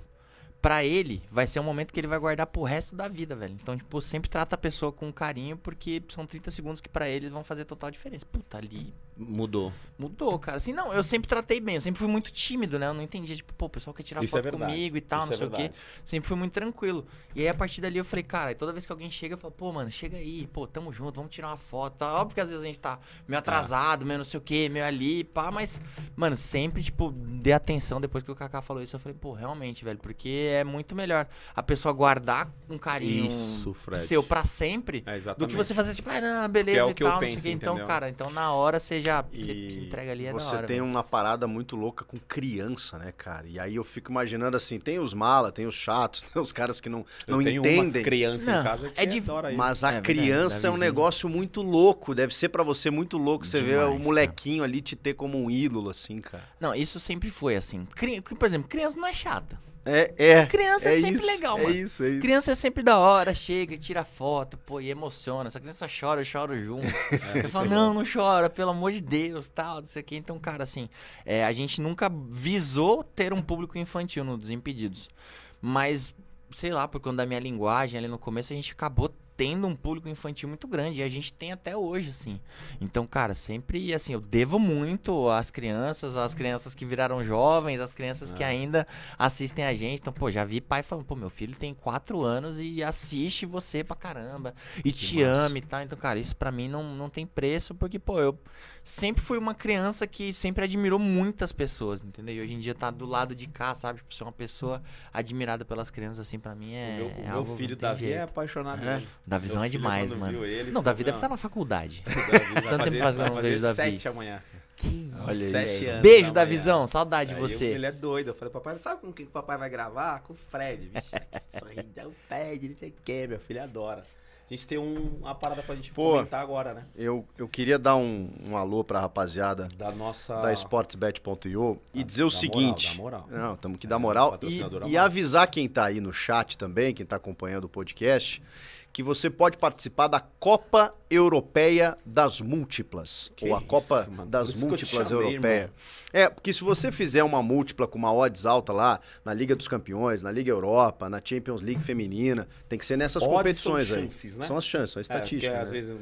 para ele, vai ser um momento que ele vai guardar pro resto da vida, velho. Então, tipo, sempre trata a pessoa com carinho, porque são 30 segundos que para ele vão fazer total diferença. Puta, ali Mudou. Mudou, cara. Assim, não, eu sempre tratei bem, eu sempre fui muito tímido, né? Eu não entendia, tipo, pô, o pessoal quer tirar Isso foto é comigo e tal, Isso não é sei o quê. Sempre fui muito tranquilo. E aí, a partir dali, eu falei, cara, toda vez que alguém chega, eu falo, pô, mano, chega aí, pô, tamo junto, vamos tirar uma foto. Tá? Óbvio que às vezes a gente tá meio atrasado, meio não sei o quê, meio ali, pá, mas, mano, sempre, tipo, dê atenção. Depois que o Kaká falou isso, eu falei, pô, realmente, velho, porque é muito melhor a pessoa guardar um carinho isso, seu pra sempre é, do que você fazer, tipo, ah, não, beleza que é o e que tal, eu penso, Então, cara, então na hora você já já e se entrega ali é Você hora, tem uma parada muito louca com criança, né, cara? E aí eu fico imaginando assim, tem os malas tem os chatos, tem os caras que não, eu não entendem. criança não, em casa que é, é de... adora isso. Mas a é, criança é um negócio muito louco, deve ser para você muito louco você ver o molequinho cara. ali te ter como um ídolo assim, cara. Não, isso sempre foi assim. Por exemplo, criança não é chata. É, é. Criança é, é sempre isso, legal, é mano. É isso, é isso. Criança é sempre da hora, chega, tira foto, pô, e emociona. Essa criança chora, eu choro junto. É, eu falo, é não, não chora, pelo amor de Deus, tal, não sei o quê. Então, cara, assim, é, a gente nunca visou ter um público infantil no Desimpedidos. Mas, sei lá, por conta da minha linguagem ali no começo, a gente acabou tendo um público infantil muito grande. E a gente tem até hoje, assim. Então, cara, sempre, assim, eu devo muito às crianças, às crianças que viraram jovens, às crianças que é. ainda assistem a gente. Então, pô, já vi pai falando, pô, meu filho tem quatro anos e assiste você pra caramba. E que te massa. ama e tal. Então, cara, isso pra mim não, não tem preço, porque, pô, eu sempre fui uma criança que sempre admirou muitas pessoas, entendeu? E hoje em dia tá do lado de cá, sabe? Tipo, ser uma pessoa admirada pelas crianças, assim, pra mim é. O meu, é filho Davi é apaixonado é. Davi é demais, mano. Ele, não, Davi deve estar na faculdade. Tanto tempo fazendo que eu não vejo Davi. sete amanhã. Que Olha sete isso. Anos Beijo, da Davizão. Saudade Aí de você. Ele é doido. Eu falei, papai, sabe com quem o papai vai gravar? Com o Fred. Vixe, sorridão, o Fred ele o que. Meu filho adora. A gente tem um, uma parada pra gente Pô, comentar agora, né? Eu, eu queria dar um, um alô pra rapaziada da nossa da sportsbet.io e ah, dizer o seguinte. Moral, moral. Não, temos que é, dar moral e, e avisar quem tá aí no chat também, quem tá acompanhando o podcast que você pode participar da Copa Europeia das Múltiplas. Que ou a isso, Copa mano. das Múltiplas chamei, Europeia. Mano. É, porque se você fizer uma múltipla com uma odds alta lá, na Liga dos Campeões, na Liga Europa, na Champions League Feminina, tem que ser nessas odds competições são chances, aí. Né? São as chances, as estatísticas. É, porque, né? vezes,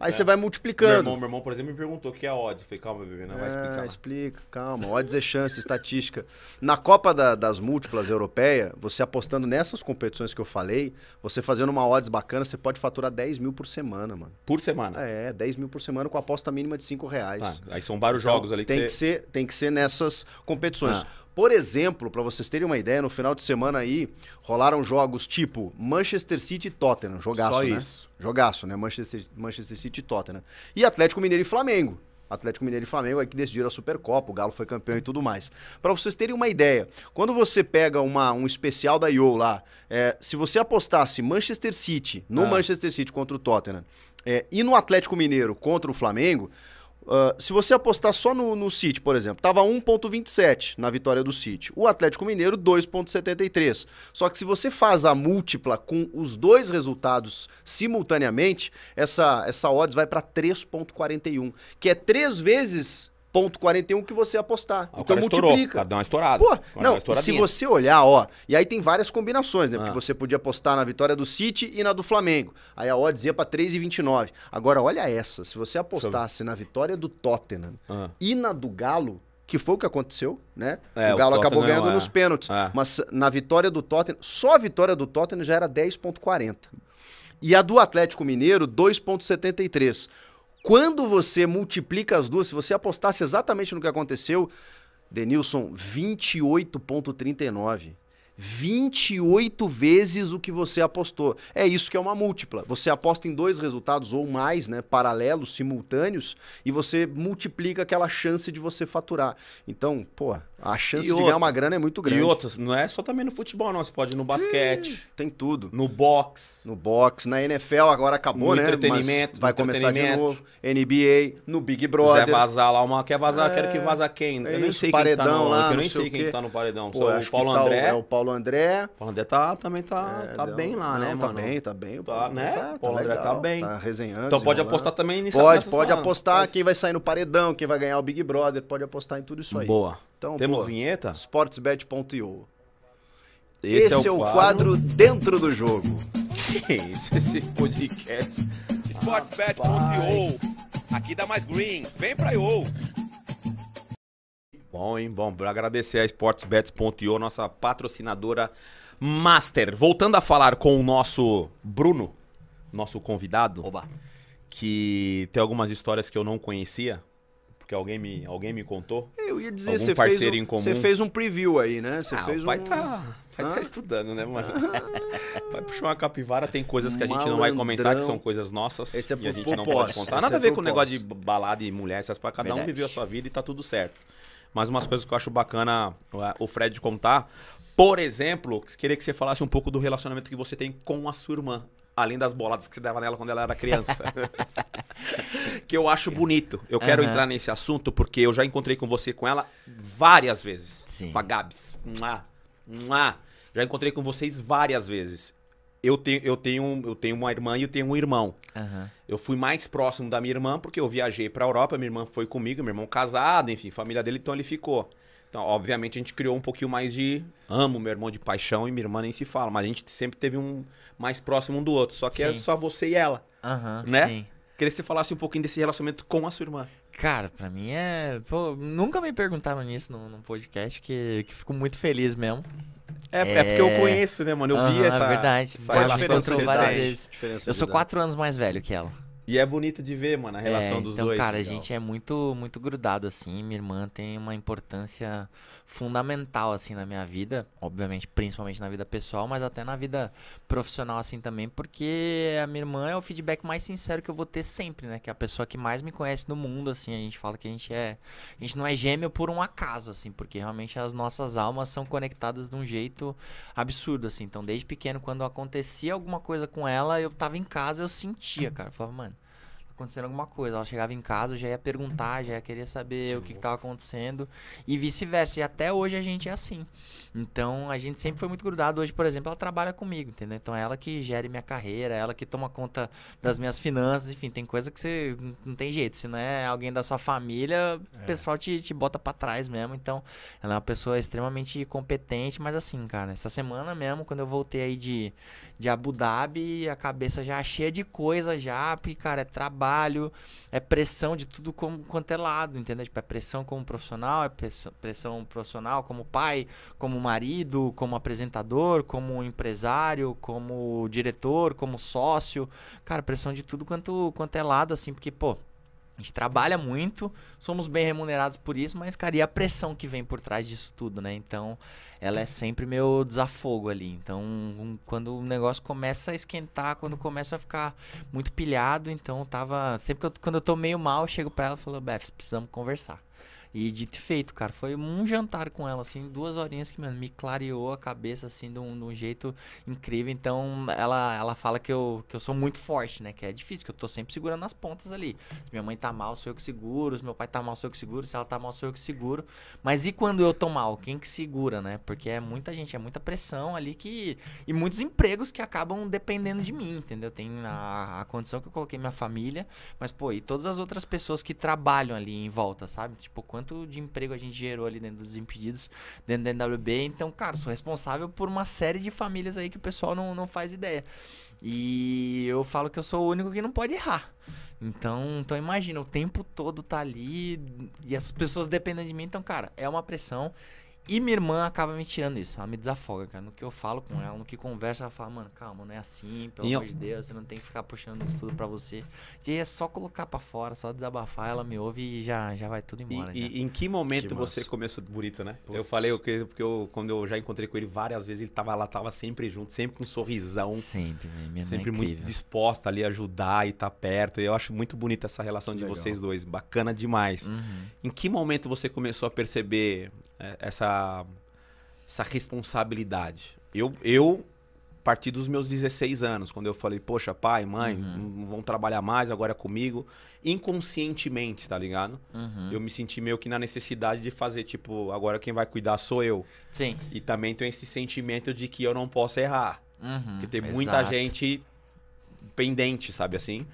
aí é, você vai multiplicando. Meu irmão, meu irmão, por exemplo, me perguntou o que é odds. Eu falei, calma, bebê, não é, vai explicar. Explica, calma. Odds é chance, estatística. Na Copa da, das Múltiplas Europeia, você apostando nessas competições que eu falei, você fazendo uma odds bacana, você pode faturar 10 mil por semana, mano. Por semana? É, 10 mil por semana com aposta mínima de 5 reais. Ah, aí são vários então, jogos ali que tem você... que ser Tem que ser nessas competições. Ah. Por exemplo, para vocês terem uma ideia, no final de semana aí rolaram jogos tipo Manchester City e Tottenham. Jogaço, Só né? isso. Jogaço, né? Manchester, Manchester City e Tottenham. E Atlético Mineiro e Flamengo. Atlético Mineiro e Flamengo é que decidiram a Supercopa, o Galo foi campeão e tudo mais. Para vocês terem uma ideia, quando você pega uma, um especial da IO lá, é, se você apostasse Manchester City, no ah. Manchester City contra o Tottenham, é, e no Atlético Mineiro contra o Flamengo, uh, se você apostar só no, no City, por exemplo, estava 1,27 na vitória do City. O Atlético Mineiro, 2,73. Só que se você faz a múltipla com os dois resultados simultaneamente, essa, essa odds vai para 3,41, que é três vezes ponto 41 que você apostar. Ah, então multiplica. Estourou, uma estourada. Pô, não, uma se você olhar, ó, e aí tem várias combinações, né? Ah. Porque você podia apostar na vitória do City e na do Flamengo. Aí a odds ia para 3,29. Agora olha essa, se você apostasse na vitória do Tottenham ah. e na do Galo, que foi o que aconteceu, né? É, o Galo o acabou ganhando é. nos é. pênaltis, é. mas na vitória do Tottenham, só a vitória do Tottenham já era 10.40. E a do Atlético Mineiro, 2.73. Quando você multiplica as duas, se você apostasse exatamente no que aconteceu, Denilson, 28,39. 28 vezes o que você apostou. É isso que é uma múltipla. Você aposta em dois resultados ou mais, né, paralelos, simultâneos, e você multiplica aquela chance de você faturar. Então, pô, a chance e de outra, ganhar uma grana é muito grande. E outras, não é só também no futebol, não. Você pode ir no basquete. Tem tudo. No boxe. No boxe. Na NFL agora acabou, no né? Entretenimento. Mas vai começar de novo. NBA, no Big Brother. Quiser vazar lá uma. Quer vazar? É, quero que é, vaza quem? eu é nem sei paredão quem tá no, lá. Eu nem sei, sei quem tá no paredão. Pô, o Paulo tá André. O, é o Paulo André. O Paulo André tá, também tá, é, tá bem lá, né, não, né, tá mano? Tá bem, tá bem. O tá, Paulo né? tá, né? Tá, Paulo André tá bem. Tá resenhando. Então pode né, apostar também nisso. Pode, pode apostar quem vai sair no paredão, quem vai ganhar o Big Brother. Pode apostar em tudo isso aí. Boa. Então, Temos pô, vinheta? sportsbet.io. Esse, Esse, é o, é o quadro... quadro... dentro do jogo. Que isso, esse podcast? sportsbet.io. Aqui dá mais green. Vem pra IO. Bom, hein? Bom, agradecer a sportsbet.io, nossa patrocinadora master. Voltando a falar com o nosso Bruno, nosso convidado. Oba. Que tem algumas histórias que eu não conhecia, alguém me, alguém me contou. Eu ia dizer, Algum você parceiro fez, um, Você fez um preview aí, né? Você ah, fez o pai um... tá, pai ah? tá estudando, né, mano? Ah. vai puxar uma capivara, tem coisas que a gente Malandrão. não vai comentar, que são coisas nossas. Esse é e a gente propósito. não pode contar. Esse Nada é a ver propósito. com o negócio de balada e mulher, essas para cada um viveu a sua vida e tá tudo certo. Mas umas coisas que eu acho bacana é, o Fred contar, por exemplo, queria que você falasse um pouco do relacionamento que você tem com a sua irmã além das boladas que você dava nela quando ela era criança. que eu acho bonito. Eu quero uhum. entrar nesse assunto porque eu já encontrei com você com ela várias vezes. Sim. Com a Gabs. Mua, mua. Já encontrei com vocês várias vezes. Eu tenho, eu, tenho, eu tenho uma irmã e eu tenho um irmão. Uhum. Eu fui mais próximo da minha irmã porque eu viajei para a Europa, minha irmã foi comigo, meu irmão casado, enfim, família dele, então ele ficou. Então, obviamente, a gente criou um pouquinho mais de amo meu irmão de paixão e minha irmã nem se fala, mas a gente sempre teve um mais próximo um do outro. Só que é sim. só você e ela. Aham, uhum, né? Sim. Queria que você falasse um pouquinho desse relacionamento com a sua irmã. Cara, pra mim é. Pô, nunca me perguntaram nisso num, podcast, que, que fico muito feliz mesmo. É, é... é porque eu é. conheço, né, mano? Eu uhum, vi essa. É verdade. Essa relação várias vezes. Eu sou quatro anos mais velho que ela. E é bonito de ver, mano, a é, relação é, dos então, dois. então, cara, a gente é muito, muito grudado, assim. Minha irmã tem uma importância fundamental, assim, na minha vida. Obviamente, principalmente na vida pessoal, mas até na vida profissional, assim, também. Porque a minha irmã é o feedback mais sincero que eu vou ter sempre, né? Que é a pessoa que mais me conhece no mundo, assim. A gente fala que a gente é... A gente não é gêmeo por um acaso, assim. Porque realmente as nossas almas são conectadas de um jeito absurdo, assim. Então, desde pequeno, quando acontecia alguma coisa com ela, eu tava em casa, eu sentia, cara. Eu falava, mano acontecendo alguma coisa. Ela chegava em casa, já ia perguntar, uhum. já ia querer saber o que estava acontecendo e vice-versa. E até hoje a gente é assim. Então a gente sempre foi muito grudado. Hoje, por exemplo, ela trabalha comigo, entendeu? Então ela que gere minha carreira, ela que toma conta das minhas finanças, enfim, tem coisa que você não tem jeito. Se não é alguém da sua família, é. o pessoal te, te bota para trás mesmo. Então ela é uma pessoa extremamente competente, mas assim, cara, essa semana mesmo, quando eu voltei aí de, de Abu Dhabi, a cabeça já cheia de coisa já, porque, cara, é trabalho trabalho, é pressão de tudo como, quanto é lado, entendeu? Tipo, é pressão como profissional, é pressão, profissional como pai, como marido, como apresentador, como empresário, como diretor, como sócio. Cara, pressão de tudo quanto, quanto é lado, assim, porque, pô, gente trabalha muito, somos bem remunerados por isso, mas, cara, e a pressão que vem por trás disso tudo, né? Então, ela é sempre meu desafogo ali. Então, um, quando o negócio começa a esquentar, quando começa a ficar muito pilhado, então tava. Sempre que eu, quando eu tô meio mal, eu chego pra ela e falo, Beth, precisamos conversar. E dito e feito, cara, foi um jantar com ela, assim, duas horinhas que mano, me clareou a cabeça, assim, de um, de um, jeito incrível. Então, ela, ela fala que eu, que eu sou muito forte, né? Que é difícil, que eu tô sempre segurando as pontas ali. Se minha mãe tá mal, sou eu que seguro. Se meu pai tá mal, sou eu que seguro. Se ela tá mal, sou eu que seguro. Mas e quando eu tô mal? Quem que segura, né? Porque é muita gente, é muita pressão ali que. E muitos empregos que acabam dependendo de mim, entendeu? Tem a, a condição que eu coloquei minha família, mas, pô, e todas as outras pessoas que trabalham ali em volta, sabe? Tipo, quando quanto de emprego a gente gerou ali dentro dos Impedidos, dentro da NWB. Então, cara, sou responsável por uma série de famílias aí que o pessoal não, não faz ideia. E eu falo que eu sou o único que não pode errar. Então, então imagina, o tempo todo tá ali e as pessoas dependem de mim. Então, cara, é uma pressão. E minha irmã acaba me tirando isso, ela me desafoga, cara. No que eu falo com ela, no que conversa, ela fala, mano, calma, não é assim, pelo amor eu... de Deus, você não tem que ficar puxando isso tudo pra você. E aí é só colocar pra fora, só desabafar, ela me ouve e já, já vai tudo embora. E, e em que momento que você começou bonito, né? Eu falei, porque, porque eu, quando eu já encontrei com ele várias vezes, ele tava lá, tava sempre junto, sempre com um sorrisão. Sempre, minha é Sempre é muito disposta ali a ajudar e tá perto. E eu acho muito bonita essa relação de Legal. vocês dois, bacana demais. Uhum. Em que momento você começou a perceber é, essa, essa responsabilidade. Eu, eu partir dos meus 16 anos, quando eu falei, poxa, pai, mãe, uhum. não vão trabalhar mais, agora é comigo. Inconscientemente, tá ligado? Uhum. Eu me senti meio que na necessidade de fazer, tipo, agora quem vai cuidar sou eu. Sim. E também tenho esse sentimento de que eu não posso errar. Uhum. Porque tem Exato. muita gente pendente, sabe assim?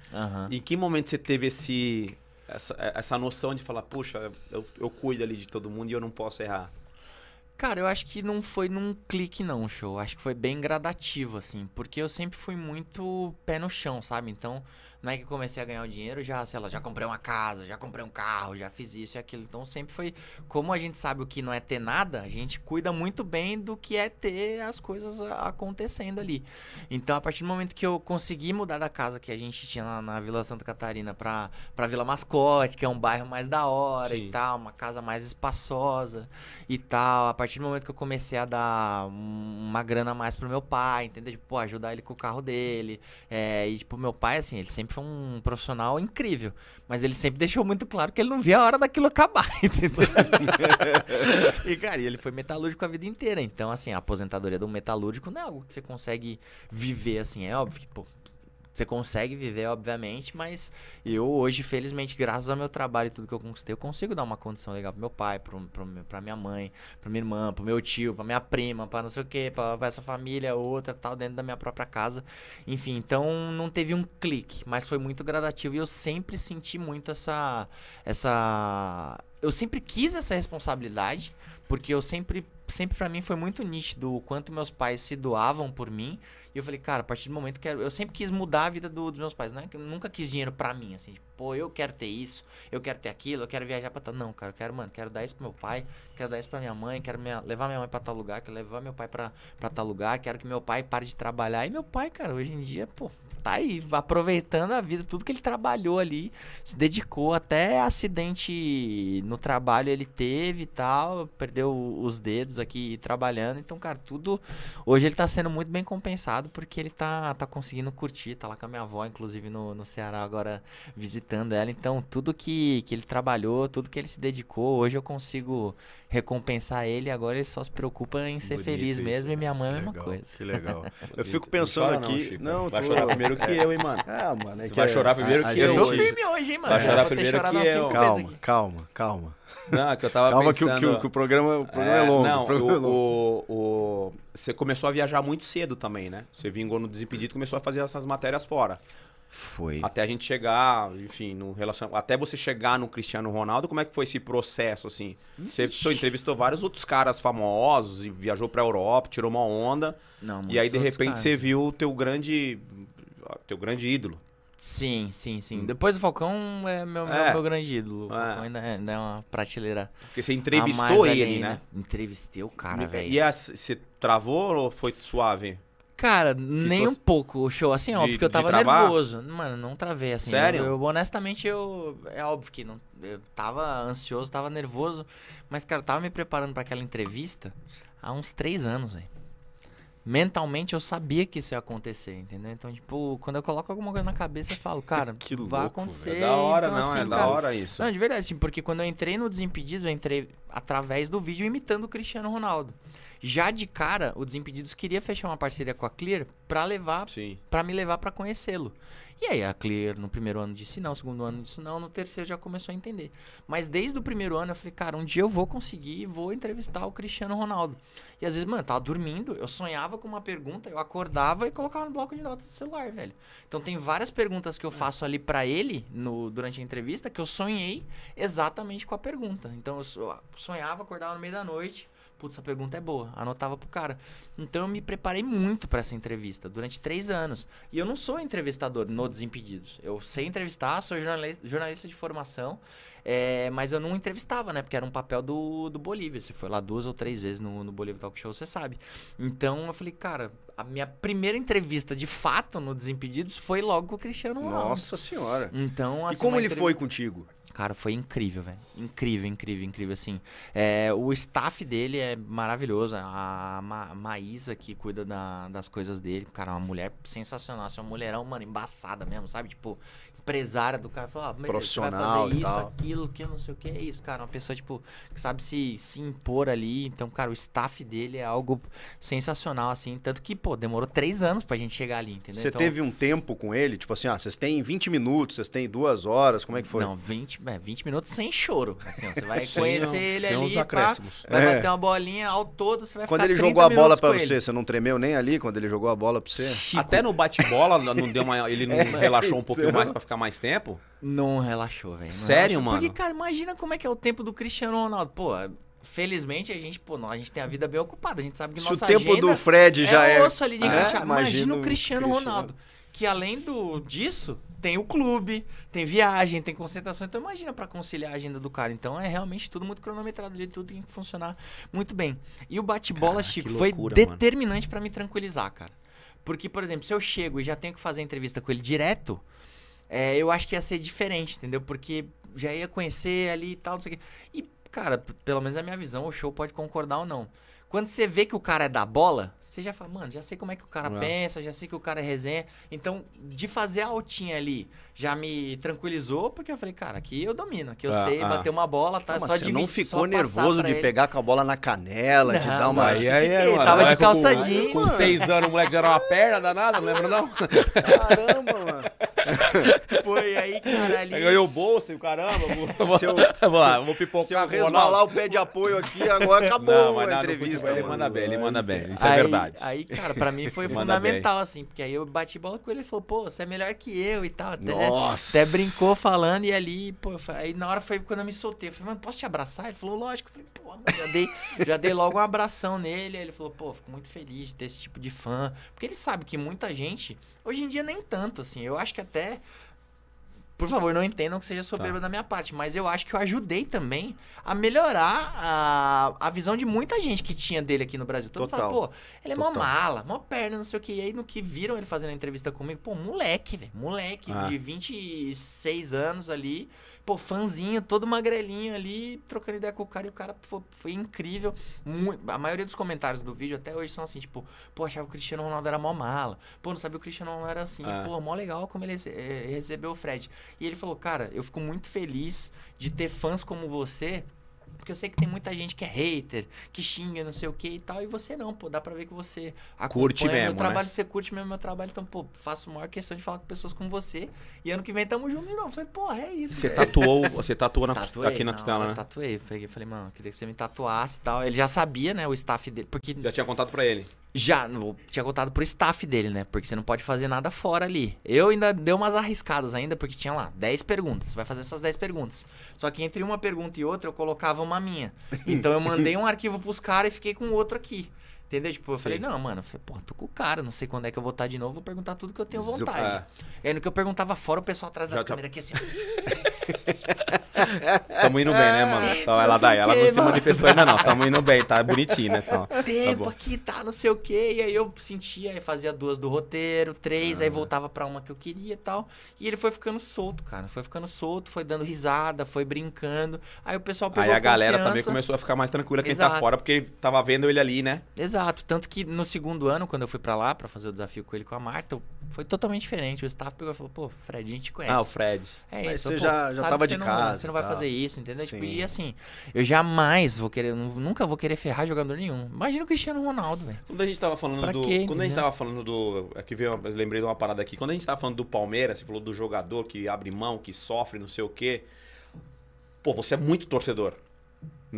Em que momento você teve esse essa, é, essa noção de falar, puxa, eu, eu cuido ali de todo mundo e eu não posso errar? Cara, eu acho que não foi num clique não, show. Acho que foi bem gradativo, assim. Porque eu sempre fui muito pé no chão, sabe? Então, não é que comecei a ganhar o dinheiro, já, sei lá, já comprei uma casa, já comprei um carro, já fiz isso e aquilo. Então sempre foi. Como a gente sabe o que não é ter nada, a gente cuida muito bem do que é ter as coisas acontecendo ali. Então, a partir do momento que eu consegui mudar da casa que a gente tinha na, na Vila Santa Catarina pra, pra Vila Mascote, que é um bairro mais da hora Sim. e tal, uma casa mais espaçosa e tal. A partir do momento que eu comecei a dar uma grana a mais pro meu pai, entendeu? Tipo, ajudar ele com o carro dele. É, e, tipo, meu pai, assim, ele sempre sempre foi um profissional incrível, mas ele sempre deixou muito claro que ele não via a hora daquilo acabar, entendeu? e, cara, ele foi metalúrgico a vida inteira. Então, assim, a aposentadoria de um metalúrgico não é algo que você consegue viver, assim. É óbvio que, pô, você consegue viver, obviamente, mas eu hoje, felizmente, graças ao meu trabalho e tudo que eu conquistei, eu consigo dar uma condição legal pro meu pai, pro, pro, pra minha mãe, pra minha irmã, pro meu tio, pra minha prima, pra não sei o que, pra, pra essa família, outra, tal, tá dentro da minha própria casa. Enfim, então não teve um clique, mas foi muito gradativo e eu sempre senti muito essa. essa eu sempre quis essa responsabilidade, porque eu sempre, sempre para mim foi muito nítido o quanto meus pais se doavam por mim eu falei, cara, a partir do momento que eu sempre quis mudar a vida do, dos meus pais, né? Eu nunca quis dinheiro para mim, assim, tipo, pô, eu quero ter isso, eu quero ter aquilo, eu quero viajar pra tal. Não, cara, eu quero, mano, quero dar isso pro meu pai, quero dar isso pra minha mãe, quero minha, levar minha mãe pra tal lugar, quero levar meu pai pra, pra tal lugar, quero que meu pai pare de trabalhar. E meu pai, cara, hoje em dia, pô, tá aí, aproveitando a vida, tudo que ele trabalhou ali, se dedicou, até acidente no trabalho ele teve e tal, perdeu os dedos aqui trabalhando, então, cara, tudo, hoje ele tá sendo muito bem compensado, porque ele tá, tá conseguindo curtir, tá lá com a minha avó, inclusive no, no Ceará agora, visitando ela. Então, tudo que, que ele trabalhou, tudo que ele se dedicou, hoje eu consigo recompensar ele. Agora ele só se preocupa em ser Bonito feliz isso, mesmo. Né? E minha mãe é a mesma coisa. Que legal. Eu fico pensando não aqui. Não, não vai chorar primeiro que eu, hein, mano. Ah, mano. É você que vai é... chorar primeiro que eu. Eu tô hoje. firme hoje, hein, mano. Vai chorar primeiro que eu. Calma, calma, calma. Não, é que eu tava Calma pensando... que, que o programa, o programa é, é longo. Não, o, é o, é longo. O, você começou a viajar muito cedo também, né? Você vingou no Desimpedido e começou a fazer essas matérias fora. Foi. Até a gente chegar, enfim, no relação, até você chegar no Cristiano Ronaldo, como é que foi esse processo assim? Você entrevistou vários outros caras famosos e viajou para Europa, tirou uma onda. Não, e aí de repente caras. você viu o teu grande teu grande ídolo. Sim, sim, sim. Hum. Depois do Falcão é meu, é. meu, grande ídolo. É. Ainda, é, ainda, é uma prateleira. Porque você entrevistou ele, né? né? Entrevistei o cara, velho. E você travou ou foi suave? Cara, que nem fosse... um pouco o show, assim, de, porque eu tava nervoso. Mano, não travei, assim. Sério? Eu, eu, honestamente, eu. É óbvio que não. Eu tava ansioso, tava nervoso. Mas, cara, eu tava me preparando para aquela entrevista há uns três anos, velho. Mentalmente eu sabia que isso ia acontecer, entendeu? Então, tipo, quando eu coloco alguma coisa na cabeça, eu falo, cara, que louco, vai acontecer. É da hora, então, não, assim, é da hora isso. Não, de verdade, assim, porque quando eu entrei no Desimpedidos, eu entrei através do vídeo imitando o Cristiano Ronaldo. Já de cara, o Desimpedidos queria fechar uma parceria com a Clear para levar, para me levar para conhecê-lo. E aí a Clear no primeiro ano disse não, no segundo ano disse não, no terceiro já começou a entender. Mas desde o primeiro ano eu falei, cara, um dia eu vou conseguir e vou entrevistar o Cristiano Ronaldo. E às vezes, mano, tava dormindo, eu sonhava com uma pergunta, eu acordava e colocava no bloco de notas do celular, velho. Então tem várias perguntas que eu é. faço ali para ele no, durante a entrevista que eu sonhei exatamente com a pergunta. Então eu ah, sonhava, acordava no meio da noite putz, essa pergunta é boa, anotava pro cara. Então eu me preparei muito para essa entrevista, durante três anos. E eu não sou entrevistador no Desimpedidos. Eu sei entrevistar, sou jornalista de formação, é, mas eu não entrevistava, né? Porque era um papel do, do Bolívia. Você foi lá duas ou três vezes no, no Bolívia Talk Show, você sabe. Então eu falei, cara, a minha primeira entrevista de fato no Desimpedidos foi logo com o Cristiano Ronaldo. Nossa Senhora! Então, assim, E como ele entrev... foi contigo? Cara, foi incrível, velho. Incrível, incrível, incrível, assim. É, o staff dele é maravilhoso. A Ma Maísa, que cuida da, das coisas dele. Cara, uma mulher sensacional. Assim, uma mulherão, mano, embaçada mesmo, sabe? Tipo, empresária do cara. Falar, ah, mas Profissional, vai fazer isso, tal. aquilo, que eu não sei o que é isso, cara. Uma pessoa, tipo, que sabe se, se impor ali. Então, cara, o staff dele é algo sensacional, assim. Tanto que, pô, demorou três anos pra gente chegar ali, entendeu? Você então, teve um tempo com ele, tipo assim, ah, vocês têm 20 minutos, vocês têm duas horas, como é que foi? Não, 20, é, 20 minutos sem choro. Assim, você vai conhecer ele sem ali. Uns acréscimos. Pá, vai é. bater uma bolinha ao todo, você vai Quando ele jogou a bola pra você, ele. você não tremeu nem ali quando ele jogou a bola pra você? Chico. Até no bate-bola, não deu uma. Ele não é, relaxou um pouquinho então... mais pra ficar mais tempo? Não relaxou, velho. Sério, relaxou. mano? Porque, cara, imagina como é que é o tempo do Cristiano Ronaldo. Pô, felizmente a gente, pô, nós, a gente tem a vida bem ocupada. A gente sabe que Se o tempo do Fred é já é. osso ali de é? Imagina o Cristiano, Cristiano Ronaldo. Que além do, disso, tem o clube, tem viagem, tem concentração. Então imagina para conciliar a agenda do cara. Então é realmente tudo muito cronometrado ali, tudo tem que funcionar muito bem. E o bate-bola, Chico, loucura, foi determinante para me tranquilizar, cara. Porque, por exemplo, se eu chego e já tenho que fazer entrevista com ele direto, é, eu acho que ia ser diferente, entendeu? Porque já ia conhecer ali e tal, não sei o quê. E, cara, pelo menos a minha visão, o show pode concordar ou não. Quando você vê que o cara é da bola, você já fala, mano, já sei como é que o cara é. pensa, já sei que o cara é resenha. Então, de fazer a altinha ali, já me tranquilizou, porque eu falei, cara, aqui eu domino, aqui eu é, sei é. bater uma bola, tá? Não, só você não ficou nervoso de ele. pegar com a bola na canela, não, de dar uma. Aí, aí, aí, mano, tava de calça jeans. Com, com seis anos o moleque já era uma perna danada, não lembra não? Caramba, mano. Foi aí, caralho. Ganhou o bolso, caramba. Vou, caramba vou lá, vamos pipocar. Se eu resbalar o pé de apoio aqui, agora acabou não, a não, entrevista. Futebol, ele manda bem, ele manda bem. Isso é aí, é verdade. Aí, cara, pra mim foi fundamental, assim, porque aí eu bati bola com ele e falou, pô, você é melhor que eu e tal. Até, Nossa. até brincou falando e ali, pô, aí na hora foi quando eu me soltei. Eu falei, mano, posso te abraçar? Ele falou, lógico. Eu falei, pô já dei, já dei logo um abração nele. ele falou, pô, fico muito feliz de ter esse tipo de fã. Porque ele sabe que muita gente, hoje em dia nem tanto, assim. Eu acho que até por favor, não entendam que seja soberba tá. da minha parte, mas eu acho que eu ajudei também a melhorar a, a visão de muita gente que tinha dele aqui no Brasil. Todo Total. Fala, pô, ele é Total. mó mala, mó perna, não sei o que. E aí, no que viram ele fazendo a entrevista comigo, pô, moleque, velho, moleque ah. de 26 anos ali, pô, fãzinho, todo magrelinho ali, trocando ideia com o cara. E o cara pô, foi incrível. Muito, a maioria dos comentários do vídeo até hoje são assim, tipo, pô, achava que o Cristiano Ronaldo era mó mala. Pô, não sabia que o Cristiano Ronaldo era assim. É. Pô, mó legal como ele eh, recebeu o Fred. E ele falou, cara, eu fico muito feliz de ter fãs como você porque eu sei que tem muita gente que é hater, que xinga, não sei o que e tal, e você não, pô, dá pra ver que você curte mesmo, meu né? trabalho, né? você curte mesmo meu trabalho, então, pô, faço maior questão de falar com pessoas como você. E ano que vem tamo junto de novo. Eu falei, pô, é isso. Você tatuou, você tatuou na Tatuei, aqui na não, costela, né? Tatuei, falei, falei, mano, queria que você me tatuasse e tal. Ele já sabia, né, o staff dele, porque Já tinha contato pra ele. Já, tinha contado pro staff dele, né? Porque você não pode fazer nada fora ali. Eu ainda dei umas arriscadas ainda, porque tinha lá 10 perguntas. Você vai fazer essas 10 perguntas. Só que entre uma pergunta e outra, eu colocava uma minha. Então eu mandei um arquivo pros caras e fiquei com outro aqui. Entendeu? Tipo, eu Sim. falei, não, mano, falei, pô, tô com o cara, não sei quando é que eu vou estar tá de novo, vou perguntar tudo que eu tenho vontade. Zupa. É. E aí no que eu perguntava fora, o pessoal atrás das tá- câmeras aqui assim. Tamo indo bem, né, mano? Então ela daí, ela não se manifestou ainda não. Tamo indo bem, tá bonitinho, né? Então, tá Tempo tá aqui, tá, não sei o quê. E aí eu sentia, aí fazia duas do roteiro, três, ah. aí voltava pra uma que eu queria e tal. E ele foi ficando solto, cara. Foi ficando solto, foi dando risada, foi brincando. Aí o pessoal pegou Aí a galera também começou a ficar mais tranquila quem tá Exato. tá fora, porque tava vendo ele ali, né? Exato. Tanto que no segundo ano, quando eu fui pra lá pra fazer o desafio com ele com a Marta, foi totalmente diferente. O staff pegou e falou, pô, Fred, a gente conhece. Ah, o Fred. É Mas isso. Você pô, já, já tava de não, é, casa não vai tá. fazer isso, entendeu? Tipo, e assim, eu jamais vou querer, nunca vou querer ferrar jogador nenhum. Imagina o Cristiano Ronaldo, velho. Quando a gente tava falando pra do. Quê, quando a gente tava falando do. Aqui é veio, lembrei de uma parada aqui. Quando a gente tava falando do Palmeiras, você falou do jogador que abre mão, que sofre, não sei o quê. Pô, você é muito torcedor.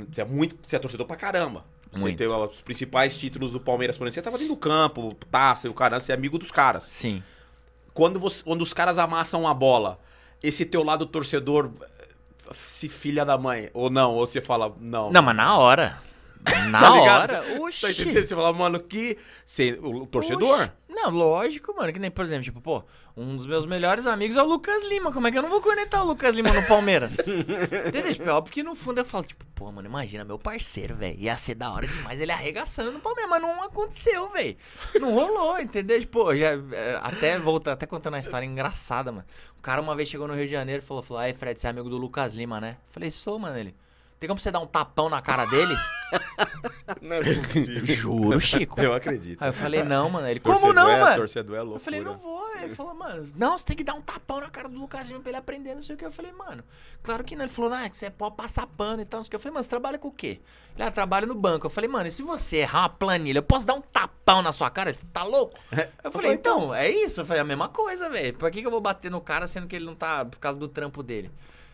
Você é muito. Você é torcedor pra caramba. Muito. Você tem os principais títulos do Palmeiras, por exemplo. Você tava dentro do campo, taça, o cara, você é amigo dos caras. Sim. Quando, você, quando os caras amassam a bola, esse teu lado torcedor se filha da mãe. Ou não, ou você fala, não. Não, mas na hora. Tá na tá hora. Oxi. Você fala, mano, que. o torcedor. Oxi. Não, lógico, mano. Que nem, por exemplo, tipo, pô, um dos meus melhores amigos é o Lucas Lima. Como é que eu não vou conectar o Lucas Lima no Palmeiras? Entendeu? Tipo, é óbvio que no fundo eu falo, tipo, pô, mano, imagina, meu parceiro, velho. Ia ser da hora demais ele arregaçando no Palmeiras. Mas não aconteceu, velho. Não rolou, entendeu? Tipo, já, é, até volta, até contando uma história engraçada, mano. O cara uma vez chegou no Rio de Janeiro e falou, falou, aí, Fred, você é amigo do Lucas Lima, né? Eu falei, sou, mano. Ele, tem como você dar um tapão na cara dele? Não é possível. Juro, Chico. Eu acredito. Aí eu falei, não, mano. Ele, como não, é, mano? Torcedor é Eu falei, não vou. ele falou, mano, não, você tem que dar um tapão na cara do Lucasinho pra ele aprender, não sei o que. Eu falei, mano, claro que não. Ele falou, é que você é pode passar pano e tal, não sei o que. Eu falei, mano, você trabalha com o quê? Ele, ah, trabalha no banco. Eu falei, mano, e se você errar uma planilha, eu posso dar um tapão na sua cara? Ele, tá louco? Eu falei, então. então, é isso. Eu falei, é a mesma coisa, velho. Por que, que eu vou bater no cara sendo que ele não tá por causa do trampo dele?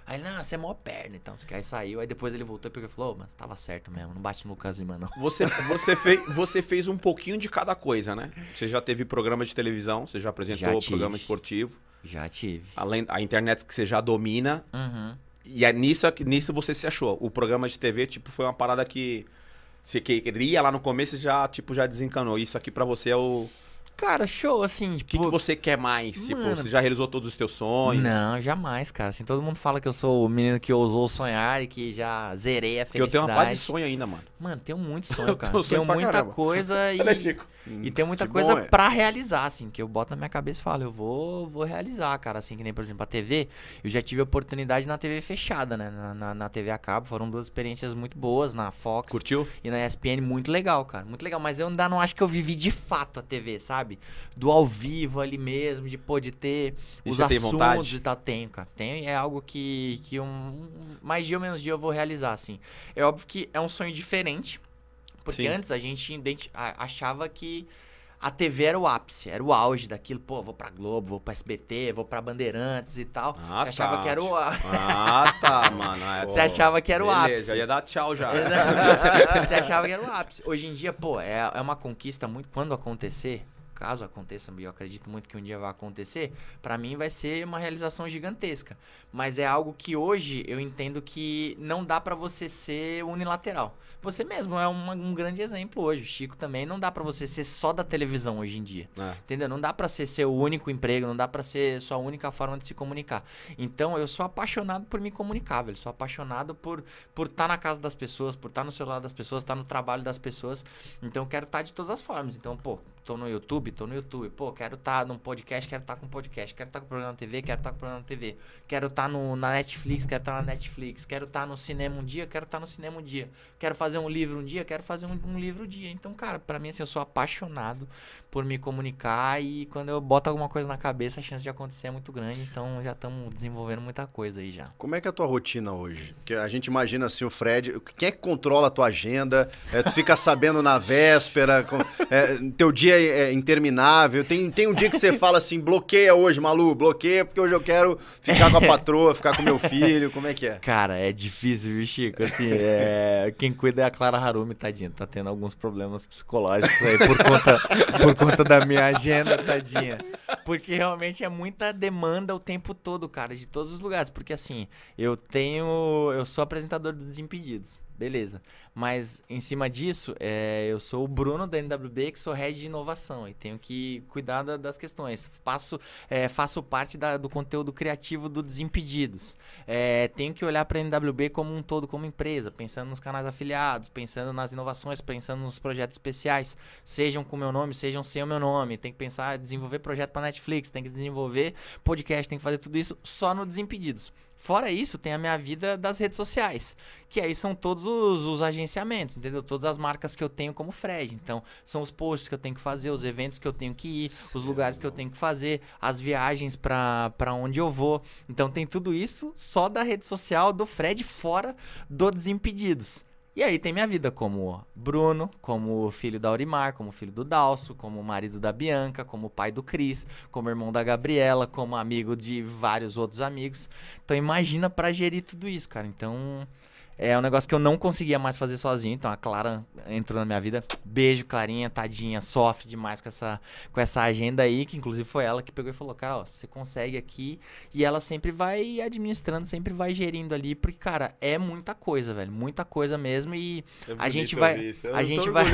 Aí, não, ah, você é mó perna então, Aí saiu, aí depois ele voltou e falou, oh, mas tava certo mesmo, não bate no Lucas Lima, não. Você, você, fez, você fez um pouquinho de cada coisa, né? Você já teve programa de televisão, você já apresentou já programa esportivo. Já tive. Além a internet que você já domina. Uhum. E é nisso, é nisso você se achou. O programa de TV, tipo, foi uma parada que. Você queria lá no começo já, tipo, já desencanou. Isso aqui para você é o. Cara, show, assim. O tipo... que, que, tipo, você quer mais? Tipo, mano, tipo, você já realizou todos os teus sonhos? Não, jamais, cara. Assim, todo mundo fala que eu sou o menino que ousou sonhar e que já zerei a felicidade. eu tenho uma parte de sonho ainda, mano. Mano, tenho muito sonho, cara. eu tenho muita caramba. coisa e. e tenho muita que coisa bom, é. pra realizar, assim. Que eu boto na minha cabeça e falo, eu vou, vou realizar, cara. Assim, que nem, por exemplo, a TV. Eu já tive oportunidade na TV fechada, né? Na, na, na TV a cabo. Foram duas experiências muito boas na Fox. Curtiu? E na ESPN, muito legal, cara. Muito legal. Mas eu ainda não acho que eu vivi de fato a TV, sabe? sabe? Do ao vivo ali mesmo, de, poder ter e os assuntos vontade? e tal. Tenho, cara. Tenho, é algo que, que um, mais dia ou menos dia eu vou realizar, assim. É óbvio que é um sonho diferente, porque Sim. antes a gente achava que a TV era o ápice, era o auge daquilo. Pô, vou pra Globo, vou pra SBT, vou pra Bandeirantes e tal. Ah, você achava tá. que era o ápice. Ah, tá, mano. É, você achava que era o ápice. Beleza, ia dar tchau já. você achava que era o ápice. Hoje em dia, pô, é, é uma conquista muito. Quando acontecer, caso aconteça, eu acredito muito que um dia vai acontecer, para mim vai ser uma realização gigantesca. Mas é algo que hoje eu entendo que não dá para você ser unilateral. Você mesmo é um grande exemplo hoje. O Chico também não dá para você ser só da televisão hoje em dia. É. Entendeu? Não dá para ser seu único emprego, não dá para ser sua única forma de se comunicar. Então eu sou apaixonado por me comunicar, velho. Sou apaixonado por por estar tá na casa das pessoas, por estar tá no celular das pessoas, estar tá no trabalho das pessoas. Então eu quero estar tá de todas as formas. Então, pô, tô no YouTube, tô no YouTube. Pô, quero estar tá num podcast, quero estar tá com podcast, quero estar tá com programa na TV, quero estar tá com programa na TV. Quero tá estar tá na Netflix, quero estar tá na Netflix. Quero estar tá no cinema um dia, quero estar tá no cinema um dia. Quero fazer um livro um dia, quero fazer um, um livro um dia. Então, cara, para mim, assim, eu sou apaixonado por me comunicar e quando eu boto alguma coisa na cabeça, a chance de acontecer é muito grande. Então, já estamos desenvolvendo muita coisa aí já. Como é que é a tua rotina hoje? Porque a gente imagina, assim, o Fred... Quem é que controla a tua agenda? É, tu fica sabendo na véspera? Com, é, teu dia é, é, interminável. Tem, tem um dia que você fala assim, bloqueia hoje, Malu, bloqueia, porque hoje eu quero ficar com a é. patroa, ficar com meu filho. Como é que é? Cara, é difícil, viu, Chico? Assim, é... quem cuida é a Clara Harumi, tadinha. Tá tendo alguns problemas psicológicos aí por conta, por conta da minha agenda, tadinha. Porque realmente é muita demanda o tempo todo, cara, de todos os lugares. Porque assim, eu tenho. Eu sou apresentador dos Desimpedidos. Beleza. Mas em cima disso, é, eu sou o Bruno da NWB, que sou head de inovação e tenho que cuidar da, das questões. Passo, é, faço parte da, do conteúdo criativo do Desimpedidos. É, tenho que olhar para a NWB como um todo, como empresa, pensando nos canais afiliados, pensando nas inovações, pensando nos projetos especiais, sejam com meu nome, sejam sem o meu nome. Tem que pensar, desenvolver projeto para Netflix, tem que desenvolver podcast, tem que fazer tudo isso só no Desimpedidos. Fora isso, tem a minha vida das redes sociais, que aí são todos os, os, agenciamentos, entendeu? Todas as marcas que eu tenho como Fred. Então, são os posts que eu tenho que fazer, os eventos que eu tenho que ir, os lugares que eu tenho que fazer, as viagens para onde eu vou. Então, tem tudo isso só da rede social do Fred fora do Desimpedidos. E aí tem minha vida como Bruno, como filho da Aurimar, como filho do Dalso, como marido da Bianca, como pai do Cris, como irmão da Gabriela, como amigo de vários outros amigos. Então imagina para gerir tudo isso, cara. Então é um negócio que eu não conseguia mais fazer sozinho. Então a Clara entrou na minha vida. Beijo, Clarinha, tadinha, sofre demais com essa, com essa agenda aí, que inclusive foi ela que pegou e falou: Cara, ó, você consegue aqui. E ela sempre vai administrando, sempre vai gerindo ali, porque, cara, é muita coisa, velho. Muita coisa mesmo. E é a gente vai. A gente vai.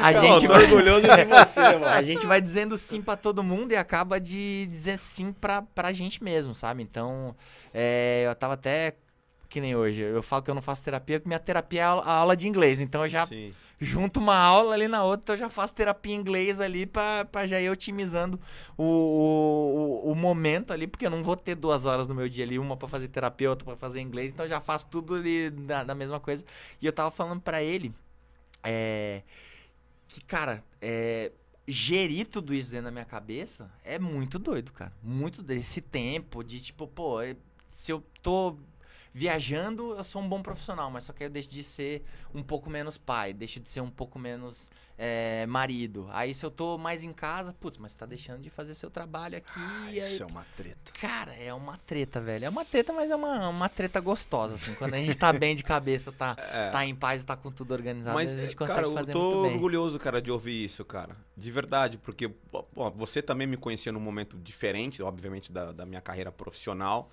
a gente vai. orgulhoso de você, mano. A gente vai dizendo sim para todo mundo e acaba de dizer sim pra, pra gente mesmo, sabe? Então, é, eu tava até que nem hoje. Eu falo que eu não faço terapia, porque minha terapia é a aula de inglês. Então eu já Sim. junto uma aula ali na outra, então eu já faço terapia em inglês ali para já ir otimizando o, o, o, momento ali, porque eu não vou ter duas horas no meu dia ali, uma para fazer terapia, outra para fazer inglês. Então eu já faço tudo ali da, mesma coisa. E eu tava falando para ele é, que, cara, é, gerir tudo isso dentro da minha cabeça é muito doido, cara. Muito desse tempo de tipo, pô, eh, se eu tô viajando, eu sou um bom profissional, mas só que eu deixo de ser um pouco menos pai, deixo de ser um pouco menos é, marido. Aí se eu tô mais em casa, putz, mas você tá deixando de fazer seu trabalho aqui. Ah, aí... Isso é uma treta. Cara, é uma treta, velho. É uma treta, mas é uma, uma treta gostosa, assim. Quando a gente tá bem de cabeça, tá, é. tá em paz, tá com tudo organizado, mas, a gente é, consegue cara, fazer muito bem. eu tô orgulhoso, cara, de ouvir isso, cara. De verdade, porque bom, você também me conhecia num momento diferente, obviamente, da, da minha carreira profissional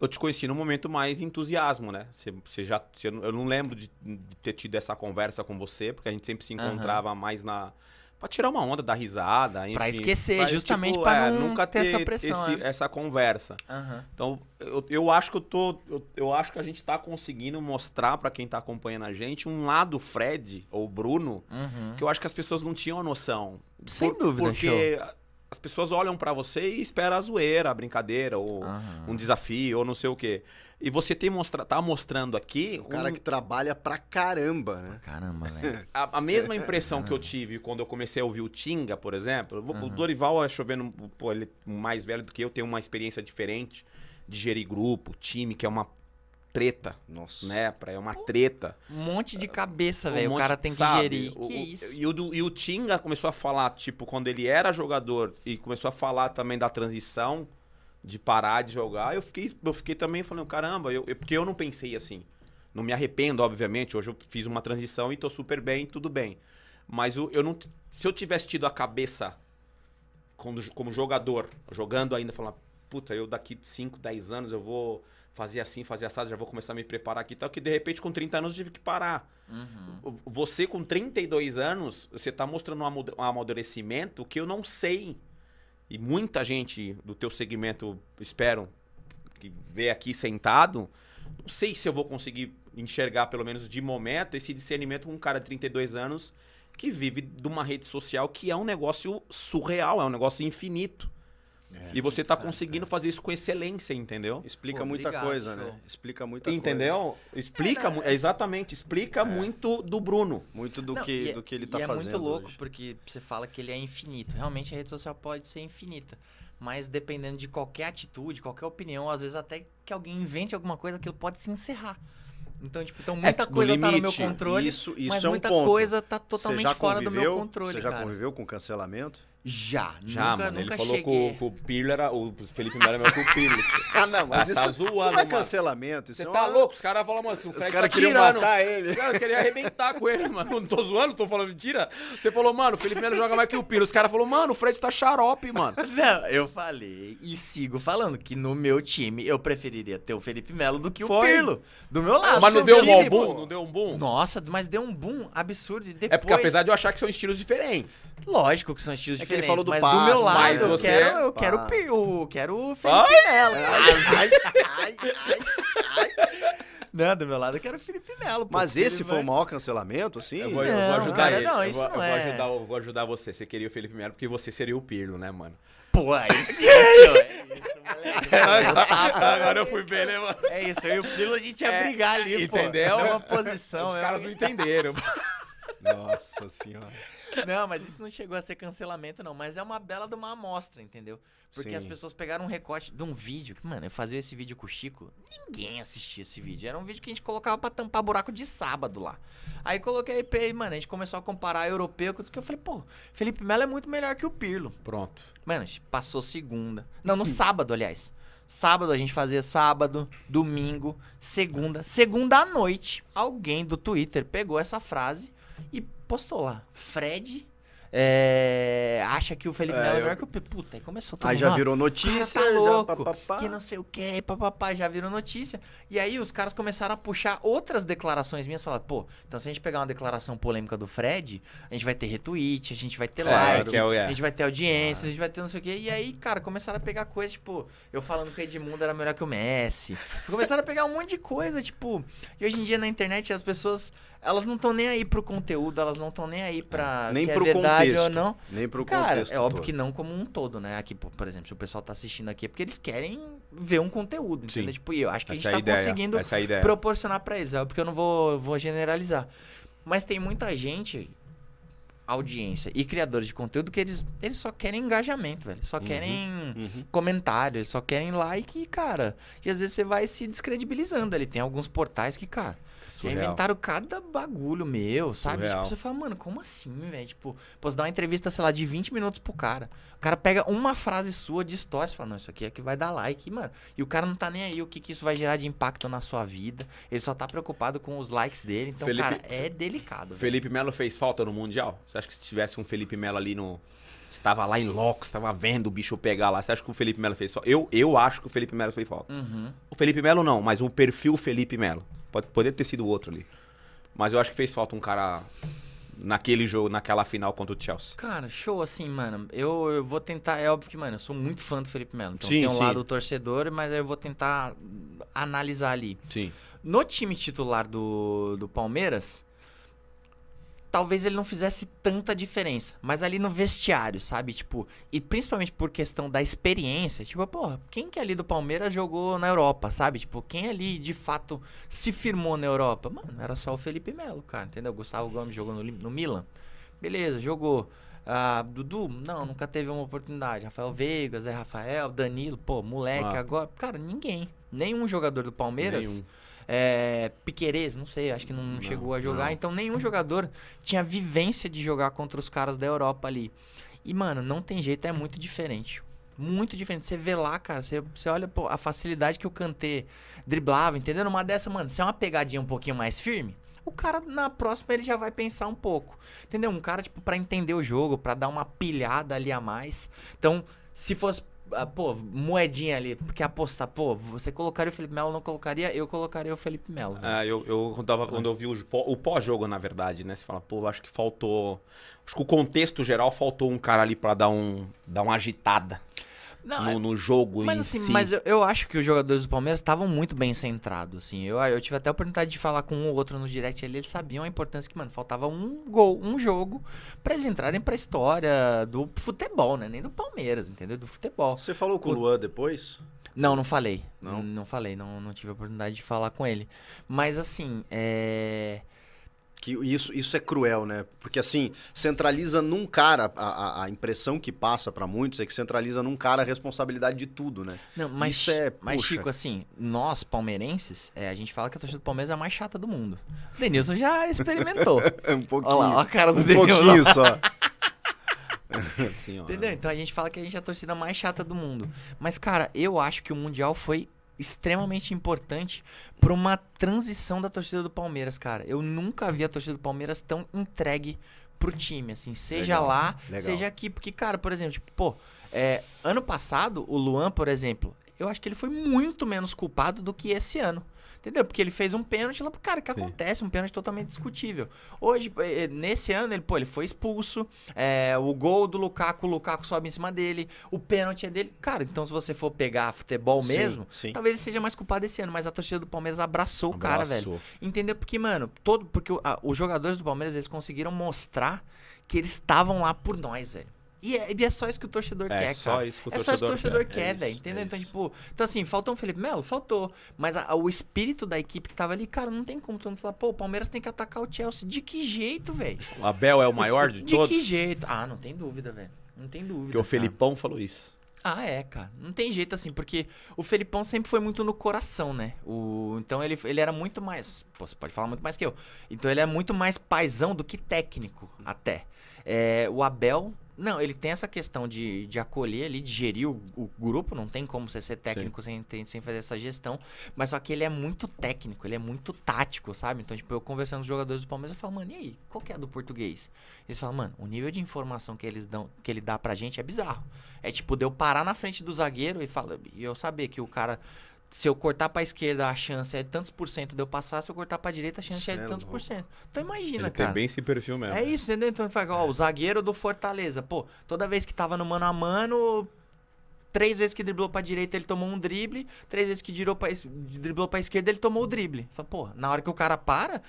eu te conheci num momento mais entusiasmo, né? Você, você já, você, eu não lembro de, de, ter tido essa conversa com você, porque a gente sempre se encontrava uhum. mais na para tirar uma onda, dar risada, para esquecer, tipo, é, pra, justamente tipo, para é, nunca ter, ter essa pressão, esse, é. essa conversa. Uhum. Então, eu, eu, acho que eu tô, eu, eu acho que a gente está conseguindo mostrar para quem está acompanhando a gente um lado Fred ou Bruno uhum. que eu acho que as pessoas não tinham a noção. Sem Por, dúvida, porque show as pessoas olham para você e esperam a zoeira, a brincadeira, ou Aham. um desafio, ou não sei o quê. E você tem mostra, tá mostrando aqui. Um cara que trabalha pra caramba, né? Pra caramba, né? a, a, mesma impressão que eu tive quando eu comecei a ouvir o Tinga, por exemplo. Aham. O Dorival, chovendo, pô, ele mais velho do que eu, tem uma experiência diferente de gerir grupo, time, que é uma treta. Nossa. Né? Pra, é uma treta. Um monte de ah, cabeça, velho. o cara tem que sabe, gerir. O, que isso? E o, e o Tinga começou a falar, tipo, quando ele era jogador e começou a falar também da transição, de parar de jogar, eu fiquei, eu fiquei também falando, caramba, eu, eu porque eu não pensei assim. Não me arrependo, obviamente. Hoje eu fiz uma transição e tô super bem, tudo bem. Mas eu, eu não. Se eu tivesse tido a cabeça como, como jogador, jogando ainda, falar, puta, eu daqui 5, 10 anos eu vou fazia assim, fazia assado, já vou começar a me preparar aqui e tal, que de repente com 30 anos eu tive que parar. Uhum. Você com 32 anos, você está mostrando um amadurecimento que eu não sei. E muita gente do teu segmento, espero, que vê aqui sentado, não sei se eu vou conseguir enxergar, pelo menos de momento, esse discernimento com um cara de 32 anos que vive de uma rede social que é um negócio surreal, é um negócio infinito. É, e você está é, conseguindo é. fazer isso com excelência, entendeu? Explica Pô, muita obrigado, coisa, show. né? Explica muita entendeu? coisa. Entendeu? Explica, é, exatamente, explica é. muito do Bruno. Muito do, Não, que, do que ele está fazendo. É muito louco, hoje. porque você fala que ele é infinito. Realmente a rede social pode ser infinita. Mas dependendo de qualquer atitude, qualquer opinião, às vezes até que alguém invente alguma coisa, aquilo pode se encerrar. Então, tipo, então muita é, coisa limite, tá no meu controle. Isso, isso mas é um muita ponto. coisa tá totalmente fora conviveu, do meu controle. Você já cara. conviveu com cancelamento? Já, já, nunca, mano. Nunca ele falou que o, Pirlo era. O Felipe Melo era é melhor que o Pirlo. ah, não, mas isso, tá zoando, é- isso não é mano. cancelamento. Você é tá uma... tá louco? Os caras falam, mano, se o Fred cara tá tirando. matar ele. Os caras arrebentar com ele, mano. Não tô zoando, tô falando mentira. Você falou, mano, o Felipe Melo joga mais que o Pirlo. Os caras falaram, mano, o Fred tá xarope, mano. não, eu falei e sigo falando que no meu time eu preferiria ter o Felipe Melo do que Foi. o Pirlo. Do meu lado. Mas não deu time, um boom? Pô. Não deu um boom? Nossa, mas deu um boom absurdo. Depois... É porque apesar de eu achar que são estilos diferentes. Lógico que são estilos é diferentes que ele falou do mas passo. Do meu lado, mas eu você... quero, eu é quero o, eu quero o Felipe Melo. Ai, ai, ai, ai, Não, do meu lado eu quero o Felipe Melo. Mas esse foi vai... É o maior cancelamento, assim? Eu vou, não, eu vou ajudar cara, ele. Não, isso vou, não eu é. vou ajudar, eu vou ajudar você. Você queria o Felipe Melo porque você seria o Pirlo, né, mano? Pô, é aí sim, é Agora eu fui bem, né, mano? É isso, eu e o Pirlo a gente ia brigar ali, pô. Entendeu? É uma posição. Os caras não entenderam. Nossa senhora. Não, mas isso não chegou a ser cancelamento, não. Mas é uma bela de uma amostra, entendeu? Porque Sim. as pessoas pegaram um recorte de um vídeo. Que, mano, eu fazia esse vídeo com o Chico. Ninguém assistia esse vídeo. Era um vídeo que a gente colocava pra tampar buraco de sábado lá. Aí coloquei IP e, mano, a gente começou a comparar europeu com que eu falei, pô, Felipe Melo é muito melhor que o Pirlo. Pronto. Mano, a gente passou segunda. Não, no sábado, aliás. Sábado a gente fazia sábado, domingo, segunda. Segunda à noite, alguém do Twitter pegou essa frase e postou lá. Fred é, acha que o Felipe é, Melo é melhor que o Pepe. Puta, aí começou tudo. Aí já virou notícia, ah, tá louco, já, pá, pá, pá. que não sei o que, papapá, já virou notícia. E aí os caras começaram a puxar outras declarações minhas, falaram, pô, então se a gente pegar uma declaração polêmica do Fred, a gente vai ter retweet, a gente vai ter é, like, é, é, a gente vai ter audiência, ah. a gente vai ter não sei o que. E aí, cara, começaram a pegar coisa, tipo, eu falando que o Edmundo era melhor que o Messi. começaram a pegar um monte de coisa, tipo, e hoje em dia na internet as pessoas elas não estão nem aí pro conteúdo, elas não estão nem aí é. pra nem se é pro é verdade contexto, ou não. Nem pro Cara, é contexto. É óbvio todo. que não como um todo, né? Aqui, por exemplo, se o pessoal tá assistindo aqui é porque eles querem ver um conteúdo, Sim. entendeu? Tipo, e eu acho que essa a gente tá ideia, conseguindo proporcionar para eles. É porque eu não vou, vou generalizar. Mas tem muita gente, audiência e criadores de conteúdo, que eles, eles só querem engajamento, velho. Só uhum, querem uhum. comentários, só querem like, e, cara. E às vezes você vai se descredibilizando ali. Tem alguns portais que, cara Surreal. Inventaram cada bagulho meu, sabe? Tipo, Surreal. Tipo, você fala, mano, como assim, velho? Tipo, posso dar uma entrevista, sei lá, de 20 minutos pro cara. O cara pega uma frase sua, distorce, fala, não, isso aqui é que vai dar like, mano. E o cara não tá nem aí o que, que isso vai gerar de impacto na sua vida. Ele só tá preocupado com os likes dele. Então, Felipe, cara, é delicado. Felipe véio. Melo fez falta no Mundial? Você acha que se tivesse um Felipe Melo ali no. Você tava lá em loco, você tava vendo o bicho pegar lá. Você acha que o Felipe Melo fez falta? Eu, eu acho que o Felipe Melo fez falta. Uhum. O Felipe Melo não, mas o perfil Felipe Melo. Pode poder ter sido outro ali. Mas eu acho que fez falta um cara naquele jogo, naquela final contra o Chelsea. Cara, show assim, mano. Eu, eu vou tentar, é óbvio que, mano, eu sou muito fã do Felipe Melo. Então sim, tem um sim. lado torcedor, mas eu vou tentar analisar ali. Sim. No time titular do, do Palmeiras, talvez ele não fizesse tanta diferença. Mas ali no vestiário, sabe? Tipo, e principalmente por questão da experiência, tipo, porra, quem que ali do Palmeiras jogou na Europa, sabe? Tipo, quem ali de fato se firmou na Europa? Mano, era só o Felipe Melo, cara, entendeu? Gustavo Gomes jogou no, no Milan. Beleza, jogou. Ah, Dudu, não, nunca teve uma oportunidade. Rafael Veiga, Zé Rafael, Danilo, pô, moleque ah. agora. Cara, ninguém. Nenhum jogador do Palmeiras. Nenhum é, Piquerez, não sei, acho que não, não chegou a jogar. Não. Então nenhum jogador tinha vivência de jogar contra os caras da Europa ali. E, mano, não tem jeito, é muito diferente. Muito diferente. Você vê lá, cara, você, você olha pô, a facilidade que o Kantê driblava, entendeu? Uma dessa, mano, se é uma pegadinha um pouquinho mais firme, o cara na próxima ele já vai pensar um pouco. Entendeu? Um cara, tipo, para entender o jogo, para dar uma pilhada ali a mais. Então, se fosse pô, moedinha ali, porque apostar, pô, você colocaria o Felipe Melo, não colocaria, eu colocaria o Felipe Melo. Ah, eu, eu quando eu vi o, o pós-jogo, na verdade, né? Você fala, pô, acho que faltou. Acho que o contexto geral faltou um cara ali para dar, um, dar uma agitada. Não, no, é no, jogo mas, em assim, si. Mas eu, eu, acho que os jogadores do Palmeiras estavam muito bem centrados, assim. Eu, eu tive até a oportunidade de falar com um ou outro no direct ali, eles sabiam a importância que, mano, faltava um gol, um jogo, para eles entrarem pra história do futebol, né? Nem do Palmeiras, entendeu? Do futebol. Você falou com o Luan depois? Não, não falei. Não, não falei, não, não tive a oportunidade de falar com ele. Mas assim, é... Que isso, isso é cruel, né? Porque assim, centraliza num cara, a, a impressão que passa para muitos é que centraliza num cara a responsabilidade de tudo, né? Não, mas, isso é, mas Chico, assim, nós palmeirenses, é, a gente fala que a torcida do Palmeiras é a mais chata do mundo. O Denilson já experimentou. É um pouquinho. Olha lá, olha a cara do um Denilson. Um pouquinho lá. só. Entendeu? Então a gente fala que a gente é a torcida mais chata do mundo. Mas, cara, eu acho que o Mundial foi extremamente importante pra uma transição da torcida do Palmeiras, cara. Eu nunca vi a torcida do Palmeiras tão entregue pro time, assim, seja legal, lá, legal. seja aqui. Porque, cara, por exemplo, tipo, pô, é, ano passado, o Luan, por exemplo, eu acho que ele foi muito menos culpado do que esse ano. Entendeu? Porque ele fez um pênalti lá, cara, o que Sim. acontece? Um pênalti totalmente discutível. Hoje, eh, eh, nesse ano, ele, pô, ele foi expulso. É, o gol do Lukaku, o Lukaku sobe em cima dele. O pênalti é dele. Cara, então se você for pegar futebol mesmo, Sim. talvez ele seja mais culpado esse ano. Mas a torcida do Palmeiras abraçou, abraçou. o cara, velho. Entendeu? Porque, mano, todo. Porque a, os jogadores do Palmeiras, eles conseguiram mostrar que eles estavam lá por nós, velho. E é, e é só isso que o torcedor é, quer, só cara. Isso que o é só isso que o torcedor quer, quer é velho. Entendeu? É então, tipo, então, assim, faltou um Felipe Melo? Faltou. Mas a, a, o espírito da equipe que tava ali, cara, não tem como todo mundo falar, pô, o Palmeiras tem que atacar o Chelsea. De que jeito, velho? O Abel é o maior de, de todos? De que jeito? Ah, não tem dúvida, velho. Não tem dúvida. Porque cara. o Felipão falou isso. Ah, é, cara. Não tem jeito assim, porque o Felipão sempre foi muito no coração, né? O, então ele, ele era muito mais. Pô, você pode falar muito mais que eu. Então ele é muito mais paisão do que técnico, até. É, o Abel não, ele tem essa questão de, de acolher ali, de gerir o, o grupo, não tem como você ser técnico sem, sem fazer essa gestão, mas só que ele é muito técnico, ele é muito tático, sabe? Então, tipo, eu conversando com os jogadores do Palmeiras, eu falo, mano, e aí, qual que é a do português? Eles falam, mano, o nível de informação que eles dão, que ele dá pra gente é bizarro. É tipo, de eu parar na frente do zagueiro e falar, e eu saber que o cara se eu cortar pra esquerda, a chance é de tantos por cento de eu passar. Se eu cortar pra direita, a chance Cê é de é tantos por cento. Então imagina, Ele cara. Tem bem esse perfil mesmo. É isso, entendeu? Então fala, ó, o zagueiro do Fortaleza. Pô, toda vez que tava no mano a mano, três vezes que driblou pra direita, ele tomou um drible. Três vezes que pra, driblou pra esquerda, ele tomou o drible. Fala, pô, na hora que o cara para,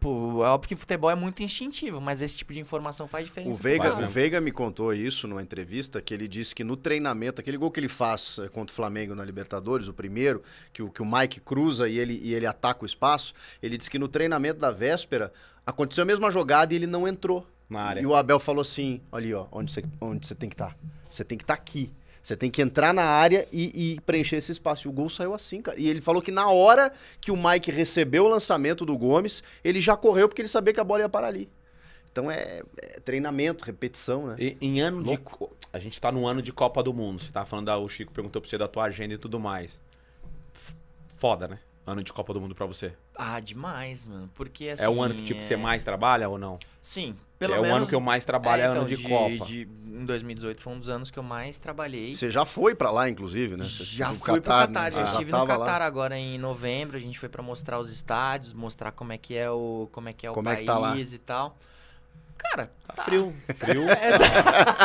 Pô, é óbvio que futebol é muito instintivo, mas esse tipo de informação faz diferença. O Veiga, o Veiga me contou isso numa entrevista, que ele disse que no treinamento, aquele gol que ele faz eh, contra o Flamengo na Libertadores, o primeiro, que o, que o Mike cruza e ele, e ele ataca o espaço, ele disse que no treinamento da véspera aconteceu a mesma jogada e ele não entrou. E o Abel falou assim, olha ali, ó, onde você onde tem que estar. Tá. Você tem que estar tá aqui. Você tem que entrar na área e, e, preencher esse espaço. E o gol saiu assim, cara. E ele falou que na hora que o Mike recebeu o lançamento do Gomes, ele já correu porque ele sabia que a bola ia parar ali. Então é, é treinamento, repetição, né? E, em ano Louco. de. A gente tá no ano de Copa do Mundo. Você tá falando, da, ah, o Chico perguntou pra você da tua agenda e tudo mais. Foda, né? Ano de Copa do Mundo para você. Ah, demais, mano. Porque assim. É um assim, ano que tipo, é... você mais trabalha ou não? Sim, pelo é menos... o ano que eu mais trabalho, é, é então, ano de, de Copa. De, em 2018 foi um dos anos que eu mais trabalhei. Você já foi para lá, inclusive, né? já fui para o Catar. Né? Eu estive no Catar agora em novembro. A gente foi para mostrar os estádios, mostrar como é que é o, como é que é o é tá país tá e tal. Cara, tá, tá frio. Frio. É, tá,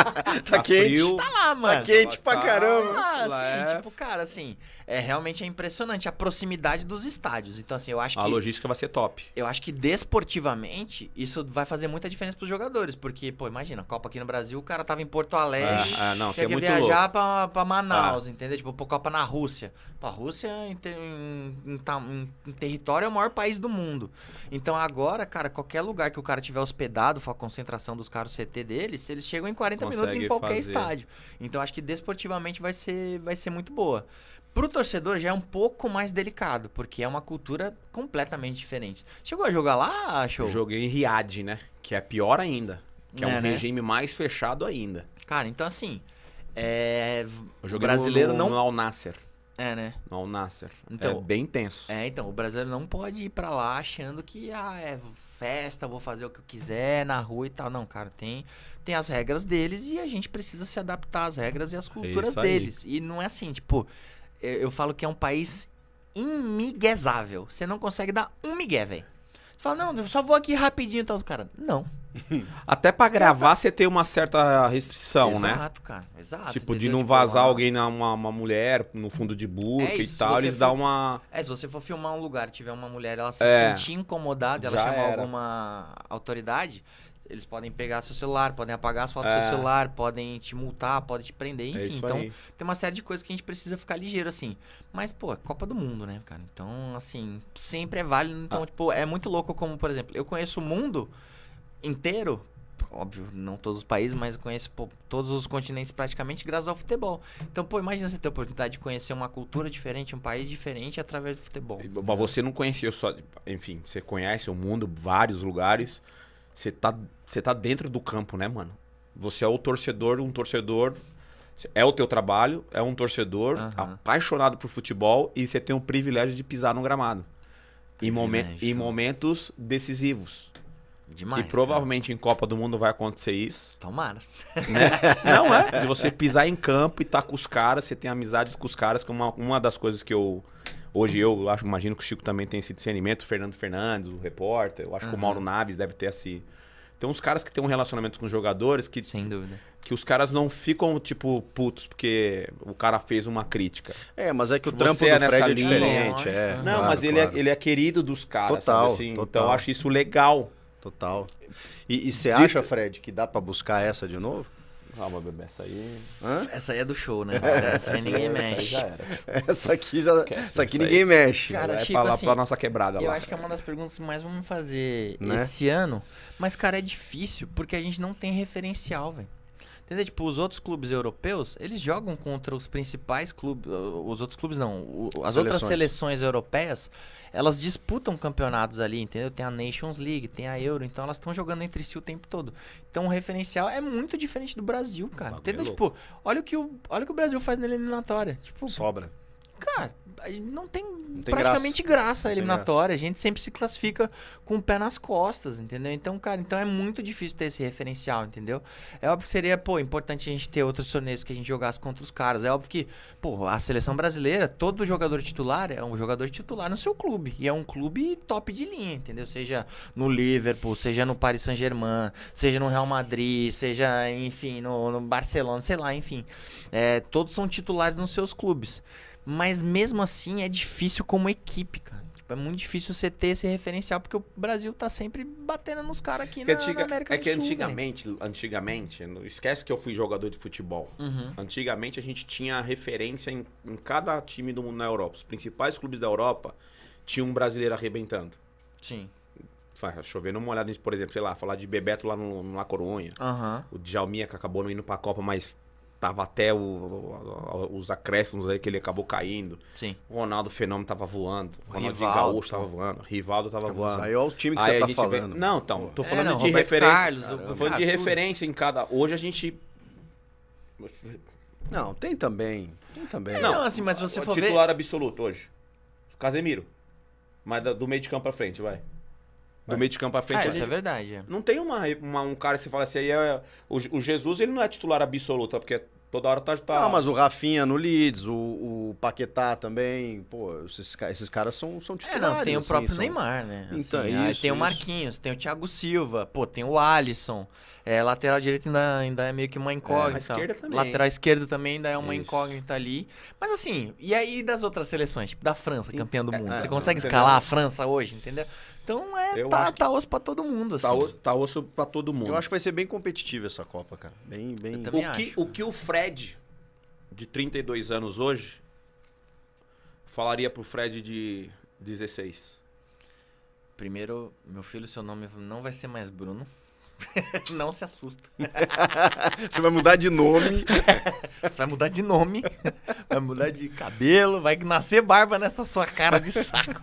tá, tá, quente. tá lá, mano. Tá quente tá, pra caramba. É lá, assim, tipo, cara, assim é realmente é impressionante a proximidade dos estádios. Então, assim, eu acho a que. A logística vai ser top. Eu acho que desportivamente isso vai fazer muita diferença pros jogadores. Porque, pô, imagina, a Copa aqui no Brasil, o cara tava em Porto Alegre. Ah, ah não, que é muito viajar louco. pra, pra Manaus, ah. entendeu? Tipo, pô, Copa na Rússia. Pô, a Rússia, é em, em, tá, em, em, território, é o maior país do mundo. Então, agora, cara, qualquer lugar que o cara tiver hospedado, for a concentração dos caras CT deles, eles chegam em 40 Consegue minutos em qualquer fazer. estádio. Então, acho que desportivamente vai ser, vai ser muito boa. Pro torcedor já é um pouco mais delicado, porque é uma cultura completamente diferente. Chegou a jogar lá, achou? Joguei em Riad, né? Que é pior ainda. Que é, é um né? regime mais fechado ainda. Cara, então assim. É... O brasileiro no, no, não. No Al Nasser. É, né? No Al Nasser. Então, é bem tenso. É, então, o brasileiro não pode ir para lá achando que ah, é festa, vou fazer o que eu quiser na rua e tal. Não, cara, tem, tem as regras deles e a gente precisa se adaptar às regras e às culturas é deles. E não é assim, tipo, eu falo que é um país imiguezável. Você não consegue dar um migué, velho. Você fala, não, eu só vou aqui rapidinho, do cara. Não. Até para gravar você tem uma certa restrição, Exato, né? Exato, cara. Exato. Tipo, de não tipo, vazar ah, alguém, uma, uma mulher no fundo de burro é e tal, eles dão uma... É, se você for filmar um lugar tiver uma mulher, ela se é, sentir incomodada, ela chamar alguma autoridade, eles podem pegar seu celular, podem apagar as fotos é. do seu é. celular, podem te multar, podem te prender, é enfim. É então, aí. tem uma série de coisas que a gente precisa ficar ligeiro, assim. Mas, pô, é Copa do Mundo, né, cara? Então, assim, sempre é válido. Então, ah. tipo, é muito louco como, por exemplo, eu conheço o mundo inteiro óbvio, não todos os países, mas eu conheço pô, todos os continentes praticamente graças ao futebol. Então, pô, imagina você ter a oportunidade de conhecer uma cultura diferente, um país diferente através do futebol. Mas você não conheceu só, enfim, você conhece o mundo, vários lugares. Você tá, você tá dentro do campo, né, mano? Você é o torcedor, um torcedor. É o teu trabalho, é um torcedor uhum. apaixonado por futebol e você tem o privilégio de pisar no gramado. Em, momen em momentos decisivos. Demais. E provavelmente cara. em Copa do Mundo vai acontecer isso. Tomara. Né? Não é? De você pisar em campo e estar tá com os caras, você tem amizade com os caras, que é uma, uma das coisas que eu Hoje eu acho, imagino que o Chico também tem esse discernimento, o Fernando Fernandes, o repórter, eu acho uhum. que o Mauro Naves deve ter esse. Tem uns caras que têm um relacionamento com os jogadores que. Sem dúvida. Que os caras não ficam, tipo, putos, porque o cara fez uma crítica. É, mas é que o tipo, Você trampo é do Fred é diferente. Não, é, não claro, mas ele, é, claro. é, ele é querido dos caras. Total, assim? Então, total. Então eu acho isso legal. Total. e você acha, Fred, que dá para buscar essa de novo? Calma, ah, bebê, essa aí. Hã? Essa aí é do show, né? Essa aí ninguém mexe. Essa, aí essa aqui já. Esquece, essa aqui ninguém aí. mexe. Cara, é tipo, pra, assim, pra nossa quebrada eu lá. Eu acho que é uma das perguntas que mais vamos fazer né? esse ano. Mas, cara, é difícil porque a gente não tem referencial, velho. Entendeu? Tipo, os outros clubes europeus, eles jogam contra os principais clubes. Os outros clubes não. O, as seleções. outras seleções europeias, elas disputam campeonatos ali, entendeu? Tem a Nations League, tem a Euro, então elas estão jogando entre si o tempo todo. Então o referencial é muito diferente do Brasil, cara. Entendeu? É tipo, olha o, que o, olha o que o Brasil faz na eliminatória. Tipo, Sobra cara, não tem, não tem praticamente graça, graça a eliminatória. A gente sempre se classifica com o pé nas costas, entendeu? Então, cara, então é muito difícil ter esse referencial, entendeu? É óbvio que seria, pô, importante a gente ter outros torneios que a gente jogasse contra os caras. É óbvio que, pô, a seleção brasileira, todo jogador titular é um jogador titular no seu clube. E é um clube top de linha, entendeu? Seja no Liverpool, seja no Paris Saint-Germain, seja no Real Madrid, seja, enfim, no, no Barcelona, sei lá, enfim. É, todos são titulares nos seus clubes. Mas mesmo assim é difícil como equipe, cara. Tipo, é muito difícil você ter esse referencial, porque o Brasil tá sempre batendo nos caras aqui na, antiga, na, América é do Sul. É que antigamente, né? antigamente, esquece que eu fui jogador de futebol. Uhum. Antigamente a gente tinha referência em, em cada time do mundo na Europa. Os principais clubes da Europa tinham um brasileiro arrebentando. Sim chovendo uma olhada, por exemplo, sei lá, falar de Bebeto lá no, no La Coruña. Uhum. O Djalminha que acabou não indo pra Copa, mas tava até o, os acréscimos aí que ele acabou caindo. Sim. O Ronaldo Fenômeno tava voando. O Gaúcho tava voando. Rivaldo tava voando. É aí os times que aí você tá falando. Vê... Não, então, tô é, falando é, não, de Roberto referência. Carlos, tô falando de referência em cada. Hoje a gente. Não, tem também. Tem também. Não, assim, mas você o for titular ver... absoluto hoje. Casemiro. Mas do meio de campo pra frente, vai do é. meio de campo à frente. Ah, isso é verdade. Não tem uma, uma, um cara que se fala assim, aí é, o, o, Jesus ele não é titular absoluto, é porque toda hora tá, tá... Não, mas o Rafinha no Leeds, o, o Paquetá também, pô, esses, esses caras são, são titulares. É, não, tem assim, o próprio são... Neymar, né? Assim, então, aí isso, tem o Marquinhos, tem o Thiago Silva, pô, tem o Alisson. É, lateral direito ainda, ainda é meio que uma incógnita. É, esquerda também. Lateral esquerda também ainda é uma isso. incógnita ali. Mas assim, e aí das outras seleções? Tipo, da França, campeã do mundo. É, Você consegue escalar a França hoje, entendeu? Então é tá, tá osso pra todo mundo. Tá assim. Tá, osso, tá osso pra todo mundo. Eu acho que vai ser bem competitiva essa Copa, cara. Bem, bem. O que, acho, o que o Fred, de 32 anos hoje, falaria pro Fred de 16? Primeiro, meu filho, seu nome não vai ser mais Bruno. Não se assusta. Você vai mudar de nome. Você vai mudar de nome, vai mudar de cabelo, vai nascer barba nessa sua cara de saco.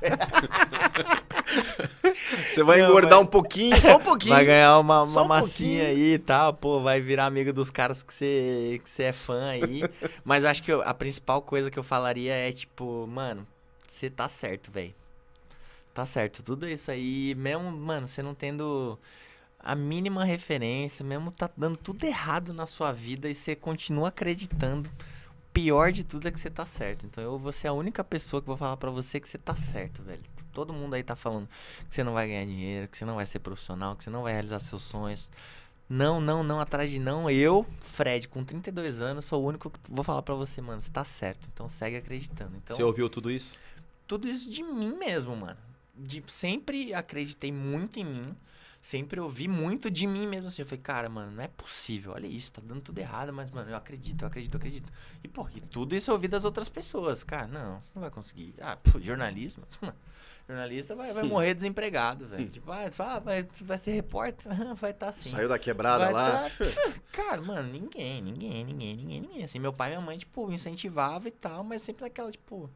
Você vai Não, engordar mas... um pouquinho, só um pouquinho. Vai ganhar uma, uma um massinha pouquinho. aí e tá? tal, pô, vai virar amigo dos caras que você que você é fã aí. mas eu acho que eu, a principal coisa que eu falaria é tipo, mano, você tá certo, velho. Tá certo, tudo isso aí, mesmo, mano, você não tendo a mínima referência, mesmo tá dando tudo errado na sua vida e você continua acreditando. Pior de tudo é que você tá certo. Então eu vou ser a única pessoa que vou falar para você que você tá certo, velho. Todo mundo aí tá falando que você não vai ganhar dinheiro, que você não vai ser profissional, que você não vai realizar seus sonhos. Não, não, não, atrás de não. Eu, Fred, com 32 anos, sou o único que vou falar para você, mano, você tá certo. Então segue acreditando. Então, você ouviu tudo isso? Tudo isso de mim mesmo, mano. De, sempre acreditei muito em mim sempre ouvi muito de mim mesmo assim. Eu falei, cara, mano, não é possível. Olha isso, tá dando tudo errado, mas, mano, eu acredito, eu acredito, eu acredito. E, pô, e tudo isso eu ouvi das outras pessoas. Cara, não, você não vai conseguir. Ah, pô, jornalismo? jornalista vai, vai morrer desempregado, velho. Tipo, ah, vai, vai, vai ser repórter, vai estar tá assim. Saiu da quebrada vai lá. Tá... Cara, mano, ninguém, ninguém, ninguém, ninguém, ninguém. Assim, meu pai e minha mãe, tipo, incentivava e tal, mas sempre naquela, tipo,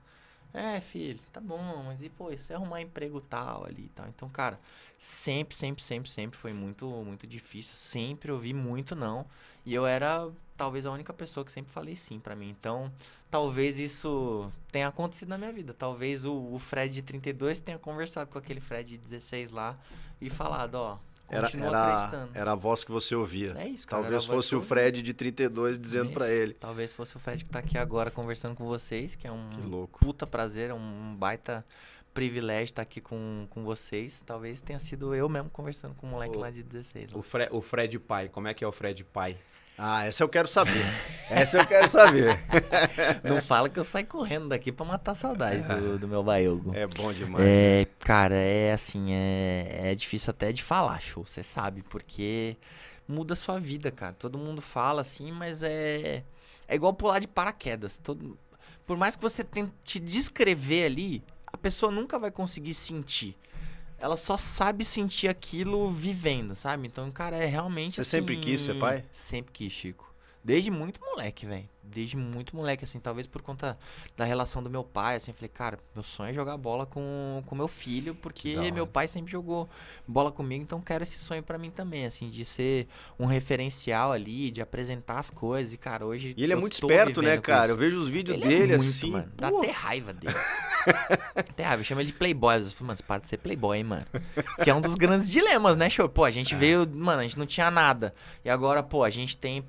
é, filho, tá bom, mas e pô, você arrumar emprego tal ali e tal. Então, cara, sempre, sempre, sempre, sempre foi muito, muito difícil. Sempre ouvi muito não. E eu era talvez a única pessoa que sempre falei sim para mim. Então, talvez isso tenha acontecido na minha vida. Talvez o, o, Fred de 32 tenha conversado com aquele Fred de 16 lá e falado, ó, era, era, era, a voz que você ouvia. É isso, cara, Talvez fosse o Fred de 32 dizendo para ele. Talvez fosse o Fred que tá aqui agora conversando com vocês, que é um que louco. puta prazer, é um baita privilégio estar tá aqui com, com vocês. Talvez tenha sido eu mesmo conversando com o moleque o, lá de 16. O, Fre o Fred Pai, como é que é o Fred Pai? Ah, essa eu quero saber. essa eu quero saber. Não fala que eu saio correndo daqui para matar a saudade do, é. do meu baiogo É bom demais. É, cara, é assim, é, é difícil até de falar, show, você sabe, porque muda a sua vida, cara. Todo mundo fala assim, mas é é igual pular de paraquedas. Todo, por mais que você tente descrever ali, a pessoa nunca vai conseguir sentir. Ela só sabe sentir aquilo vivendo, sabe? Então, cara, é realmente. Você assim, sempre quis ser pai? Sempre quis, Chico. Desde muito moleque, velho. Desde muito moleque, assim, talvez por conta da relação do meu pai, assim, eu falei, cara, meu sonho é jogar bola com, com meu filho, porque meu pai sempre jogou bola comigo, então quero esse sonho para mim também, assim, de ser um referencial ali, de apresentar as coisas, e, cara, hoje. E ele é muito esperto, né, cara? Isso. Eu vejo os vídeos ele é dele, é muito, assim. Mano. Dá até raiva dele. até raiva, chama ele de playboy. Eu falei, mano, para de ser playboy, hein, mano. Que é um dos grandes dilemas, né, show? Pô, a gente é. veio, mano, a gente não tinha nada. E agora, pô, a gente tem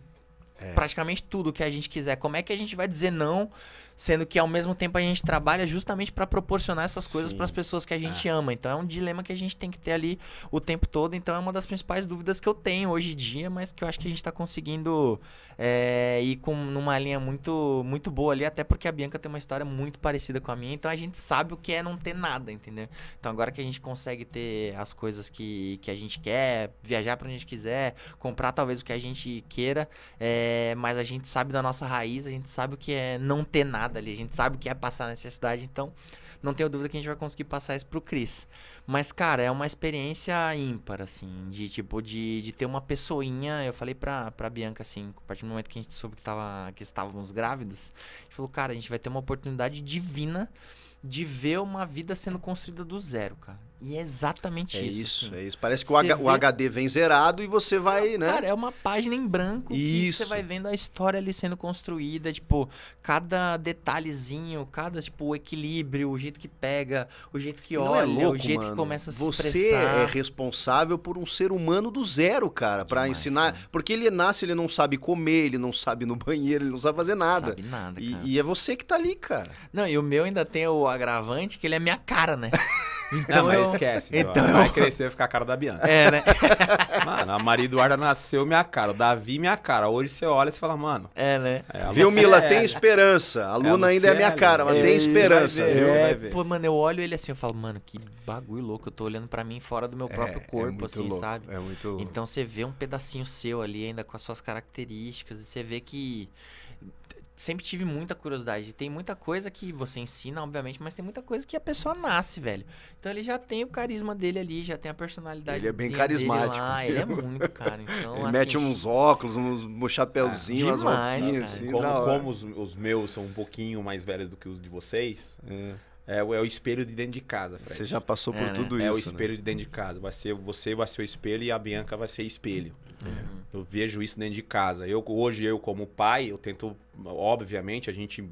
é. praticamente tudo que a gente quiser. Como é que a gente vai dizer não sendo que ao mesmo tempo a gente trabalha justamente para proporcionar essas coisas para as pessoas que a gente ama. Então é um dilema que a gente tem que ter ali o tempo todo. Então é uma das principais dúvidas que eu tenho hoje em dia, mas que eu acho que a gente está conseguindo é, ir com numa linha muito muito boa ali, até porque a Bianca tem uma história muito parecida com a minha. Então a gente sabe o que é não ter nada, entendeu? Então agora que a gente consegue ter as coisas que, que a gente quer, viajar para onde a gente quiser, comprar talvez o que a gente queira, é, mas a gente sabe da nossa raiz, a gente sabe o que é não ter nada ali, a gente sabe o que é passar necessidade, então não tenho dúvida que a gente vai conseguir passar isso pro Cris. Mas, cara, é uma experiência ímpar, assim, de tipo, de, de ter uma pessoinha. Eu falei pra, pra Bianca, assim, a partir do momento que a gente soube que, tava, que estávamos grávidos, a gente falou, cara, a gente vai ter uma oportunidade divina de ver uma vida sendo construída do zero, cara. E é exatamente é isso. isso assim. É isso. Parece que o, vê... o, HD vem zerado e você vai, né? Cara, é uma página em branco isso. você vai vendo a história ali sendo construída, tipo, cada detalhezinho, cada, tipo, o equilíbrio, o jeito que pega, o jeito que é olha, é louco, o jeito mano. que começa a se você expressar. Você é responsável por um ser humano do zero, cara, para ensinar. Cara. Porque ele nasce, ele não sabe comer, ele não sabe no banheiro, ele não sabe fazer nada. Sabe nada, e, e, é você que tá ali, cara. Não, e o meu ainda tem o agravante que ele é minha cara, né? Então, não, eu... esquece. Então, eu... vai crescer vai ficar a cara da Bianca. É, né? mano, a Maria Eduarda nasceu minha cara, o Davi minha cara. Hoje você olha e fala, mano. É, né? É, Viu, Mila? É, tem esperança. É a Luna ainda é minha é cara, mas tem é, esperança. É, pô, mano, eu olho ele assim, eu falo, mano, que bagulho louco. Eu tô olhando para mim fora do meu próprio corpo, assim, louco. sabe? É muito louco. Então você vê um pedacinho seu ali ainda com as suas características e você vê que sempre tive muita curiosidade. Tem muita coisa que você ensina, obviamente, mas tem muita coisa que a pessoa nasce, velho. Então ele já tem o carisma dele ali, já tem a personalidade Ele é bem carismático. Ah, ele é muito, cara. Então, ele assim, mete uns óculos, uns, um chapéuzinho, ah, umas roupinhas. Assim, como, como os, os, meus são um pouquinho mais velhos do que os de vocês... É. É, é o espelho de dentro de casa, Fred. Você já passou por é, né? tudo né? isso. É o né? espelho né? de dentro de casa. Vai ser, você vai ser o espelho e a Bianca vai ser espelho. É. Uhum. Eu vejo isso dentro de casa. Eu hoje eu como pai, eu tento, obviamente, a gente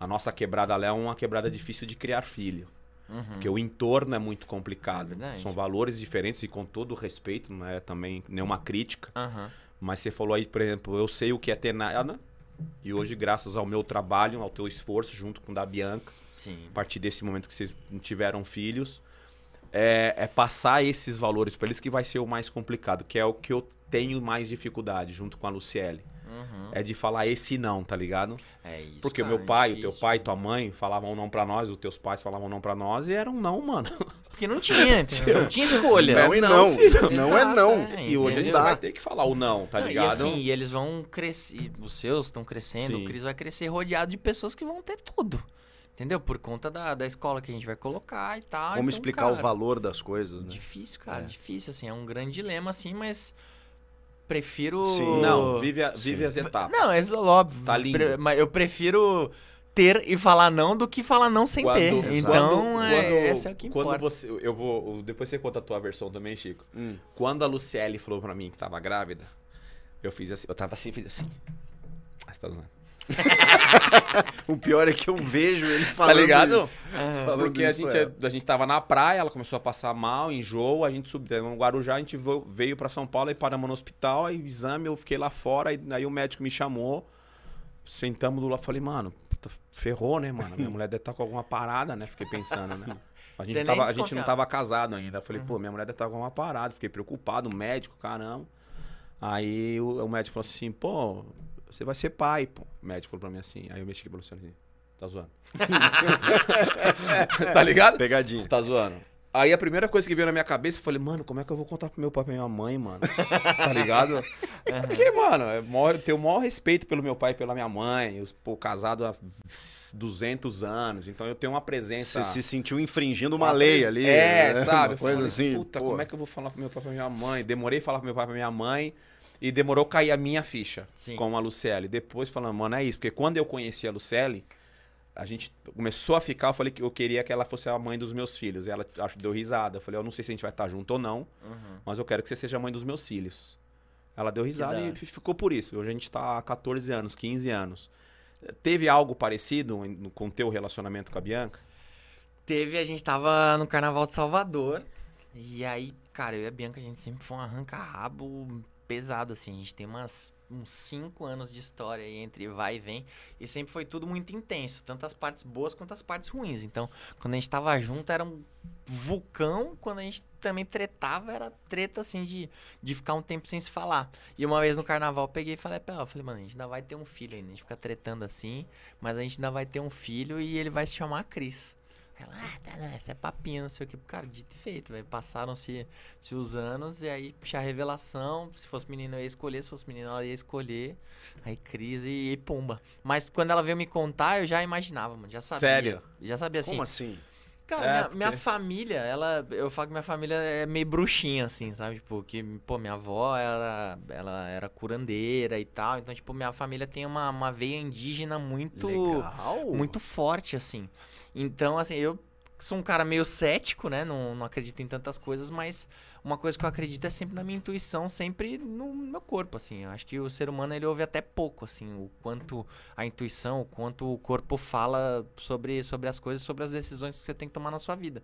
a nossa quebrada lá é uma quebrada difícil de criar filho. Uhum. Porque o entorno é muito complicado. É São valores diferentes e com todo respeito, não é também nenhuma crítica. Uhum. Mas você falou aí, por exemplo, eu sei o que é ter nada. Ah, né? E hoje, graças ao meu trabalho, ao teu esforço junto com o da Bianca, Sim. a partir desse momento que vocês tiveram filhos, é, é passar esses valores para eles que vai ser o mais complicado, que é o que eu tenho mais dificuldade junto com a Luciele. Uhum. É de falar esse não, tá ligado? É isso. Porque cara, meu é pai, o teu pai, tua mãe falavam não para nós, os teus pais falavam não para nós e era um não, mano. Porque não tinha, antes não tinha escolha. Não é não, não, não é não. É, e hoje a gente vai ter que falar o não, tá ligado? E assim, e eles vão crescer, os seus estão crescendo, Sim. o Cris vai crescer rodeado de pessoas que vão ter tudo. Entendeu? Por conta da, da escola que a gente vai colocar e tal. Como então, explicar cara, o valor das coisas, né? Difícil, cara. É. Difícil, assim. É um grande dilema, assim, mas prefiro. Sim. Não, vive, a, vive Sim. as etapas. Não, é óbvio. Tá lindo. mas eu prefiro ter e falar não do que falar não sem quando, ter. Exato. Então, quando, é, quando, essa é o que importa. Quando você. Eu vou. Depois você conta a tua versão também, Chico. Hum. Quando a Luciele falou pra mim que tava grávida, eu fiz assim. Eu tava assim, fiz assim. Ah, você tá zoando. o pior é que eu vejo ele tá falando. Tá ligado? Isso, ah, falando porque a gente, é. É, a gente tava na praia, ela começou a passar mal, enjoo, a gente subiu no Guarujá, a gente veio para São Paulo e paramos no hospital, aí exame, eu fiquei lá fora, e, aí o médico me chamou, sentamos do lado, falei, mano, puta, ferrou, né, mano? Minha mulher deve estar tá com alguma parada, né? Fiquei pensando, né? A gente, tava, a gente não tava casado ainda. Falei, uhum. pô, minha mulher deve estar tá com alguma parada, fiquei preocupado, médico, caramba. Aí o, o médico falou assim, pô, você vai ser pai, pô. O médico falou pra mim assim. Aí eu mexi aqui pra Luciano assim. Tá zoando. tá ligado? Pegadinha. Tá zoando. Aí a primeira coisa que veio na minha cabeça, eu falei, mano, como é que eu vou contar pro meu pai e pra minha mãe, mano? tá ligado? Uhum. Porque, mano, eu tenho o maior respeito pelo meu pai e pela minha mãe. Eu, pô, casado há 200 anos, então eu tenho uma presença. Você se sentiu infringindo uma, uma lei ali. É, né? sabe? Uma coisa falei, assim. Puta, pô. como é que eu vou falar pro meu pai e pra minha mãe? Demorei falar pro meu pai e pra minha mãe. E demorou cair a minha ficha Sim. com a Luciele. Depois falando, mano, é isso. Porque quando eu conheci a Luciele, a gente começou a ficar, eu falei que eu queria que ela fosse a mãe dos meus filhos. E ela acho, deu risada. Eu falei, eu não sei se a gente vai estar junto ou não, uhum. mas eu quero que você seja a mãe dos meus filhos. Ela deu risada e ficou por isso. Hoje a gente está há 14 anos, 15 anos. Teve algo parecido com o teu relacionamento com a Bianca? Teve, a gente tava no Carnaval de Salvador. E aí, cara, eu e a Bianca, a gente sempre foi um arranca-rabo pesado, assim. A gente tem umas, uns cinco anos de história aí entre vai e vem. E sempre foi tudo muito intenso, tanto as partes boas quanto as partes ruins. Então, quando a gente tava junto, era um vulcão. Quando a gente também tretava, era treta, assim, de, de ficar um tempo sem se falar. E uma vez no carnaval, eu peguei e falei pra ela, falei, mano, a gente ainda vai ter um filho ainda. Né? A gente fica tretando assim, mas a gente ainda vai ter um filho e ele vai se chamar Cris. Ela, ah, tá, né, Isso é papinha, não sei o que. Cara, dito e feito, velho. Passaram-se os anos e aí, puxa, a revelação. Se fosse menino, eu ia escolher. Se fosse menino, ela ia escolher. Aí, crise e pumba. Mas quando ela veio me contar, eu já imaginava, mano. Já sabia. Sério? Já sabia assim. Como assim? Cara, é, minha, minha família, ela. Eu falo que minha família é meio bruxinha, assim, sabe? Tipo, que, pô, minha avó era, ela era curandeira e tal. Então, tipo, minha família tem uma, uma veia indígena muito. Legal. Muito forte, assim. Então, assim, eu sou um cara meio cético, né? Não, não acredito em tantas coisas, mas uma coisa que eu acredito é sempre na minha intuição, sempre no meu corpo, assim. Eu acho que o ser humano, ele ouve até pouco, assim, o quanto a intuição, o quanto o corpo fala sobre, sobre as coisas, sobre as decisões que você tem que tomar na sua vida.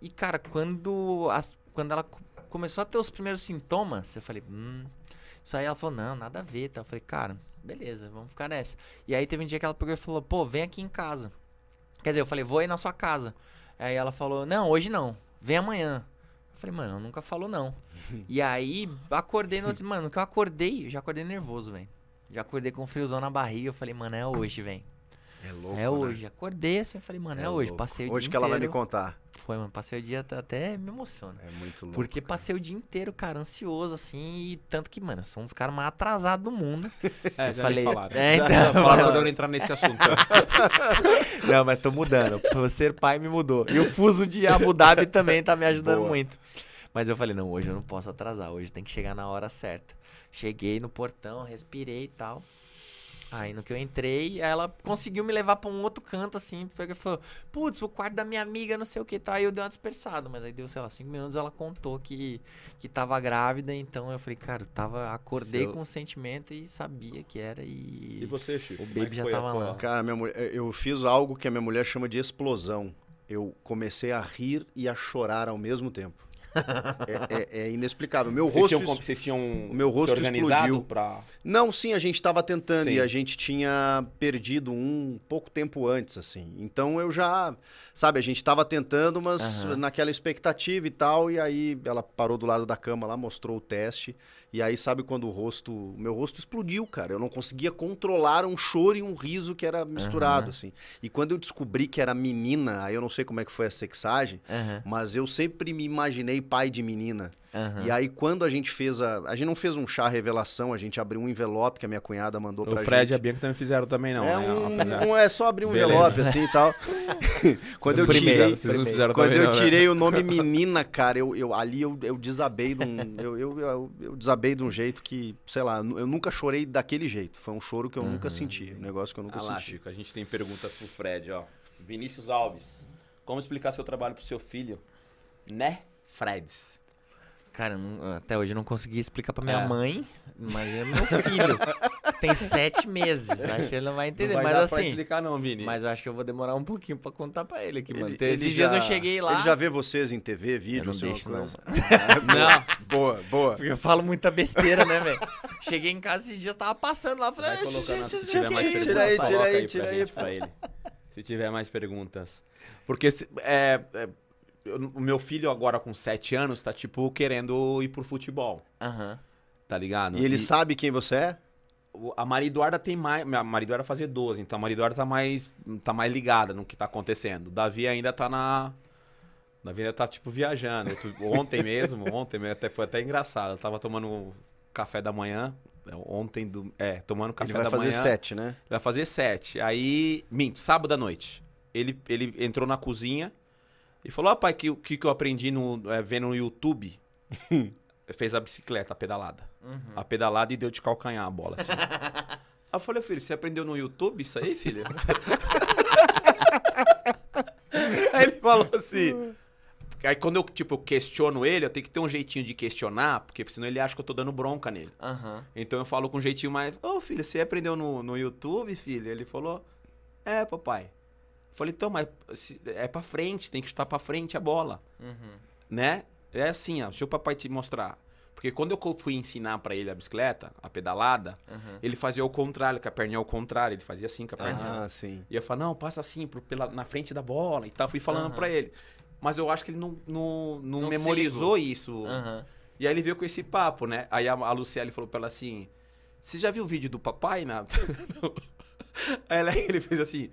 E, cara, quando, a, quando ela começou a ter os primeiros sintomas, eu falei, hum... Isso aí ela falou, não, nada a ver, tá? Eu falei, cara, beleza, vamos ficar nessa. E aí teve um dia que ela pegou e falou, pô, vem aqui em casa. Quer dizer, eu falei, vou aí na sua casa. Aí ela falou, não, hoje não, vem amanhã. Eu falei, mano, eu nunca falou não. e aí, acordei no outro. Mano, que eu acordei, eu já acordei nervoso, velho. Já acordei com um friozão na barriga. Eu falei, mano, é hoje, velho. É, é louco. É hoje. Né? Acordei assim, falei, mano, é, é hoje. Passei o hoje dia. Hoje que inteiro. ela vai me contar. Foi, mano, passei o dia até me emociona. É muito louco. Porque cara. passei o dia inteiro, cara, ansioso, assim, e tanto que, mano, eu sou um dos caras mais atrasados do mundo. É, eu já falei. Né? É, então, já falaram pra eu entrar nesse assunto. não, mas tô mudando. ser pai me mudou. E o fuso de Abu Dhabi também tá me ajudando Boa. muito. Mas eu falei, não, hoje eu não posso atrasar, hoje tem que chegar na hora certa. Cheguei no portão, respirei e tal. Aí no que eu entrei, ela conseguiu me levar para um outro canto, assim, porque falou, putz, o quarto da minha amiga, não sei o que, tá, aí eu dei uma dispersada, mas aí deu, sei lá, cinco minutos, ela contou que, que tava grávida, então eu falei, cara, eu tava, acordei Seu... com o sentimento e sabia que era e... E você, Chico? O é baby já tava lá. Cara, minha mulher, eh, eu fiz algo que a minha mulher chama de explosão. Eu comecei a rir e a chorar ao mesmo tempo. é, é, é, inexplicável. Meu vocês rosto. Tinham, vocês tinham o meu rosto explodiu. para. Não, sim, a gente estava tentando sim. e a gente tinha perdido um pouco tempo antes, assim. Então eu já. Sabe, a gente estava tentando, mas uhum. naquela expectativa e tal. E aí ela parou do lado da cama lá, mostrou o teste. E aí, sabe quando o rosto. Meu rosto explodiu, cara. Eu não conseguia controlar um choro e um riso que era misturado, uhum. assim. E quando eu descobri que era menina, aí eu não sei como é que foi a sexagem, uhum. mas eu sempre me imaginei pai de menina. Uhum. E aí, quando a gente fez a. A gente não fez um chá revelação, a gente abriu um envelope que a minha cunhada mandou o pra Fred gente. O Fred e a Bianca também fizeram também, não. É, né? um, é só abrir um Beleza. envelope assim e tal. quando eu tirei. Primeiro, quando eu né? tirei não, o nome menina, cara, eu, eu, ali eu, eu desabei de um. Eu, eu, eu, eu, desabei de um jeito que, sei lá, eu nunca chorei daquele jeito. Foi um choro que eu uhum. nunca senti. Um negócio que eu nunca ah, senti. Lá, Chico, a gente tem pergunta pro Fred, ó. Vinícius Alves. Como explicar seu trabalho pro seu filho? Né, Freds? Cara, não, até hoje eu não consegui explicar pra minha é. mãe, é meu filho. tem sete meses, acho que ele não vai entender. Não vai mas assim. explicar, não, Vini. Mas eu acho que eu vou demorar um pouquinho pra contar pra ele aqui, mano. Ele, ele Esses já, dias eu cheguei lá. Ele já vê vocês em TV, vídeo, não deixo, não. não. Boa, boa. Porque eu falo muita besteira, né, velho? Cheguei em casa esses dias, tava passando lá, falei, se tiver mais tira aí, tira aí, tira aí. Se tiver mais perguntas. Porque é, é o meu filho agora com 7 anos tá, tipo, querendo ir pro futebol. Aham. Uhum. Tá ligado? E ele e... sabe quem você é? a Maria Eduarda tem mais. A Maria Eduarda fazia 12, então a Maria Eduarda tá mais, tá mais ligada no que tá acontecendo. O Davi ainda tá na. O Davi ainda tá, tipo, viajando. ontem mesmo, ontem até, foi até engraçado. Eu tava tomando café da manhã. É, ontem do. É, tomando café da manhã. Ele vai fazer sete, né? Vai fazer sete. Aí. Minto, sábado à noite. Ele, ele entrou na cozinha e falou, ah, pai, o que, que, que eu aprendi no, é, vendo no YouTube? Fez a bicicleta, a pedalada. Uhum. A pedalada e deu de calcanhar a bola, assim. aí eu falei, filho, você aprendeu no YouTube isso aí, filho? aí ele falou assim... Aí quando eu, tipo, eu questiono ele, eu tenho que ter um jeitinho de questionar, porque senão ele acha que eu tô dando bronca nele. Uhum. Então eu falo com um jeitinho mais, ô oh, filho, você aprendeu no, no YouTube, filho? Ele falou, é, papai. Falei, então, mas é, é para frente, tem que chutar para frente a bola. Uhum. Né? É assim, ó, deixa o papai te mostrar. Porque quando eu fui ensinar para ele a bicicleta, a pedalada, uhum. ele fazia o contrário, com a perninha ao contrário, ele fazia assim com a perninha. Ah, sim. E eu falava, não, passa assim, pro, pela, na frente da bola e tal. Fui falando uhum. para ele. Mas eu acho que ele não, não, não, não memorizou isso. Uhum. E aí ele veio com esse papo, né? Aí a, a Luciele falou pra ela assim: Você já viu o vídeo do papai, nada aí ele fez assim.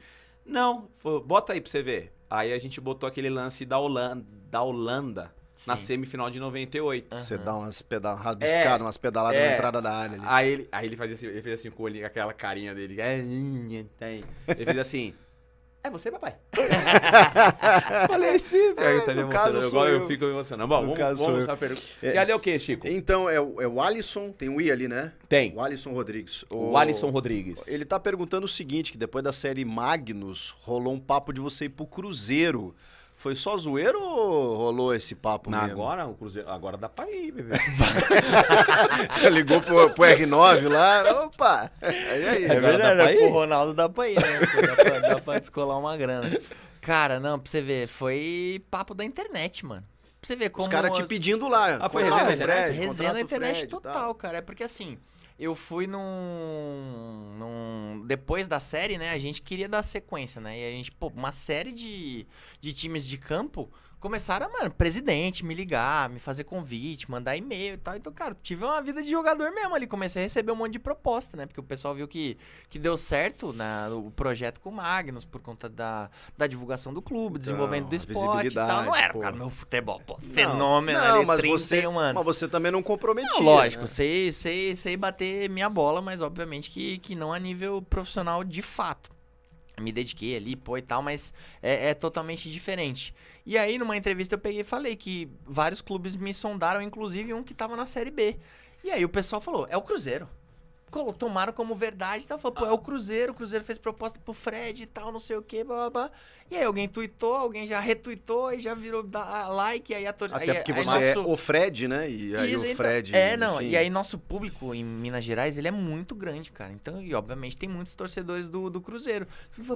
Não, falou, bota aí pra você ver. Aí a gente botou aquele lance da Holanda, da Holanda na semifinal de 98. Você dá umas pedaladas rabiscadas, é, umas pedaladas é. na entrada da área ali. Aí ele, aí ele fazia assim, ele fez assim com aquela carinha dele. É, ele fez assim. É você, papai. Falei sim, é, velho. É, tá me emocionando. Igual eu. eu fico emocionado. Bom, no vamos, vamos a pergunta. É, e ali é o quê, Chico? Então, é, o, é o Alisson, tem o um I ali, né? Tem. O Alisson Rodrigues. O, o Alisson Rodrigues. Ele tá perguntando o seguinte, que depois da série Magnus, rolou um papo de você ir pro Cruzeiro. Foi só zoeiro ou rolou esse papo mesmo? Agora, o Cruzeiro, agora dá pra ir, bebê. Ligou pro, pro, R9 lá, opa! Aí aí? É verdade, né? O Ronaldo dá pra ir, né? Dá pra, dá pra descolar uma grana. Cara, não, pra você ver, foi papo da internet, mano. Pra você ver como... Os caras te pedindo lá. Ah, foi resenha na internet? Resenha na internet total, tá. cara. É porque assim eu fui num, num, Depois da série, né? A gente queria dar sequência, né? E a gente, pô, uma série de, de times de campo começaram, mano, presidente, me ligar, me fazer convite, mandar e-mail e tal. Então, cara, tive uma vida de jogador mesmo ali. Comecei a receber um monte de proposta, né? Porque o pessoal viu que, que deu certo né, o projeto com o Magnus por conta da, da divulgação do clube, então, desenvolvimento do esporte e tal. Não era, pô. cara, meu futebol, pô, fenômeno. Não, não mas, 31 você, anos. mas você também não comprometia. Não, lógico, né? sei, sei, sei bater minha bola, mas obviamente que, que não a nível profissional de fato me dediquei ali, pô, e tal, mas é, é, totalmente diferente. E aí, numa entrevista, eu peguei e falei que vários clubes me sondaram, inclusive um que tava na Série B. E aí o pessoal falou, é o Cruzeiro. Tomaram como verdade e tá? tal, falou, pô, é o ah. Cruzeiro, o Cruzeiro fez proposta pro Fred e tal, não sei o que, blá, blá, blá. E aí alguém tweetou, alguém já retweetou e já virou like, aí a torcida... Até é, porque aí, você é o Fred, né? E aí Isso, o então, Fred... Então, é, não, e aí nosso público em Minas Gerais, ele é muito grande, cara. Então, e obviamente tem muitos torcedores do, do Cruzeiro.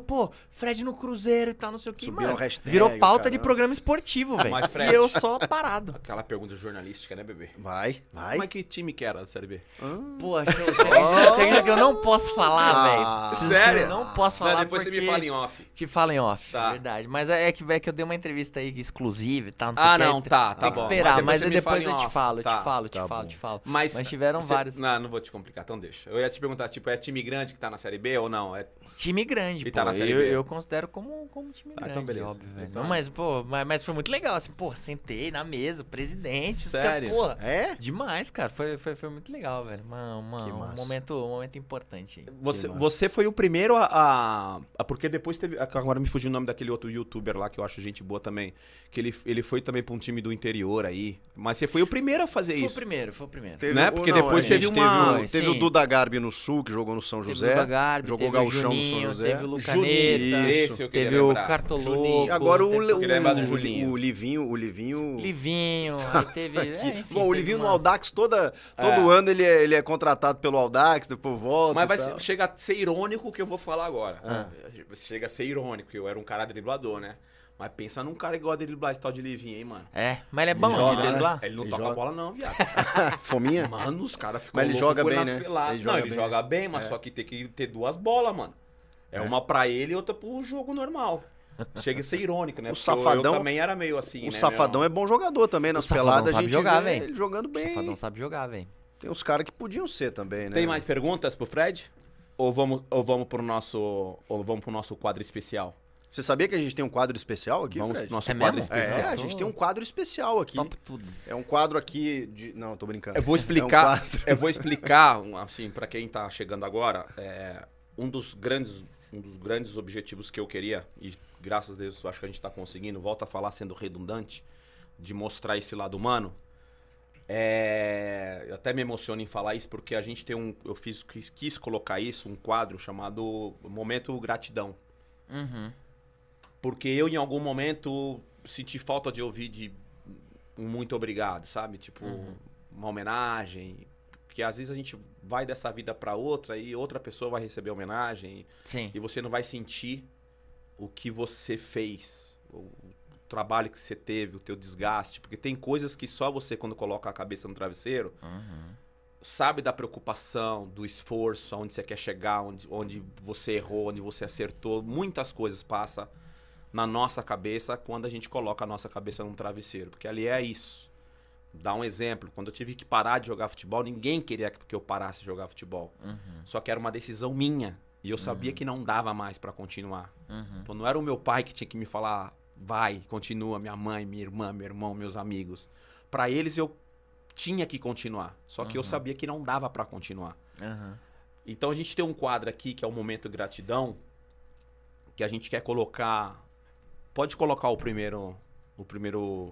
Pô, Fred no Cruzeiro e tal, não sei o que, Subiu mano. Um hashtag, virou pauta de programa esportivo, velho. E eu só parado. Aquela pergunta jornalística, né, bebê? Vai, vai. Como é que time que era da Série B? Ah. Pô, você que eu não posso falar, ah. velho? Sério? Eu não posso falar não, depois você me fala em off. Te fala em off. Tá. Tá. Verdade. Mas é, é que, é que eu dei uma entrevista aí exclusiva e tal. Não sei ah, não, que. Tá, tá. Tem tá que bom. esperar, mas, depois, mas depois eu te tá. falo, tá, te falo, tá te falo, bom. te falo. Mas, mas tiveram você, vários. Não, não vou te complicar, então deixa. Eu ia te perguntar, tipo, é time grande que tá na Série B ou não? É... Time grande, e pô. Tá na série eu, B. eu considero como, como time tá, grande, então beleza. óbvio, velho. Então... Mas, pô, mas, mas, foi muito legal, assim, pô, sentei na mesa, presidente, Sério? Caras, é? Demais, cara. Foi, foi, foi muito legal, velho. Uma, uma, um, momento, um momento importante. Você, você foi o primeiro a, a Porque depois teve... Agora me fugiu o nome da daquele outro youtuber lá que eu acho gente boa também. Que ele, ele foi também pra um time do interior aí. Mas você foi o primeiro a fazer foi isso. Foi o primeiro, foi o primeiro. Teve, né? Porque não, depois teve uma... Teve, teve o Duda Garbi no Sul, que jogou no São José. Teve o Duda Garbi, jogou teve Gauchão Juninho, no São José. Teve o Lucaneta. Teve o Cartoloco. Agora o, o, o, o Livinho... O Livinho... Livinho. teve... é, enfim, Bom, o Livinho uma... no Aldax, toda, todo é. ano ele é, ele é contratado pelo Aldax, depois volta Mas vai chegar a ser irônico o que eu vou falar agora. Ah. Chega a ser irônico, eu era um cara cara driblador, né? Mas pensa num cara igual a driblar esse tal de Livinho, hein, mano. É, mas ele é bom ele joga, de né? driblar. Ele não ele toca joga. a bola, não, viado. Fominha? Mano, os caras ficam Mas ele joga bem, né? não, ele bem. joga bem, mas é. só que tem que ter duas bolas, mano. É, é. uma pra ele e outra pro jogo normal. Chega a ser irônico, né? O Porque Safadão eu também era meio assim, O né, Safadão é bom jogador também, nas peladas a gente jogar, vê ele jogando bem. O Safadão sabe jogar, velho. Tem uns caras que podiam ser também, né? Tem mais perguntas pro Fred? Ou vamos, ou vamos pro nosso ou vamos pro nosso quadro especial? Você sabia que a gente tem um quadro especial aqui, Vamos, Fred? Nosso é quadro mesmo? especial. É, a gente tem um quadro especial aqui. Top tudo. É um quadro aqui de... Não, tô brincando. Eu vou explicar, é um eu vou explicar assim, para quem tá chegando agora, é, um, dos grandes, um dos grandes objetivos que eu queria, e graças a Deus acho que a gente tá conseguindo, volta a falar sendo redundante, de mostrar esse lado humano, é, eu até me emociono em falar isso porque a gente tem um. Eu fiz, quis, quis colocar isso, um quadro chamado Momento Gratidão. Uhum. Porque eu, em algum momento, senti falta de ouvir de um muito obrigado, sabe? Tipo, uhum. uma homenagem. Porque às vezes a gente vai dessa vida para outra e outra pessoa vai receber homenagem. Sim. E você não vai sentir o que você fez, o trabalho que você teve, o teu desgaste. Porque tem coisas que só você, quando coloca a cabeça no travesseiro, uhum. sabe da preocupação, do esforço, aonde você quer chegar, onde, onde você errou, onde você acertou. Muitas coisas passam na nossa cabeça quando a gente coloca a nossa cabeça num travesseiro, porque ali é isso. Dá um exemplo, quando eu tive que parar de jogar futebol, ninguém queria que eu parasse de jogar futebol. Uhum. Só que era uma decisão minha e eu sabia uhum. que não dava mais para continuar. Uhum. Então não era o meu pai que tinha que me falar, vai, continua, minha mãe, minha irmã, meu irmão, meus amigos. Para eles eu tinha que continuar, só que eu uhum. sabia que não dava para continuar. Uhum. Então a gente tem um quadro aqui que é o momento gratidão, que a gente quer colocar Pode colocar o primeiro, o primeiro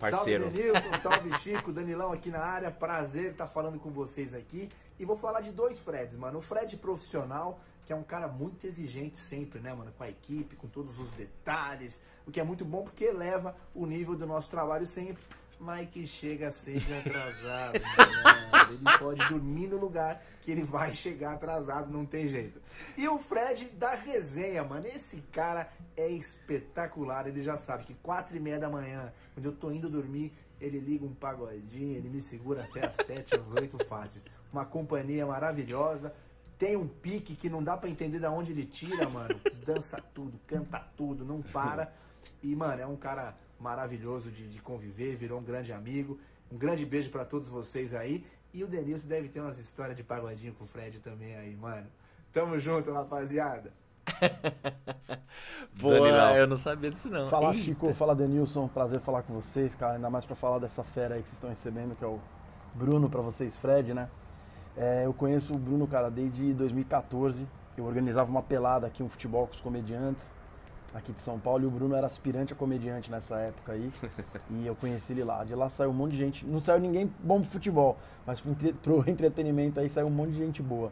parceiro. Salve Denilson, salve Chico, Danilão aqui na área. Prazer estar falando com vocês aqui. E vou falar de dois Freds, mano. O Fred profissional, que é um cara muito exigente sempre, né, mano? Com a equipe, com todos os detalhes, o que é muito bom porque eleva o nível do nosso trabalho sempre. Mike chega sempre atrasado. né? Ele pode dormir no lugar que ele vai chegar atrasado, não tem jeito. E o Fred da resenha, mano. Esse cara é espetacular. Ele já sabe que quatro e meia da manhã, quando eu tô indo dormir, ele liga um pagodinho, ele me segura até as sete, às oito, fácil. Uma companhia maravilhosa. Tem um pique que não dá para entender da onde ele tira, mano. Dança tudo, canta tudo, não para. E, mano, é um cara maravilhoso de, de conviver, virou um grande amigo. Um grande beijo para todos vocês aí. E o Denilson deve ter umas histórias de pagodinho com o Fred também aí, mano. Tamo junto, rapaziada. Boa, eu não sabia disso não. Fala Eita. Chico, fala Denilson, prazer falar com vocês, cara. Ainda mais para falar dessa fera aí que vocês estão recebendo, que é o Bruno para vocês, Fred, né? É, eu conheço o Bruno, cara, desde 2014. Eu organizava uma pelada aqui, um futebol com os comediantes aqui de São Paulo, e o Bruno era aspirante a comediante nessa época aí, e eu conheci ele lá. De lá saiu um monte de gente, não saiu ninguém bom pro futebol, mas pro entretenimento aí saiu um monte de gente boa.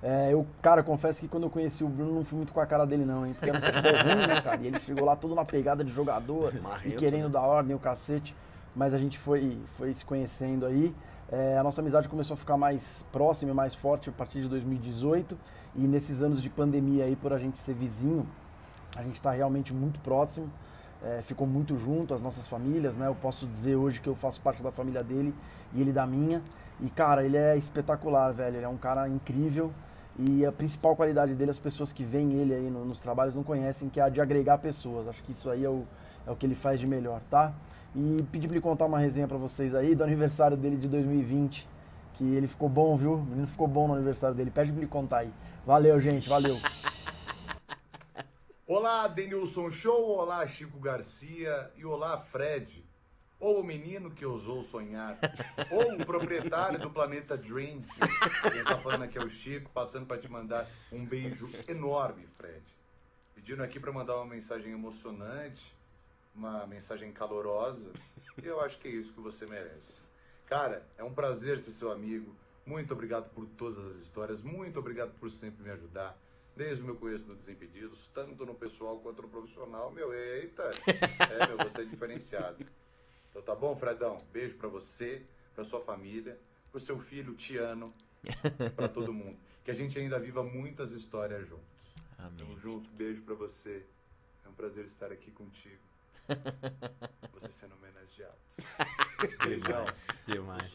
É, eu, cara, confesso que quando eu conheci o Bruno, não fui muito com a cara dele, não, hein? Porque era um futebol ruim, né, cara? E ele chegou lá todo na pegada de jogador e querendo né? dar ordem, o cacete. Mas a gente foi, foi se conhecendo aí. É, a nossa amizade começou a ficar mais próxima e mais forte a partir de 2018. E nesses anos de pandemia aí, por a gente ser vizinho, a gente está realmente muito próximo, é, ficou muito junto, as nossas famílias, né? Eu posso dizer hoje que eu faço parte da família dele e ele da minha. E, cara, ele é espetacular, velho. Ele é um cara incrível. E a principal qualidade dele, as pessoas que veem ele aí no, nos trabalhos não conhecem, que é a de agregar pessoas. Acho que isso aí é o, é o que ele faz de melhor, tá? E pedi pra ele contar uma resenha para vocês aí do aniversário dele de 2020. Que ele ficou bom, viu? O menino ficou bom no aniversário dele. Pede pra ele contar aí. Valeu, gente. Valeu. Olá, Denilson Show, olá, Chico Garcia e olá, Fred. Ou o menino que ousou sonhar, ou o proprietário do planeta Dream. Eu tá falando aqui é o Chico, passando para te mandar um beijo enorme, Fred. Pedindo aqui para mandar uma mensagem emocionante, uma mensagem calorosa. E eu acho que é isso que você merece. Cara, é um prazer ser seu amigo. Muito obrigado por todas as histórias. Muito obrigado por sempre me ajudar desde o meu começo do Desimpedidos, tanto no pessoal quanto no profissional, meu, eita, é, meu, você é diferenciado. Então tá bom, Fredão? Beijo para você, para sua família, pro seu filho Tiano, para todo mundo. Que a gente ainda viva muitas histórias juntos. Amém. Tamo junto, beijo para você. É um prazer estar aqui contigo. Você sendo homenageado. Beijão. Demais.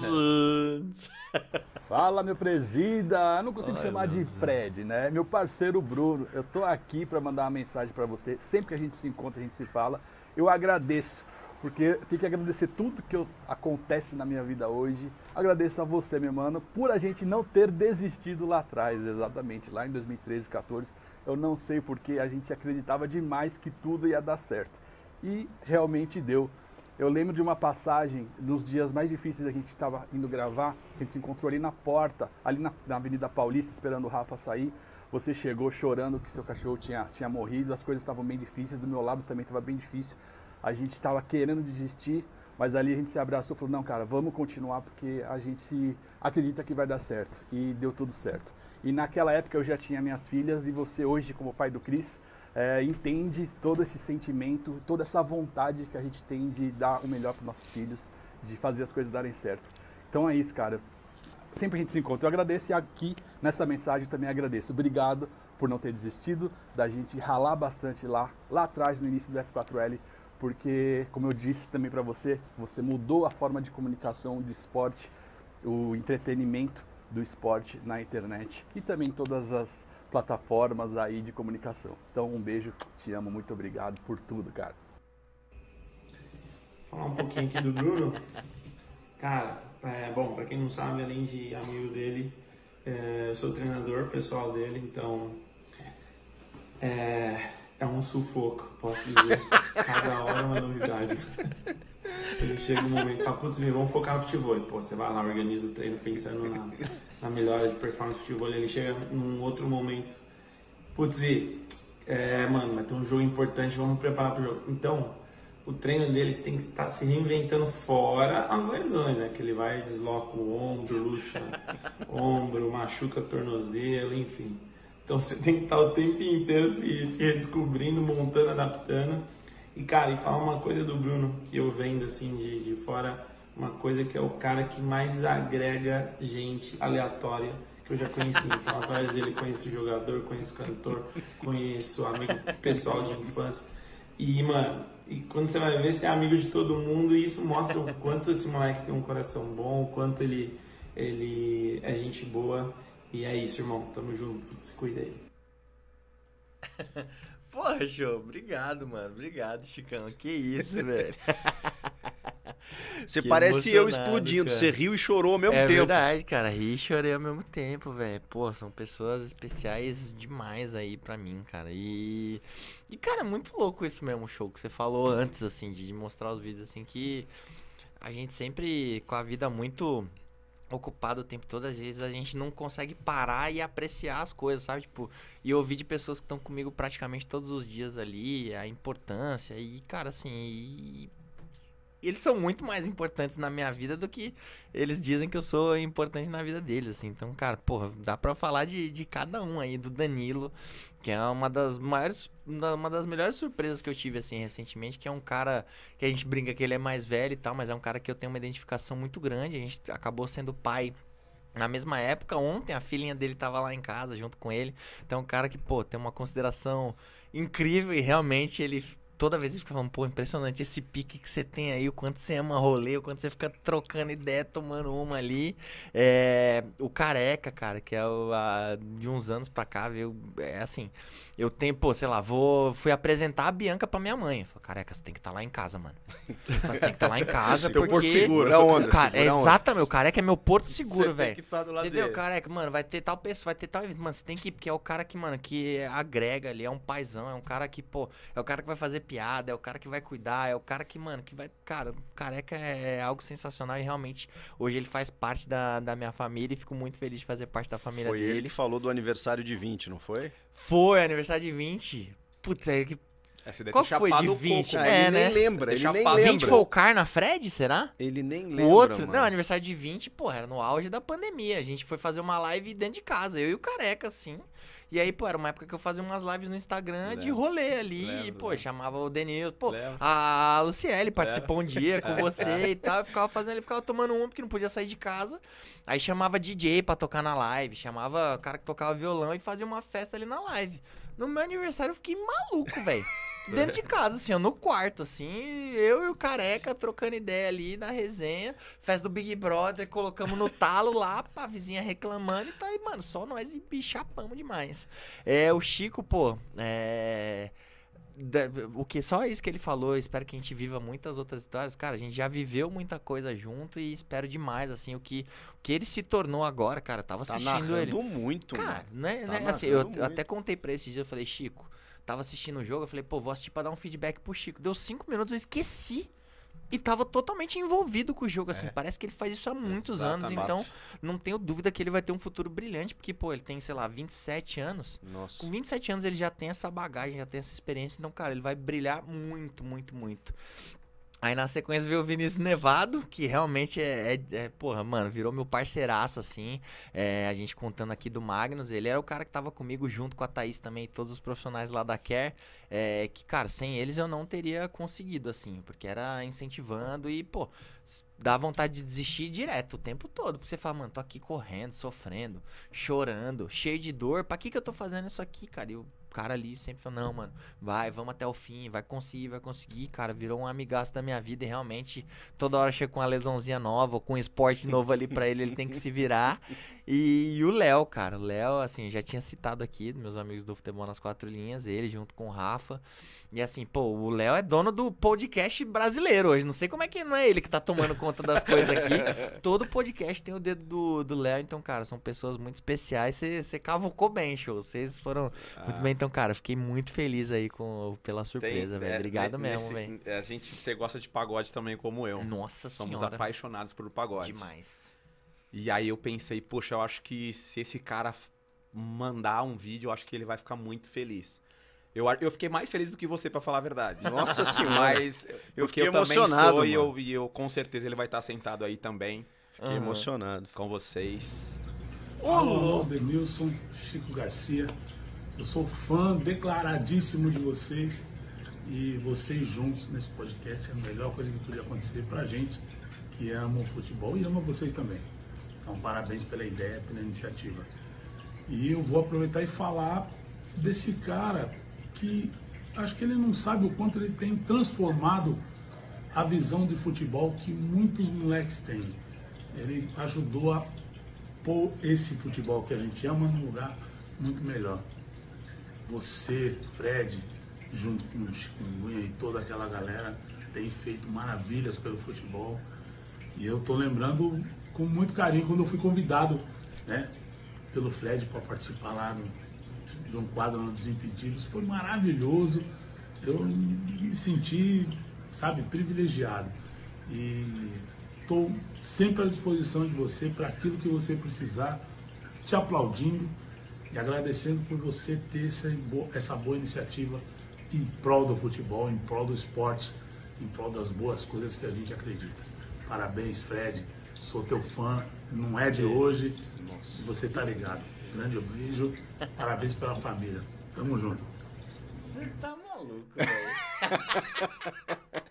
Gente. Fala, meu presida. Não consigo Ai, chamar não. de Fred, né? Meu parceiro Bruno. Eu tô aqui para mandar uma mensagem para você. Sempre que a gente se encontra, a gente se fala. Eu agradeço porque tem que agradecer tudo que acontece na minha vida hoje. Agradeço a você, meu mano, por a gente não ter desistido lá atrás, exatamente lá em 2013, 14. Eu não sei porque a gente acreditava demais que tudo ia dar certo. E realmente deu. Eu lembro de uma passagem, nos dias mais difíceis a gente estava indo gravar, a gente se encontrou ali na porta, ali na, na, Avenida Paulista, esperando o Rafa sair. Você chegou chorando que seu cachorro tinha, tinha morrido, as coisas estavam bem difíceis, do meu lado também estava bem difícil. A gente estava querendo desistir, mas ali a gente se abraçou e falou: não, cara, vamos continuar porque a gente acredita que vai dar certo. E deu tudo certo. E naquela época eu já tinha minhas filhas e você, hoje, como pai do Cris, é, entende todo esse sentimento, toda essa vontade que a gente tem de dar o melhor para nossos filhos, de fazer as coisas darem certo. Então é isso, cara. Sempre a gente se encontra. Eu agradeço e aqui nessa mensagem também agradeço. Obrigado por não ter desistido, da gente ralar bastante lá, lá atrás no início do F4L porque, como eu disse também para você, você mudou a forma de comunicação do esporte, o entretenimento do esporte na internet e também todas as plataformas aí de comunicação. Então, um beijo, te amo, muito obrigado por tudo, cara. Falar um pouquinho aqui do Bruno. Cara, é, bom, para quem não sabe, além de amigo dele, é, eu sou treinador pessoal dele, então é, é um sufoco, posso dizer. Cada hora é uma novidade. Chega um momento e fala, putz, vamos focar no futebol. Pô, você vai lá, organiza o treino pensando na, na melhora de performance do futebol. Ele chega num outro momento. Putz, e, é, mano, mas tem um jogo importante, vamos preparar pro jogo. Então, o treino deles tem que estar se reinventando fora as lesões, né? Que ele vai desloca o ombro, luxa o ombro, machuca o tornozelo, enfim. Então você tem que estar o tempo inteiro se, se redescobrindo, montando, adaptando e cara, e falar uma coisa do Bruno que eu vendo assim de, de fora, uma coisa que é o cara que mais agrega gente aleatória que eu já conheci. Então, através dele conheço jogador, conheço cantor, conheço amigo pessoal de infância. E, mano, e quando você vai ver, você é amigo de todo mundo e isso mostra o quanto esse moleque tem um coração bom, o quanto ele, ele é gente boa. E é isso, irmão. Tamo junto. Se cuida aí. Porra, show. Obrigado, mano. Obrigado, Chicão. Que isso, velho. Você que parece eu explodindo. Cara. Você riu e chorou ao mesmo é tempo. É verdade, cara. Ri e chorei ao mesmo tempo, velho. Pô, são pessoas especiais demais aí pra mim, cara. E. E, cara, é muito louco isso mesmo show que você falou antes, assim, de mostrar os vídeos, assim, que a gente sempre com a vida muito ocupado o tempo todo, às vezes a gente não consegue parar e apreciar as coisas, sabe? Tipo, e ouvir de pessoas que estão comigo praticamente todos os dias ali, a importância e, cara, assim, e eles são muito mais importantes na minha vida do que eles dizem que eu sou importante na vida deles, assim. Então, cara, porra, dá pra falar de, de cada um aí, do Danilo, que é uma das maiores, uma das melhores surpresas que eu tive, assim, recentemente, que é um cara que a gente brinca que ele é mais velho e tal, mas é um cara que eu tenho uma identificação muito grande, a gente acabou sendo pai na mesma época, ontem a filhinha dele tava lá em casa junto com ele. Então, é um cara que, pô, tem uma consideração incrível e realmente ele toda vez ele fica falando, pô, impressionante esse pique que você tem aí, o quanto você ama rolê, o quanto você fica trocando ideia, tomando uma ali. É, o Careca, cara, que é o, a, de uns anos pra cá, viu? É assim, eu tenho, pô, sei lá, vou, fui apresentar a Bianca pra minha mãe. falei, Careca, você tem que estar tá lá em casa, mano. você tem que estar tá lá em casa, porque... porto seguro. É cara, segura é exatamente, o Careca é meu porto seguro, velho. Tá Entendeu, dele. Careca? Mano, vai ter tal pessoa, vai ter tal evento. Mano, você tem que ir, porque é o cara que, mano, que agrega ali, é um paizão, é um cara que, pô, é o cara que vai fazer piada piada, é o cara que vai cuidar, é o cara que, mano, que vai. Cara, careca é, é algo sensacional e realmente hoje ele faz parte da, da minha família e fico muito feliz de fazer parte da família foi dele. Foi ele que falou do aniversário de 20, não foi? Foi, aniversário de 20. Putz, é que. É, Qual foi de 20? Coco, é, né? ele é, né? nem lembra, ele nem lembra. 20 foi o Carna Fred, será? Ele nem lembra. O outro, mano. não, aniversário de 20, pô era no auge da pandemia. A gente foi fazer uma live dentro de casa, eu e o Careca, assim. E aí, pô, era uma época que eu fazia umas lives no Instagram lembra. de rolê ali, lembra, e, pô, lembra. chamava o Denil, pô, lembra. a Luciele participou um dia com é. você e tal, eu ficava fazendo, ele ficava tomando um porque não podia sair de casa. Aí chamava DJ pra tocar na live, chamava o cara que tocava violão e fazia uma festa ali na live. No meu aniversário eu fiquei maluco, velho. Dentro de casa, assim, ó, no quarto, assim, eu e o careca trocando ideia ali na resenha. Festa do Big Brother, colocamos no talo lá, a vizinha reclamando e tá aí, mano, só nós e bichapamos demais. É, o Chico, pô, é. O que só isso que ele falou, espero que a gente viva muitas outras histórias. Cara, a gente já viveu muita coisa junto e espero demais, assim, o que, o que ele se tornou agora, cara. Tava tá assistindo ele. muito, cara. Mano. Né, tá né assim, eu muito. até contei pra ele esses eu falei, Chico, Tava assistindo o jogo, eu falei, pô, vou assistir pra dar um feedback pro Chico. Deu cinco minutos, eu esqueci. E tava totalmente envolvido com o jogo, assim. É. Parece que ele faz isso há muitos anos. Então, não tenho dúvida que ele vai ter um futuro brilhante, porque, pô, ele tem, sei lá, 27 anos. Nossa. Com 27 anos ele já tem essa bagagem, já tem essa experiência. Então, cara, ele vai brilhar muito, muito, muito. Aí na sequência veio o Vinícius Nevado, que realmente é, é, é porra, mano, virou meu parceiraço, assim. É, a gente contando aqui do Magnus, ele era o cara que tava comigo junto com a Thaís também, todos os profissionais lá da Care. É, que, cara, sem eles eu não teria conseguido, assim, porque era incentivando e, pô, dá vontade de desistir direto o tempo todo. Porque você fala, mano, tô aqui correndo, sofrendo, chorando, cheio de dor. Pra que que eu tô fazendo isso aqui, cara? E eu cara ali sempre falou, não, mano, vai, vamos até o fim, vai conseguir, vai conseguir, cara, virou um amigaço da minha vida e realmente toda hora chega com uma lesãozinha nova, ou com um esporte novo ali para ele, ele tem que se virar. E, e o Léo, cara, o Léo, assim, já tinha citado aqui, meus amigos do Futebol nas Quatro Linhas, ele junto com o Rafa. E assim, pô, o Léo é dono do podcast brasileiro hoje. Não sei como é que não é ele que tá tomando conta das coisas aqui. Todo podcast tem o dedo do Léo, então, cara, são pessoas muito especiais. Você cavucou bem, show. Vocês foram ah. muito bem, então, cara, fiquei muito feliz aí com, pela surpresa, é, velho. É, Obrigado é, mesmo, velho. A gente, você gosta de pagode também como eu. Nossa Somos senhora. Somos apaixonados pelo pagode. Demais. E aí eu pensei, poxa, eu acho que se esse cara mandar um vídeo, eu acho que ele vai ficar muito feliz. Eu, eu fiquei mais feliz do que você, para falar a verdade. Nossa senhora. Mas eu fiquei eu emocionado. Sou, e, eu, e eu, com certeza, ele vai estar sentado aí também. Fiquei uhum. emocionado. Com vocês. Olá, Denilson, Chico Garcia. Eu sou fã declaradíssimo de vocês. E vocês juntos nesse podcast é a melhor coisa que podia acontecer pra gente, que ama o futebol e ama vocês também. Então, parabéns pela ideia, pela iniciativa. E eu vou aproveitar e falar desse cara que acho que ele não sabe o quanto ele tem transformado a visão de futebol que muitos moleques têm. Ele ajudou a pôr esse futebol que a gente ama num lugar muito melhor. Você, Fred, junto com o Chikungunya e toda aquela galera, tem feito maravilhas pelo futebol. E eu tô lembrando com muito carinho quando eu fui convidado né, pelo Fred para participar lá no, de um quadro no Desimpedidos. Foi maravilhoso. Eu me senti, sabe, privilegiado. E estou sempre à disposição de você para aquilo que você precisar, te aplaudindo e agradecendo por você ter essa boa iniciativa em prol do futebol, em prol do esporte, em prol das boas coisas que a gente acredita. Parabéns, Fred sou teu fã, não é de hoje. Nossa. Você tá ligado. Grande beijo, parabéns pela família. Tamo junto. Você tá maluco, velho.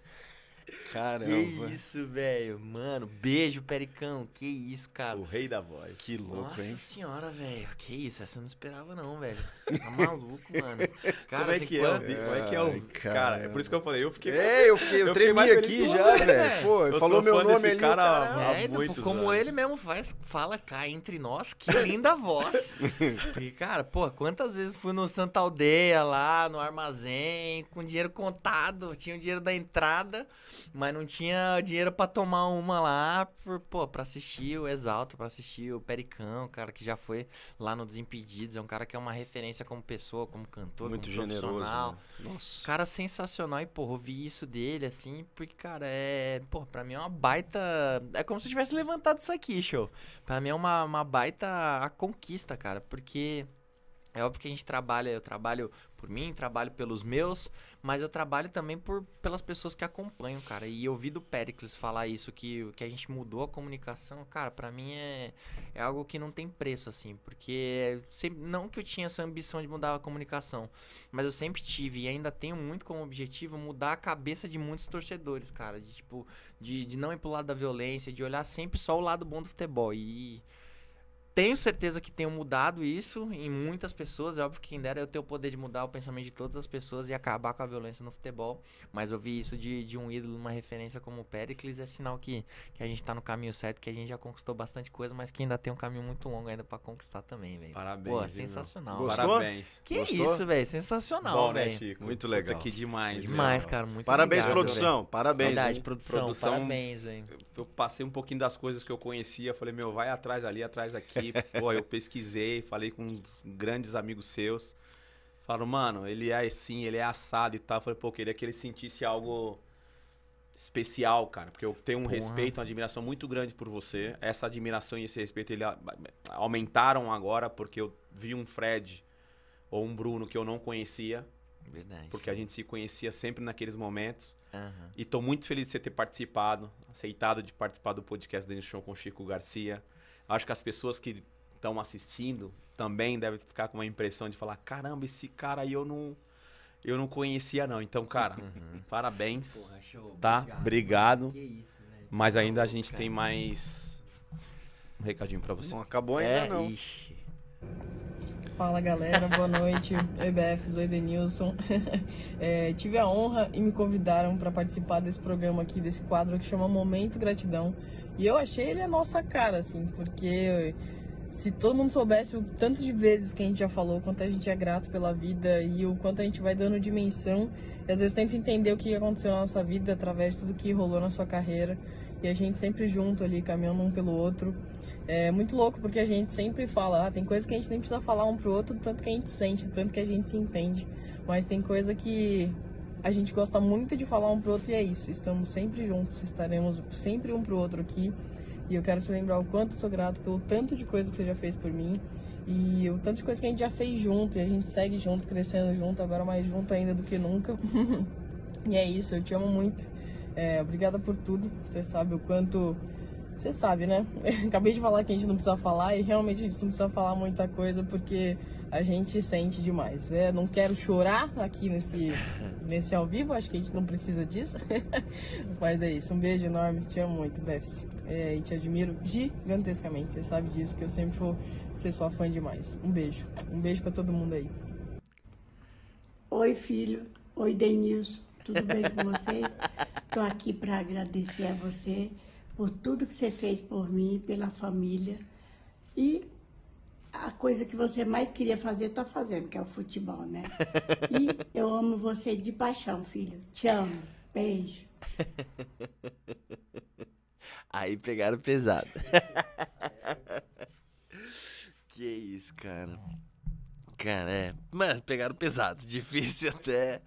Caramba. Que isso, velho. Mano, beijo, Pericão. Que isso, cara. O rei da voz. Que louco, Nossa hein? Nossa senhora, velho. Que isso, essa eu não esperava não, velho. Tá maluco, mano. Cara, como é que quando... é? Como é que é o... Cara, cara, é por isso que eu falei. Eu fiquei... É, eu fiquei... Eu, eu tremi aqui já, velho. Né? Pô, eu falou meu nome ali, cara. cara. É, muito como anos. ele mesmo faz, fala cá entre nós, que linda voz. e, cara, pô, quantas vezes fui no Santa Aldeia lá, no armazém, com dinheiro contado, tinha o dinheiro da entrada, mas mas não tinha dinheiro para tomar uma lá, por, pô, pra assistir o exalto pra assistir o Pericão, o cara que já foi lá no Desimpedidos. É um cara que é uma referência como pessoa, como cantor, Muito como generoso, profissional. Né? Nossa. Cara sensacional. E, pô, vi isso dele, assim, porque, cara, é. Pô, pra mim é uma baita. É como se eu tivesse levantado isso aqui, show. Pra mim é uma, uma baita a conquista, cara, porque. É óbvio que a gente trabalha, eu trabalho por mim, trabalho pelos meus, mas eu trabalho também por, pelas pessoas que acompanham, cara. E ouvir do Pericles falar isso, que, que a gente mudou a comunicação, cara, para mim é, é algo que não tem preço, assim. Porque sempre, não que eu tinha essa ambição de mudar a comunicação, mas eu sempre tive e ainda tenho muito como objetivo mudar a cabeça de muitos torcedores, cara. De, tipo, de, de não ir pro lado da violência, de olhar sempre só o lado bom do futebol. E tenho certeza que tenho mudado isso em muitas pessoas. É óbvio que quem dera eu ter o poder de mudar o pensamento de todas as pessoas e acabar com a violência no futebol. Mas ouvir isso de, de um ídolo, uma referência como o Pericles, é sinal que, que a gente tá no caminho certo, que a gente já conquistou bastante coisa, mas que ainda tem um caminho muito longo ainda para conquistar também, velho. Parabéns. Pô, sensacional. Gostou? Parabéns. Que Gostou? isso, velho. Sensacional, né, velho. Né, Chico? muito legal. Puta, que demais, Demais, né, cara. Muito Parabéns, produção. Véio. Parabéns. Verdade, produção. produção parabéns, velho. eu passei um pouquinho das coisas que eu conhecia. Falei, meu, vai atrás ali, atrás aqui pô, eu pesquisei, falei com grandes amigos seus. Falaram, mano, ele é assim, ele é assado e tal. Eu falei, pô, queria que ele sentisse algo especial, cara. Porque eu tenho um Porra. respeito, uma admiração muito grande por você. Essa admiração e esse respeito, ele aumentaram agora, porque eu vi um Fred ou um Bruno que eu não conhecia. Verdade. Porque a gente se conhecia sempre naqueles momentos. Uhum. E tô muito feliz de você ter participado, aceitado de participar do podcast Dentro Show com o Chico Garcia. Acho que as pessoas que estão assistindo também devem ficar com uma impressão de falar: caramba, esse cara aí eu não. Eu não conhecia, não. Então, cara, uhum. parabéns. Porra, show. Tá? Obrigado. Obrigado. Isso, Mas ainda a gente tem mais um recadinho para você. Não acabou ainda, é, não. Ixi. Fala galera, boa noite. Oi BFs, oi Denilson. É, tive a honra e me convidaram para participar desse programa aqui, desse quadro que chama Momento Gratidão, e eu achei ele a nossa cara, assim, porque se todo mundo soubesse o tanto de vezes que a gente já falou, o quanto a gente é grato pela vida e o quanto a gente vai dando dimensão, e às vezes tenta entender o que aconteceu na nossa vida através de tudo que rolou na sua carreira. E a gente sempre junto ali, caminhando um pelo outro. É muito louco porque a gente sempre fala, ah, tem coisa que a gente nem precisa falar um pro outro, do tanto que a gente sente, do tanto que a gente se entende. Mas tem coisa que a gente gosta muito de falar um pro outro e é isso. Estamos sempre juntos, estaremos sempre um pro outro aqui. E eu quero te lembrar o quanto sou grato pelo tanto de coisa que você já fez por mim e o tanto de coisa que a gente já fez junto e a gente segue junto, crescendo junto, agora mais junto ainda do que nunca. e é isso, eu te amo muito. É, obrigada por tudo. Você sabe o quanto. Você sabe, né? Acabei de falar que a gente não precisa falar e realmente a gente não precisa falar muita coisa porque a gente sente demais. Né? Não quero chorar aqui nesse, nesse ao vivo, acho que a gente não precisa disso. Mas é isso, um beijo enorme, te amo muito, Befs. É, e te admiro gigantescamente, você sabe disso, que eu sempre vou ser sua fã demais. Um beijo, um beijo para todo mundo aí. Oi, filho. Oi, Denilson. Tudo bem com você? Estou aqui para agradecer a você por tudo que você fez por mim, pela família. E a coisa que você mais queria fazer, tá fazendo, que é o futebol, né? E eu amo você de paixão, filho. Te amo. Beijo. Aí pegaram pesado. que isso, cara. Cara, é. Mas pegaram pesado. Difícil até,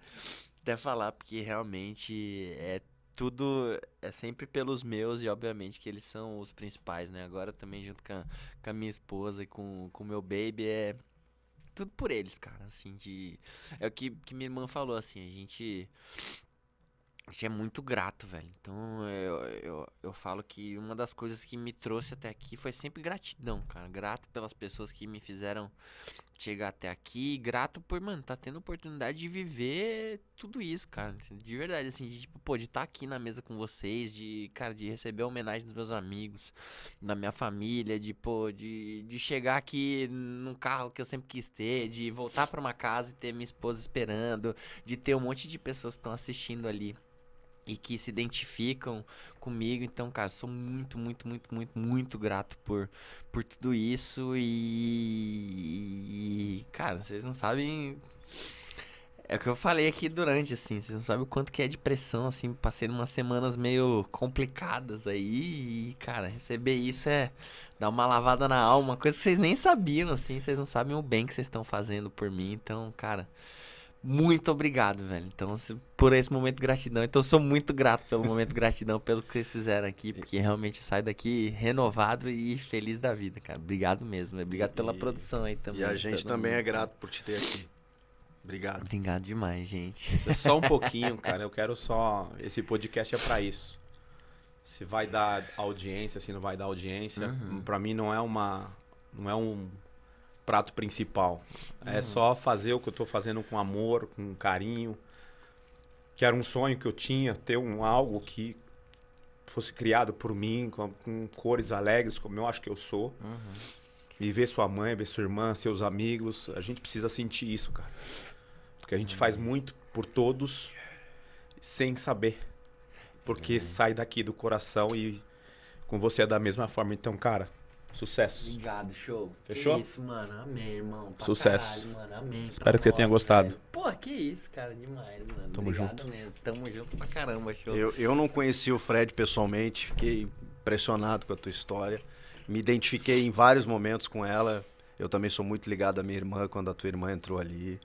até falar, porque realmente é tudo é sempre pelos meus e obviamente que eles são os principais, né? Agora também junto com a, com a minha esposa e com o meu baby é tudo por eles, cara, assim, de... É o que, que minha irmã falou, assim, a gente... A gente é muito grato, velho. Então, eu, eu, eu falo que uma das coisas que me trouxe até aqui foi sempre gratidão, cara. Grato pelas pessoas que me fizeram chegar até aqui. E grato por, mano, tá tendo oportunidade de viver tudo isso, cara. De verdade, assim, de, tipo, pô, de estar tá aqui na mesa com vocês, de, cara, de receber a homenagem dos meus amigos, da minha família, de, pô, de, de chegar aqui num carro que eu sempre quis ter, de voltar para uma casa e ter minha esposa esperando, de ter um monte de pessoas que estão assistindo ali e que se identificam comigo. Então, cara, sou muito, muito, muito, muito, muito grato por, por tudo isso. E, cara, vocês não sabem. É o que eu falei aqui durante, assim, vocês não sabem o quanto que é de pressão, assim, passei umas semanas meio complicadas aí, e, cara, receber isso é dar uma lavada na alma, coisa que vocês nem sabiam, assim, vocês não sabem o bem que vocês estão fazendo por mim, então, cara, muito obrigado, velho. Então, por esse momento de gratidão. Então, sou muito grato pelo momento de gratidão, pelo que vocês fizeram aqui, porque realmente eu saio daqui renovado e feliz da vida, cara. Obrigado mesmo. Obrigado pela e, produção aí também. E a gente também é mundo. é grato por te ter aqui. Obrigado. Obrigado demais, gente. É só um pouquinho, cara. Eu quero só. Esse podcast é para isso. Se vai dar audiência, se não vai dar audiência. Uhum. Para mim, não é uma. Não é um prato principal. É uhum. É só fazer o que eu estou fazendo com amor, com carinho. Que era um sonho que eu tinha, ter um algo que fosse criado por mim, com, com cores alegres, como eu acho que eu sou. Uhum. E ver sua mãe, ver sua irmã, seus amigos. A gente precisa sentir isso, cara. Porque a gente uhum. faz muito por todos sem saber. Porque uhum. sai daqui do coração e com você é da mesma forma. Então, cara, Sucesso. Obrigado, show. Fechou? Que isso, mano. Amei, irmão. Pra Sucesso. Caralho, mano. Espero pra que você tenha gostado. Velho. Pô, que isso, cara. Demais, mano. Tamo Obrigado junto. mesmo. Tamo junto pra caramba, show. Eu, eu não conheci o Fred pessoalmente. Fiquei impressionado com a tua história. Me identifiquei em vários momentos com ela. Eu também sou muito ligado à minha irmã quando a tua irmã entrou ali.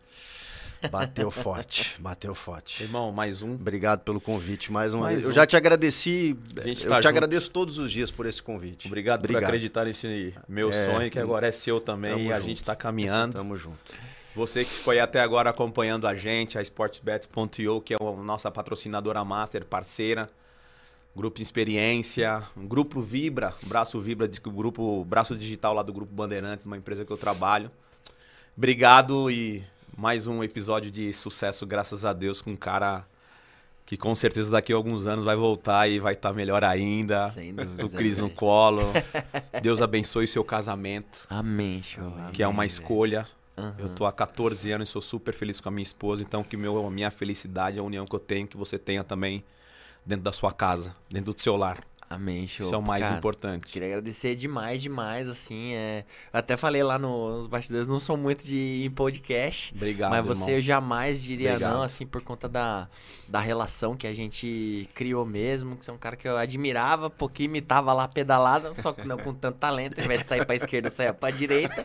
Bateu forte, bateu forte. Irmão, mais um. Obrigado pelo convite mais uma mais vez. Um. Eu já te agradeci, eu tá te junto. agradeço todos os dias por esse convite. Obrigado, Obrigado. por acreditar nesse meu é, sonho, que agora é seu também e junto. a gente está caminhando. Tamo junto. Você que foi até agora acompanhando a gente, a sportsbet.io, que é a nossa patrocinadora master, parceira. Grupo Experiência, Grupo Vibra, Braço Vibra, grupo Braço Digital lá do Grupo Bandeirantes, uma empresa que eu trabalho. Obrigado e mais um episódio de sucesso, graças a Deus, com um cara que com certeza daqui a alguns anos vai voltar e vai estar tá melhor ainda. Sem dúvida. O Cris no colo. Deus abençoe seu casamento. Amém, show. Que é uma escolha. Uhum. Eu tô há 14 anos e sou super feliz com a minha esposa, então que meu, a minha felicidade, a união que eu tenho, que você tenha também dentro da sua casa, dentro do seu lar. Amém, show. Isso é o mais Cara, importante. Queria agradecer demais, demais, assim. É... Até falei lá no, nos bastidores, não sou muito de em podcast. Obrigado. Mas você irmão. eu jamais diria Obrigado. não, assim, por conta da, da relação que a gente criou mesmo. Que você é um cara que eu admirava, porque imitava lá pedalada, só que não com tanto talento, ao invés de sair pra esquerda, saia pra direita.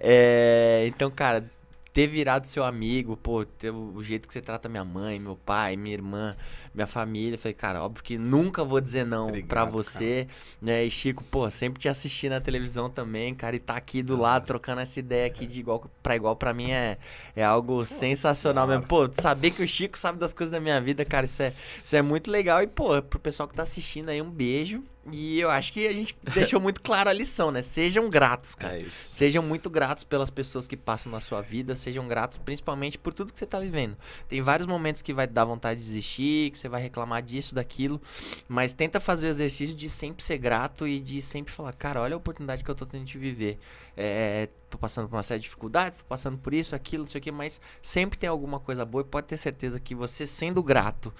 É... Então, cara, ter virado seu amigo, pô, ter o jeito que você trata minha mãe, meu pai, minha irmã, minha família. falei, cara, óbvio que nunca vou dizer não para você, né? E Chico, pô, sempre te assisti na televisão também, cara, e tá aqui do lado trocando essa ideia aqui de igual para igual para mim é, é algo pô, sensacional cara. mesmo. Pô, saber que o Chico sabe das coisas da minha vida, cara, isso é, isso é muito legal. E, pô, pro pessoal que tá assistindo aí, um beijo. E eu acho que a gente deixou muito claro a lição, né? Sejam gratos, cara. É isso. Sejam muito gratos pelas pessoas que passam na sua vida, sejam gratos principalmente por tudo que você está vivendo. Tem vários momentos que vai dar vontade de desistir, que você vai reclamar disso, daquilo, mas tenta fazer o exercício de sempre ser grato e de sempre falar, cara, olha a oportunidade que eu estou tendo de viver. É, é, tô passando por uma série de dificuldades, tô passando por isso, aquilo, não sei o que, mas sempre tem alguma coisa boa e pode ter certeza que você sendo grato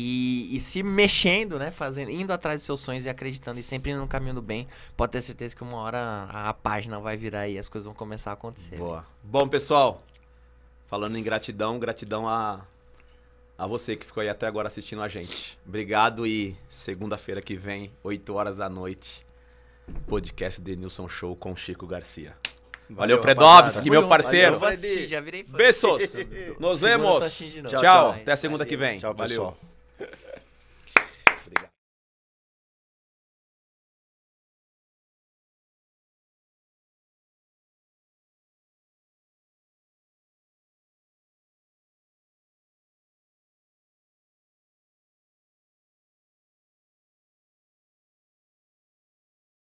e, e, se mexendo, né? Fazendo, indo atrás dos seus sonhos e acreditando e sempre indo no caminho do bem, pode ter certeza que uma hora a, a página vai virar e as coisas vão começar a acontecer. Boa. Né? Bom, pessoal, falando em gratidão, gratidão a, a você que ficou aí até agora assistindo a gente. Obrigado e segunda-feira que vem, 8 horas da noite, podcast de Nilson Show com Chico Garcia. Valeu, Valeu Fredovski, meu parceiro. Valeu, Beijos. Nos vemos. Tchau, tchau, Até segunda Valeu. que vem. Tchau, pessoal. Valeu.